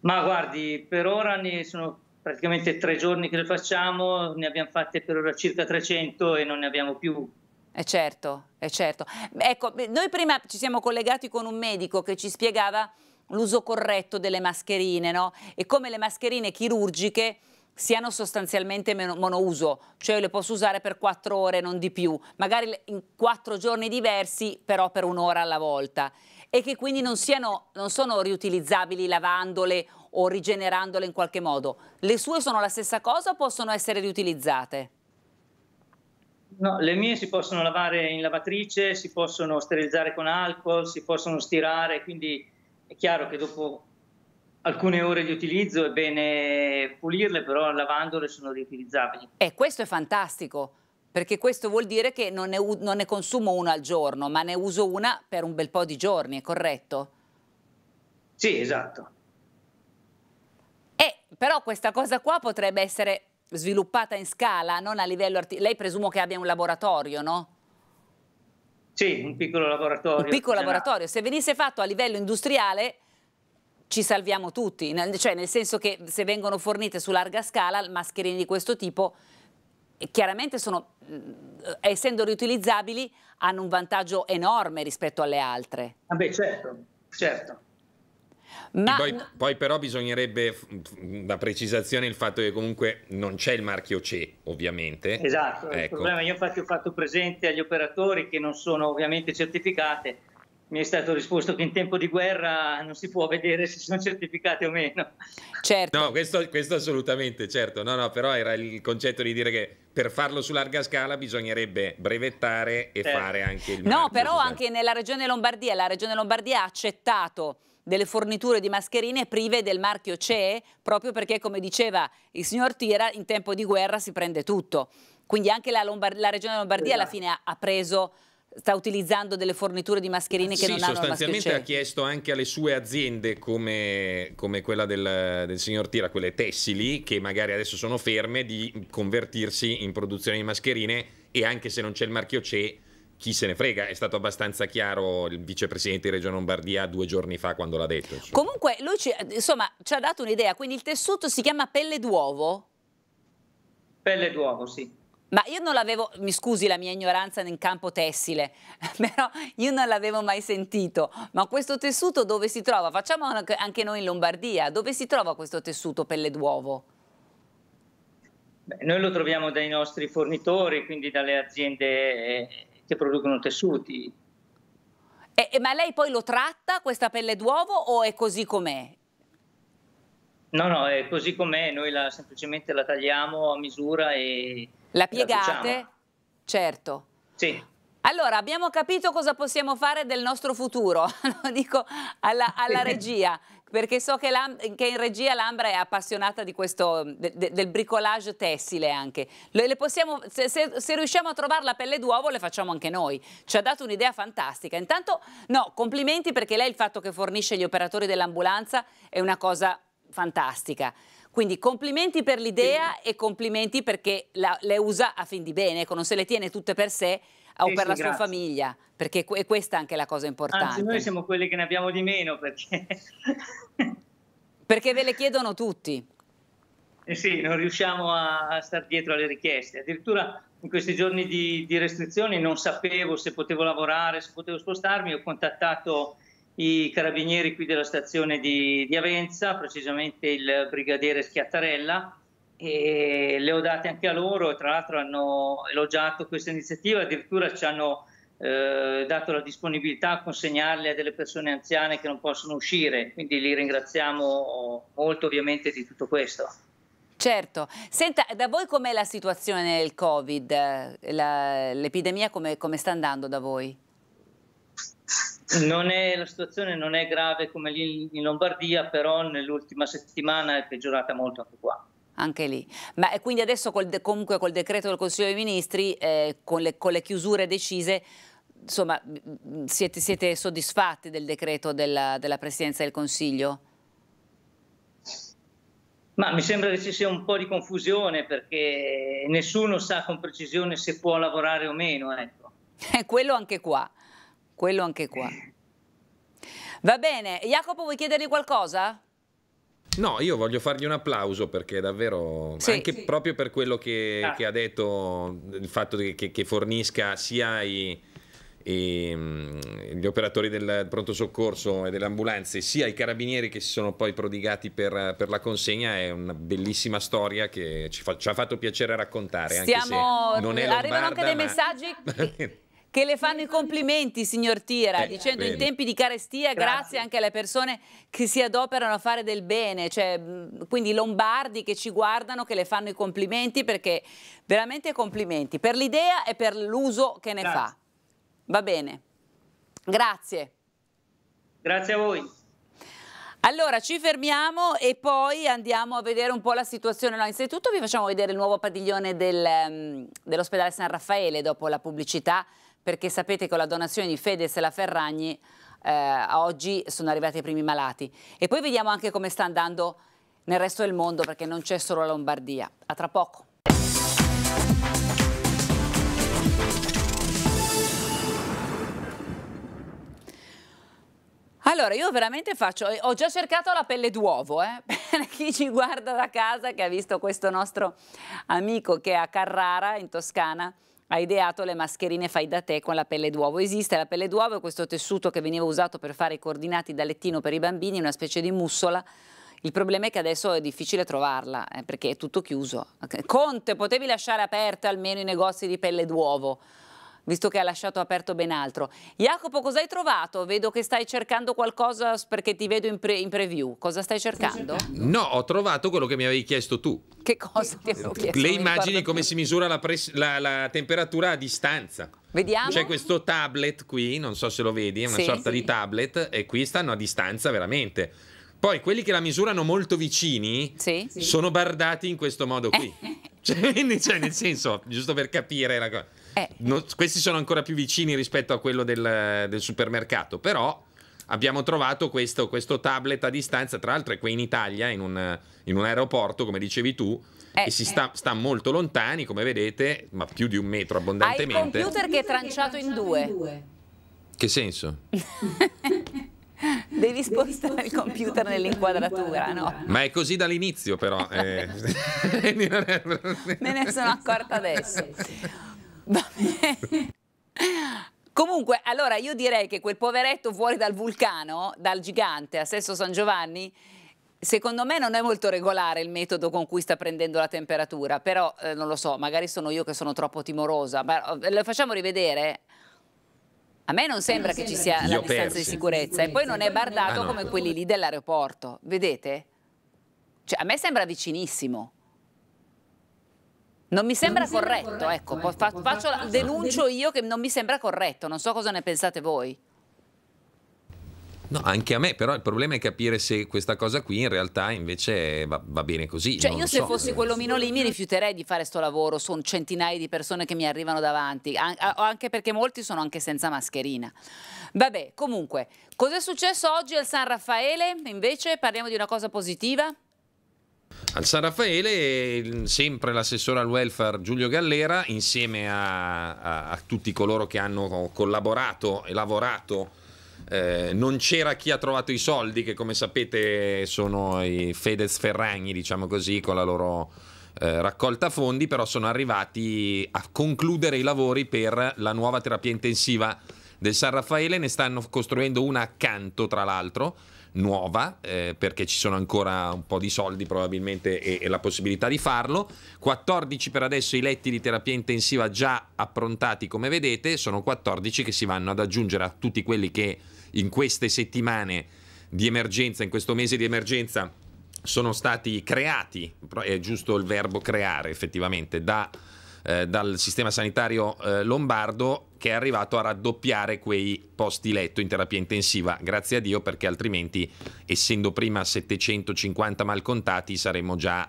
Ma guardi, per ora ne sono praticamente tre giorni che le facciamo, ne abbiamo fatte per ora circa 300 e non ne abbiamo più. E eh, certo, è eh, certo. Ecco, noi prima ci siamo collegati con un medico che ci spiegava l'uso corretto delle mascherine, no? E come le mascherine chirurgiche siano sostanzialmente monouso, cioè le posso usare per quattro ore, non di più, magari in quattro giorni diversi, però per un'ora alla volta, e che quindi non, siano, non sono riutilizzabili lavandole o rigenerandole in qualche modo. Le sue sono la stessa cosa o possono essere riutilizzate? No, le mie si possono lavare in lavatrice, si possono sterilizzare con alcol, si possono stirare, quindi è chiaro che dopo alcune ore di utilizzo è bene pulirle, però lavandole sono riutilizzabili. E eh, questo è fantastico, perché questo vuol dire che non ne, non ne, consumo una al giorno, ma ne uso una per un bel po' di giorni, è corretto? Sì, esatto. Eh, però questa cosa qua potrebbe essere sviluppata in scala, non a livello Lei presumo che abbia un laboratorio, no? Sì, un piccolo laboratorio. Un piccolo laboratorio. Se venisse fatto a livello industriale ci salviamo tutti, cioè nel senso che se vengono fornite su larga scala mascherine di questo tipo eh, chiaramente sono, eh, essendo riutilizzabili hanno un vantaggio enorme rispetto alle altre. Vabbè, ah certo, certo. Ma... Poi, poi, però bisognerebbe la precisazione il fatto che comunque non c'è il marchio CE ovviamente. Esatto, ecco. il problema io infatti ho fatto presente agli operatori che non sono ovviamente certificate mi è stato risposto che in tempo di guerra non si può vedere se sono certificati o meno. Certo. No, questo, questo assolutamente, certo. No, no, però era il concetto di dire che per farlo su larga scala bisognerebbe brevettare e certo. fare anche il... No, però sociale. anche nella regione Lombardia, la regione Lombardia ha accettato delle forniture di mascherine prive del marchio CE, proprio perché, come diceva il signor Tira, in tempo di guerra si prende tutto. Quindi anche la, Lombard la regione Lombardia alla esatto. fine ha, ha preso sta utilizzando delle forniture di mascherine che sì, non hanno sostanzialmente ha chiesto anche alle sue aziende come, come quella del, del, signor Tira, quelle tessili che magari adesso sono ferme di convertirsi in produzione di mascherine e anche se non c'è il marchio CE chi se ne frega, è stato abbastanza chiaro il vicepresidente di Regione Lombardia due giorni fa quando l'ha detto. Insomma. Comunque lui ci, insomma, ci ha dato un'idea, quindi il tessuto si chiama pelle d'uovo? Pelle d'uovo, sì. Ma io non l'avevo, mi scusi la mia ignoranza nel campo tessile, però io non l'avevo mai sentito. Ma questo tessuto dove si trova? Facciamo anche noi in Lombardia, dove si trova questo tessuto pelle d'uovo? Noi lo troviamo dai nostri fornitori, quindi dalle aziende eh, che producono tessuti. E, ma lei poi lo tratta questa pelle d'uovo o è così com'è? No, no, è così com'è, noi la, semplicemente la tagliamo a misura e la piegate? La certo. Sì. Allora, abbiamo capito cosa possiamo fare del nostro futuro, lo dico alla, alla regia, perché so che, che, in regia Lambra è appassionata questo, de, de, del bricolage tessile anche. Le, le possiamo, se, se, se, riusciamo a trovare la pelle d'uovo le facciamo anche noi, ci ha dato un'idea fantastica. Intanto, no, complimenti perché lei il fatto che fornisce gli operatori dell'ambulanza è una cosa fantastica. Quindi complimenti per l'idea sì. e complimenti perché la, le usa a fin di bene, ecco, non se le tiene tutte per sé o sì, per sì, la grazie. sua famiglia, perché è questa anche la cosa importante. Anzi, noi siamo quelli che ne abbiamo di meno perché... perché ve le chiedono tutti. Eh sì, non riusciamo a, a stare dietro alle richieste. Addirittura in questi giorni di, di, restrizioni non sapevo se potevo lavorare, se potevo spostarmi, ho contattato i carabinieri qui della stazione di, di Avenza, precisamente il brigadiere Schiattarella, e le ho date anche a loro tra l'altro hanno elogiato questa iniziativa, addirittura ci hanno eh, dato la disponibilità a consegnarle a delle persone anziane che non possono uscire, quindi li ringraziamo molto ovviamente di tutto questo. Certo, senta, da voi com'è la situazione del Covid, l'epidemia come, come sta andando da voi? È, la situazione non è grave come lì in Lombardia, però nell'ultima settimana è peggiorata molto anche qua. Anche lì. Ma eh, quindi adesso col, comunque col decreto del Consiglio dei Ministri, eh, con, le, con, le, chiusure decise, insomma, siete, siete soddisfatti del decreto della, della Presidenza del Consiglio? Ma mi sembra che ci sia un po' di confusione perché nessuno sa con precisione se può lavorare o meno. Ecco. quello anche qua quello anche qua. Va bene, Jacopo vuoi chiedergli qualcosa? No, io voglio fargli un applauso perché davvero, sì, anche sì. proprio per quello che, ah. che, ha detto, il fatto che, che fornisca sia i, i, gli operatori del pronto soccorso e delle ambulanze, sia i carabinieri che si sono poi prodigati per, per la consegna, è una bellissima storia che ci, fa, ci ha fatto piacere raccontare. Stiamo, anche se non è arrivano anche dei ma... messaggi... che le fanno i complimenti, signor Tira, eh, dicendo bene. in tempi di carestia grazie. grazie. anche alle persone che si adoperano a fare del bene, cioè, quindi i lombardi che ci guardano, che le fanno i complimenti, perché veramente complimenti per l'idea e per l'uso che ne grazie. fa. Va bene. Grazie. Grazie a voi. Allora ci fermiamo e poi andiamo a vedere un po' la situazione. No, innanzitutto vi facciamo vedere il nuovo padiglione del, um, dell'ospedale San Raffaele dopo la pubblicità perché sapete con la donazione di Fedez e la Ferragni eh, oggi sono arrivati i primi malati. E poi vediamo anche come sta andando nel resto del mondo perché non c'è solo la Lombardia. A tra poco. Allora, io veramente faccio, ho già cercato la pelle d'uovo, eh? per chi ci guarda da casa che ha visto questo nostro amico che è a Carrara in Toscana ha ideato le mascherine fai da te con la pelle d'uovo. Esiste la pelle d'uovo, questo tessuto che veniva usato per fare i coordinati da lettino per i bambini, una specie di mussola. Il problema è che adesso è difficile trovarla eh, perché è tutto chiuso. Conte, potevi lasciare aperte almeno i negozi di pelle d'uovo visto che ha lasciato aperto ben altro. Jacopo, cosa hai trovato? Vedo che stai cercando qualcosa perché ti vedo in, pre in preview. Cosa stai cercando? No, ho trovato quello che mi avevi chiesto tu. Che cosa ti avevo chiesto? Le immagini come più. si misura la, la, la temperatura a distanza. Vediamo. C'è questo tablet qui, non so se lo vedi, è una sì, sorta sì. di tablet e qui stanno a distanza veramente. Poi quelli che la misurano molto vicini sì, sono bardati in questo modo qui. Cioè, cioè, nel senso, giusto per capire la cosa. Eh. No, questi sono ancora più vicini rispetto a quello del, del supermercato, però abbiamo trovato questo, questo, tablet a distanza, tra l'altro è qui in Italia, in un, in un aeroporto, come dicevi tu, eh, e si eh. sta, sta, molto lontani, come vedete, ma più di un metro abbondantemente. Hai il computer che è tranciato in due. Che senso? Devi spostare il computer nell'inquadratura, no? Ma è così dall'inizio però. Eh. Me ne sono accorta adesso. Va bene. Comunque, allora io direi che quel poveretto fuori dal vulcano, dal gigante a Sesto San Giovanni, Secondo me non è molto regolare il metodo con cui sta prendendo la temperatura, però eh, non lo so, magari sono io che sono troppo timorosa, ma eh, lo facciamo rivedere? A me non sembra che ci sia la distanza di sicurezza e poi non è bardato ah, no. come quelli lì dell'aeroporto, vedete? Cioè, a me sembra vicinissimo. Non mi sembra, non mi sembra corretto, corretto, ecco, ecco faccio, faccio, denuncio io che non mi sembra corretto, non so cosa ne pensate voi. No, anche a me, però il problema è capire se questa cosa qui in realtà invece va, va bene così. Cioè, io se so. fossi quell'omino lì mi rifiuterei di fare sto lavoro su centinaia di persone che mi arrivano davanti, anche perché molti sono anche senza mascherina. Vabbè, comunque, cos'è successo oggi al San Raffaele? Invece parliamo di una cosa positiva? Al San Raffaele, sempre l'assessore al welfare Giulio Gallera, insieme a, a, a tutti coloro che hanno collaborato e lavorato. Eh, non c'era chi ha trovato i soldi, che come sapete sono i Fedez Ferragni, diciamo così, con la loro eh, raccolta fondi, però sono arrivati a concludere i lavori per la nuova terapia intensiva del San Raffaele, ne stanno costruendo una accanto, tra l'altro nuova eh, perché ci sono ancora un po' di soldi probabilmente e, e, la possibilità di farlo. 14 per adesso i letti di terapia intensiva già approntati come vedete, sono 14 che si vanno ad aggiungere a tutti quelli che in queste settimane di emergenza, in questo mese di emergenza sono stati creati, è giusto il verbo creare effettivamente, da, eh, dal sistema sanitario eh, lombardo che è arrivato a raddoppiare quei posti letto in terapia intensiva, grazie a Dio, perché altrimenti, essendo prima 750 malcontati, saremmo già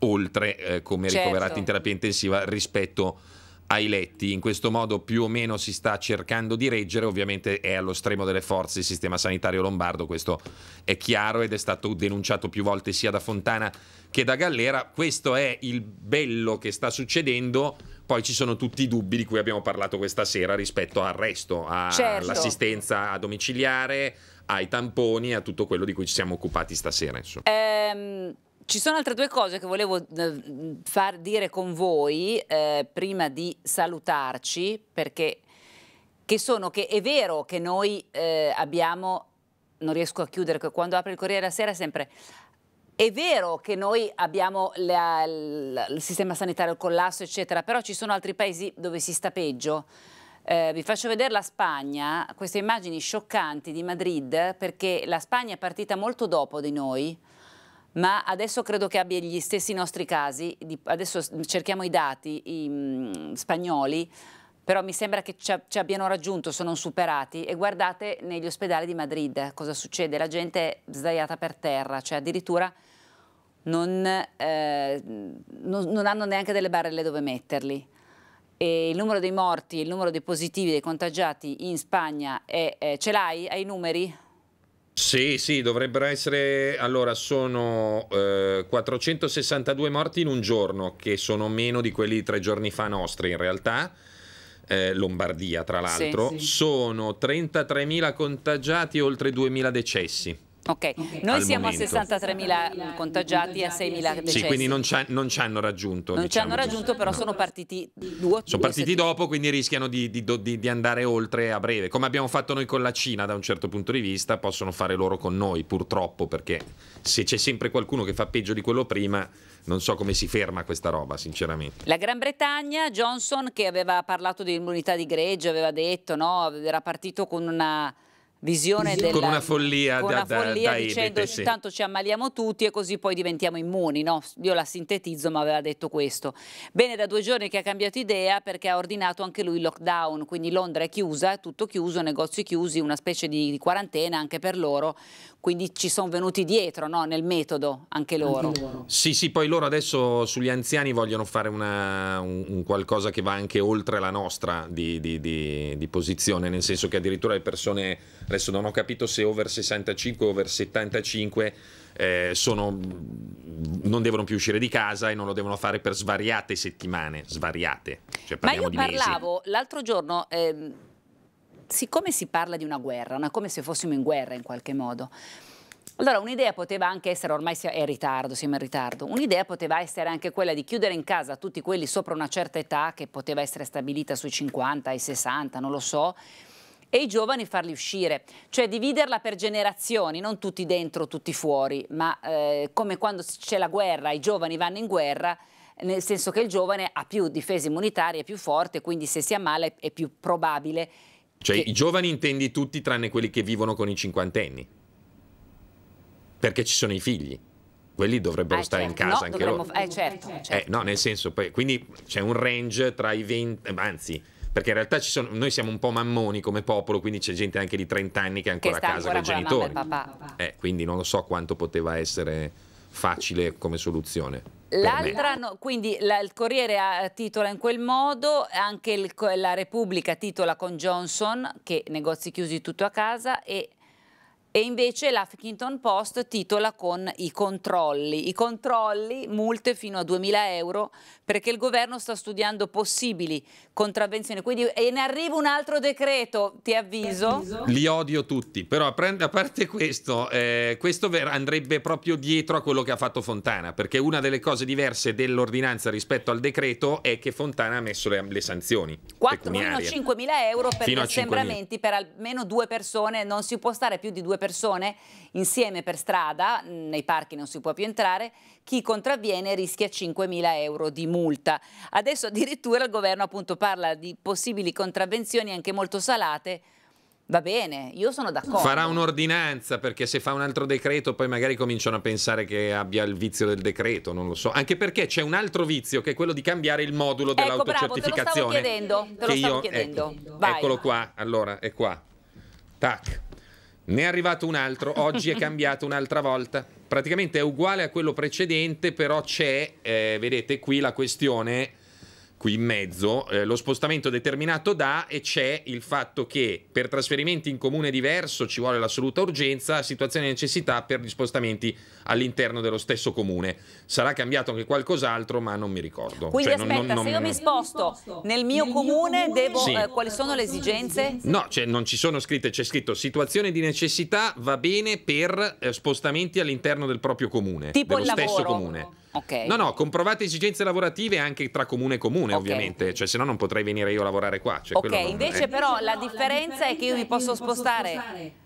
oltre eh, come certo. ricoverati in terapia intensiva rispetto ai letti. In questo modo più o meno si sta cercando di reggere, ovviamente è allo stremo delle forze il sistema sanitario lombardo, questo è chiaro ed è stato denunciato più volte sia da Fontana che da Gallera. Questo è il bello che sta succedendo poi ci sono tutti i dubbi di cui abbiamo parlato questa sera rispetto al resto, certo. all'assistenza certo. domiciliare, ai tamponi, a tutto quello di cui ci siamo occupati stasera. Ehm, ci sono altre due cose che volevo eh, far dire con voi eh, prima di salutarci, perché che sono che è vero che noi eh, abbiamo, non riesco a chiudere, quando apre il Corriere della Sera è sempre è vero che noi abbiamo la, la, il sistema sanitario al collasso, eccetera, però ci sono altri paesi dove si sta peggio. Eh, vi faccio vedere la Spagna, queste immagini scioccanti di Madrid, perché la Spagna è partita molto dopo di noi, ma adesso credo che abbia gli stessi nostri casi, adesso cerchiamo i dati i, mm, spagnoli, però mi sembra che ci, ci abbiano raggiunto, sono superati e guardate negli ospedali di Madrid cosa succede, la gente è sdraiata per terra, cioè addirittura... Non, eh, non, non, hanno neanche delle barelle dove metterli. E il numero dei morti, il numero dei positivi, dei contagiati in Spagna, è, eh, ce l'hai? Hai i numeri? Sì, sì, dovrebbero essere, allora sono eh, 462 morti in un giorno, che sono meno di quelli di tre giorni fa nostri in realtà eh, Lombardia, tra l'altro, sì, sì. sono 33.000 contagiati e oltre 2.000 decessi. Ok, noi siamo momento. a 63.000 contagiati e a 6.000 decessi. Sì, quindi non, non ci hanno raggiunto. Non diciamo ci hanno diciamo. raggiunto, però no. sono partiti due o tre. Sono partiti settimane. dopo, quindi rischiano di, di, di, di, andare oltre a breve. Come abbiamo fatto noi con la Cina da un certo punto di vista, possono fare loro con noi, purtroppo, perché se c'è sempre qualcuno che fa peggio di quello prima, non so come si ferma questa roba, sinceramente. La Gran Bretagna, Johnson, che aveva parlato di immunità di greggio, aveva detto, no, era partito con una visione della, con una follia, con da, una follia da, da dicendo ebete, sì. tanto ci ammaliamo tutti e così poi diventiamo immuni no? io la sintetizzo ma aveva detto questo bene da due giorni che ha cambiato idea perché ha ordinato anche lui il lockdown quindi Londra è chiusa, è tutto chiuso negozi chiusi, una specie di, di quarantena anche per loro quindi ci sono venuti dietro no? nel metodo anche loro. anche loro. sì sì poi loro adesso sugli anziani vogliono fare una, un, un, qualcosa che va anche oltre la nostra di, di, di posizione nel senso che addirittura le persone Adesso non ho capito se over 65 o over 75 eh, sono, non devono più uscire di casa e non lo devono fare per svariate settimane, svariate. Cioè, Ma io parlavo l'altro giorno... Ehm, siccome si parla di una guerra, no? come se fossimo in guerra in qualche modo, allora un'idea poteva anche essere, ormai è in ritardo, siamo in ritardo, un'idea poteva essere anche quella di chiudere in casa tutti quelli sopra una certa età che poteva essere stabilita sui 50, ai 60, non lo so, e i giovani farli uscire, cioè dividerla per generazioni, non tutti dentro, tutti fuori, ma eh, come quando c'è la guerra, i giovani vanno in guerra, nel senso che il giovane ha più difese immunitarie, è più forte, quindi se si ammala è più probabile. Cioè che... i giovani intendi tutti tranne quelli che vivono con i cinquantenni, perché ci sono i figli. Quelli dovrebbero eh, stare certo. in casa no, anche dovremmo... loro. Eh, certo, eh, certo. Eh, no, nel senso, poi, quindi c'è un range tra i 20, anzi, perché in realtà sono, noi siamo un po' mammoni come popolo, quindi c'è gente anche di 30 anni che è ancora che a casa ancora con i genitori. Eh, quindi non lo so quanto poteva essere facile come soluzione. L'altra, no, quindi la, il Corriere ha, titola in quel modo, anche il, la Repubblica titola con Johnson che negozi chiusi tutto a casa e e invece l'Huffington Post titola con i controlli. I controlli, multe fino a 2000 euro, perché il governo sta studiando possibili contravvenzioni. Quindi e ne arriva un altro decreto, ti avviso. Li odio tutti, però a parte questo, eh, questo andrebbe proprio dietro a quello che ha fatto Fontana, perché una delle cose diverse dell'ordinanza rispetto al decreto è che Fontana ha messo le, le sanzioni. 4 fino a 5.000 euro per gli assembramenti per almeno due persone, non si può stare più di due persone persone insieme per strada, nei parchi non si può più entrare, chi contravviene rischia 5.000 euro di multa. Adesso addirittura il governo appunto parla di possibili contravvenzioni anche molto salate, Va bene, io sono d'accordo. Farà un'ordinanza perché se fa un altro decreto poi magari cominciano a pensare che abbia il vizio del decreto, non lo so. Anche perché c'è un altro vizio che è quello di cambiare il modulo ecco, dell'autocertificazione. Ecco, bravo, te lo stavo chiedendo. Te lo stavo io, chiedendo. Ecco, eccolo qua, allora, è qua. Tac. Ne è arrivato un altro, oggi è cambiato un'altra volta. Praticamente è uguale a quello precedente, però c'è, eh, vedete qui la questione qui in mezzo, eh, lo spostamento determinato da e c'è il fatto che per trasferimenti in comune diverso ci vuole l'assoluta urgenza, situazione di necessità per gli spostamenti all'interno dello stesso comune. Sarà cambiato anche qualcos'altro, ma non mi ricordo. Quindi cioè, aspetta, non, non, se io mi sposto nel mio nel comune, comune devo, sì. eh, quali sono le esigenze? No, cioè, non ci sono scritte, c'è scritto situazione di necessità va bene per eh, spostamenti all'interno del proprio comune, tipo dello stesso comune. Okay. No, no, comprovate esigenze lavorative anche tra comune e comune, okay. ovviamente, cioè se no non potrei venire io a lavorare qua. Cioè, ok, non, invece eh. però la differenza è che io mi posso spostare. posso spostare.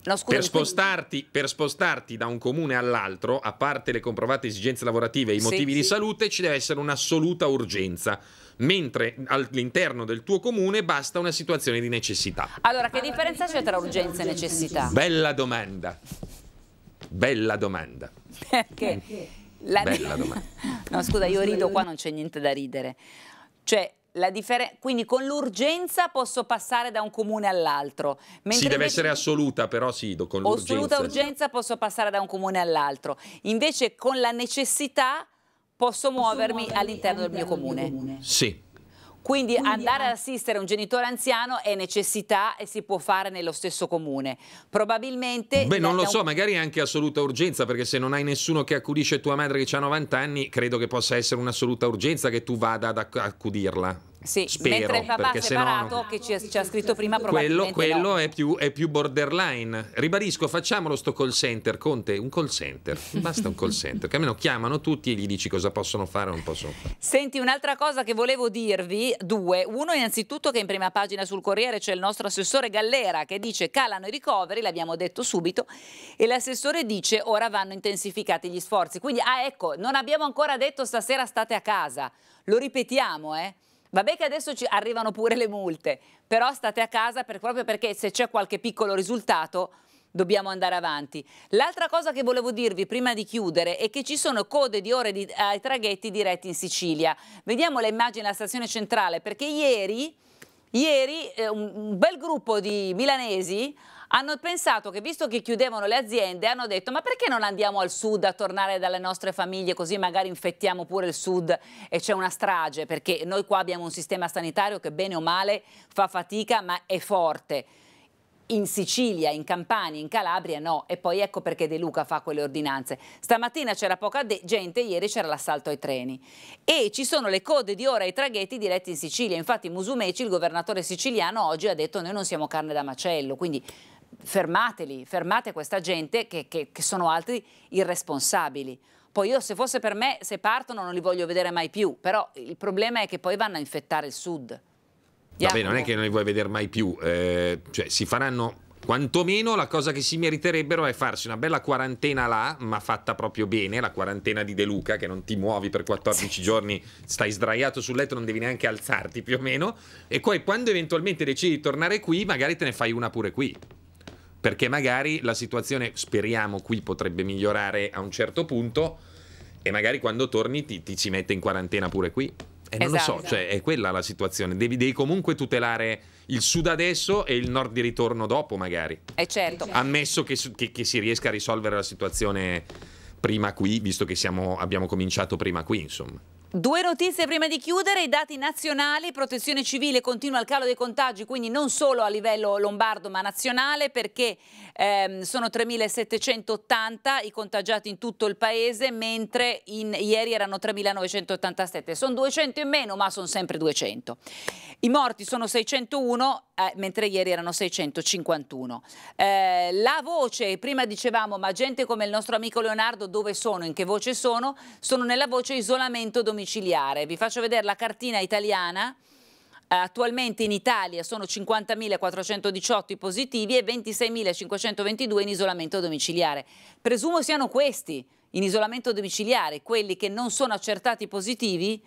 No, scusa, per, spostarti, per, spostarti, da un comune all'altro, a parte le comprovate esigenze lavorative e i motivi sì, di sì. salute, ci deve essere un'assoluta urgenza. Mentre all'interno del tuo comune basta una situazione di necessità. Allora, che differenza c'è tra urgenza e necessità? Bella domanda. Bella domanda. Perché? Perché? La Bella domanda. no, scusa, io rido qua, non c'è niente da ridere. Cioè, quindi con l'urgenza posso passare da un comune all'altro. Sì, deve essere assoluta, però sì, con l'urgenza. Assoluta urgenza sì. posso passare da un comune all'altro. Invece con la necessità posso, posso muovermi, muovermi all'interno del mio comune. comune. Sì. Quindi, Quindi andare eh. ad assistere un genitore anziano è necessità e si può fare nello stesso comune. Probabilmente... Beh, non lo so, magari è anche assoluta urgenza, perché se non hai nessuno che accudisce tua madre che ha 90 anni, credo che possa essere un'assoluta urgenza che tu vada ad accudirla. Sì, Spero, mentre il papà separato no, che ci, ci, ha scritto prima probabilmente Quello, quello no. è, più, è, più, borderline. Ribadisco, facciamolo sto call center, Conte, un call center. Basta un call center, che almeno chiamano tutti e gli dici cosa possono fare o non possono fare. Senti, un'altra cosa che volevo dirvi, due. Uno innanzitutto che in prima pagina sul Corriere c'è il nostro assessore Gallera che dice calano i ricoveri, l'abbiamo detto subito, e l'assessore dice ora vanno intensificati gli sforzi. Quindi, ah ecco, non abbiamo ancora detto stasera state a casa. Lo ripetiamo, eh. Vabbè che adesso ci arrivano pure le multe, però state a casa per, proprio perché se c'è qualche piccolo risultato dobbiamo andare avanti. L'altra cosa che volevo dirvi prima di chiudere è che ci sono code di ore di, ai traghetti diretti in Sicilia. Vediamo le immagini della stazione centrale perché ieri, ieri eh, un, un bel gruppo di milanesi hanno pensato che visto che chiudevano le aziende hanno detto ma perché non andiamo al sud a tornare dalle nostre famiglie così magari infettiamo pure il sud e c'è una strage perché noi qua abbiamo un sistema sanitario che bene o male fa fatica ma è forte. In Sicilia, in Campania, in Calabria no e poi ecco perché De Luca fa quelle ordinanze. Stamattina c'era poca gente, ieri c'era l'assalto ai treni e ci sono le code di ora ai traghetti diretti in Sicilia. Infatti Musumeci, il governatore siciliano, oggi ha detto noi non siamo carne da macello, quindi fermateli, fermate questa gente che, che, che sono altri irresponsabili. Poi io se fosse per me, se partono non li voglio vedere mai più, però il problema è che poi vanno a infettare il sud. Vabbè, non è che non li vuoi vedere mai più, eh, cioè si faranno quantomeno la cosa che si meriterebbero è farsi una bella quarantena là, ma fatta proprio bene, la quarantena di De Luca, che non ti muovi per 14 giorni, stai sdraiato sul letto, non devi neanche alzarti più o meno, e poi quando eventualmente decidi di tornare qui, magari te ne fai una pure qui perché magari la situazione, speriamo, qui potrebbe migliorare a un certo punto e magari quando torni ti, ti ci mette in quarantena pure qui. E non esatto, lo so, esatto. cioè, è quella la situazione. Devi, devi, comunque tutelare il sud adesso e il nord di ritorno dopo, magari. Eh certo. Ammesso che, che, che si riesca a risolvere la situazione prima qui, visto che siamo, abbiamo cominciato prima qui, insomma. Due notizie prima di chiudere, i dati nazionali, protezione civile continua il calo dei contagi, quindi non solo a livello lombardo ma nazionale perché ehm, sono 3.780 i contagiati in tutto il paese mentre in, ieri erano 3.987, sono 200 in meno ma sono sempre 200. I morti sono 601 eh, mentre ieri erano 651. Eh, la voce, prima dicevamo ma gente come il nostro amico Leonardo dove sono, in che voce sono? Sono nella voce isolamento domiciliare domiciliare. Vi faccio vedere la cartina italiana. Eh, attualmente in Italia sono 50.418 i positivi e 26.522 in isolamento domiciliare. Presumo siano questi in isolamento domiciliare, quelli che non sono accertati positivi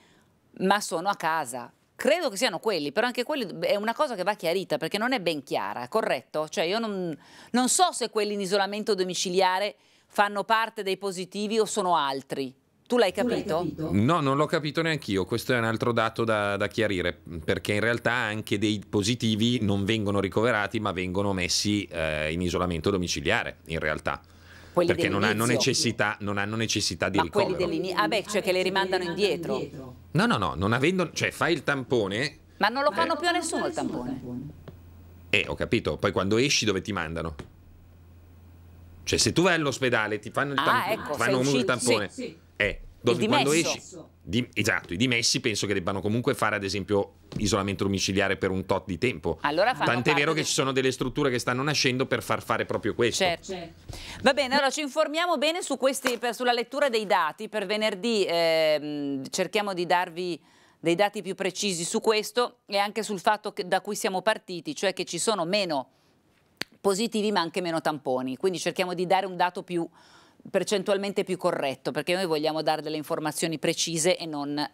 ma sono a casa. Credo che siano quelli, però anche quelli è una cosa che va chiarita perché non è ben chiara, corretto? Cioè io non, non so se quelli in isolamento domiciliare fanno parte dei positivi o sono altri. Tu l'hai capito? No, non l'ho capito neanche io. Questo è un altro dato da, da, chiarire, perché in realtà anche dei positivi non vengono ricoverati, ma vengono messi eh, in isolamento domiciliare, in realtà. Quelli perché non hanno, necessità, non hanno necessità di ma ricovero. Quelli ah beh, cioè che le rimandano indietro. No, no, no, non avendo, cioè fai il tampone. Ma non lo fanno eh, più a nessuno il tampone. Eh, ho capito. Poi quando esci dove ti mandano? Cioè se tu vai all'ospedale ti fanno il ah, tampone, ecco, fanno uscito, il tampone. Sì, sì dove, quando esci, di, esatto, i dimessi penso che debbano comunque fare ad esempio isolamento domiciliare per un tot di tempo. Allora Tant'è vero che ci sono delle strutture che stanno nascendo per far fare proprio questo. Certo. certo. Va bene, allora ci informiamo bene su questi, per, sulla lettura dei dati per venerdì, eh, cerchiamo di darvi dei dati più precisi su questo e anche sul fatto che, da cui siamo partiti, cioè che ci sono meno positivi ma anche meno tamponi, quindi cerchiamo di dare un dato più percentualmente più corretto, perché noi vogliamo dare delle informazioni precise e non...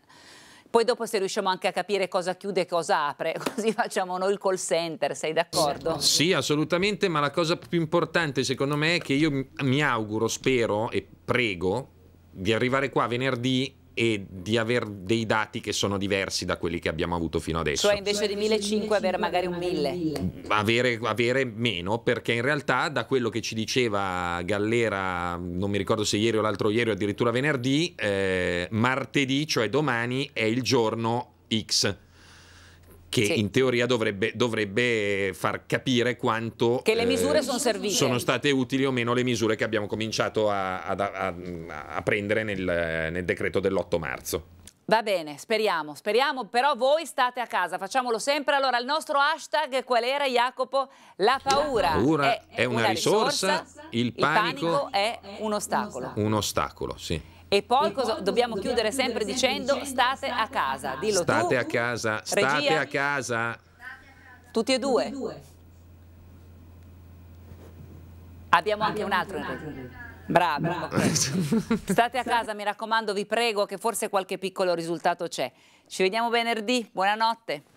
Poi dopo se riusciamo anche a capire cosa chiude e cosa apre, così facciamo noi il call center, sei d'accordo? Sì, assolutamente, ma la cosa più importante secondo me è che io mi auguro, spero e prego di arrivare qua venerdì e di avere dei dati che sono diversi da quelli che abbiamo avuto fino adesso. Cioè invece di 1.500 cioè, avere magari un 1.000. Avere, avere, meno perché in realtà da quello che ci diceva Gallera, non mi ricordo se ieri o l'altro ieri o addirittura venerdì, eh, martedì, cioè domani, è il giorno X che sì. in teoria dovrebbe, dovrebbe, far capire quanto che le misure eh, sono servite sono state utili o meno le misure che abbiamo cominciato a, a, a, a prendere nel, nel decreto dell'8 marzo. Va bene, speriamo, speriamo, però voi state a casa, facciamolo sempre. Allora, il nostro hashtag qual era Jacopo? La paura, La paura eh, è, è, eh, una, una risorsa, risorsa, il, panico il panico è un ostacolo. Un ostacolo, sì. E poi, e cosa, dobbiamo, dobbiamo chiudere, chiudere sempre dicendo, dicendo state, state a casa, dillo state tu. A casa, state a casa, Tutti e due. Tutti e due. Abbiamo anche un altro in regia. Bravo. Bravo. State a casa, mi raccomando, vi prego che forse qualche piccolo risultato c'è. Ci vediamo venerdì, buonanotte.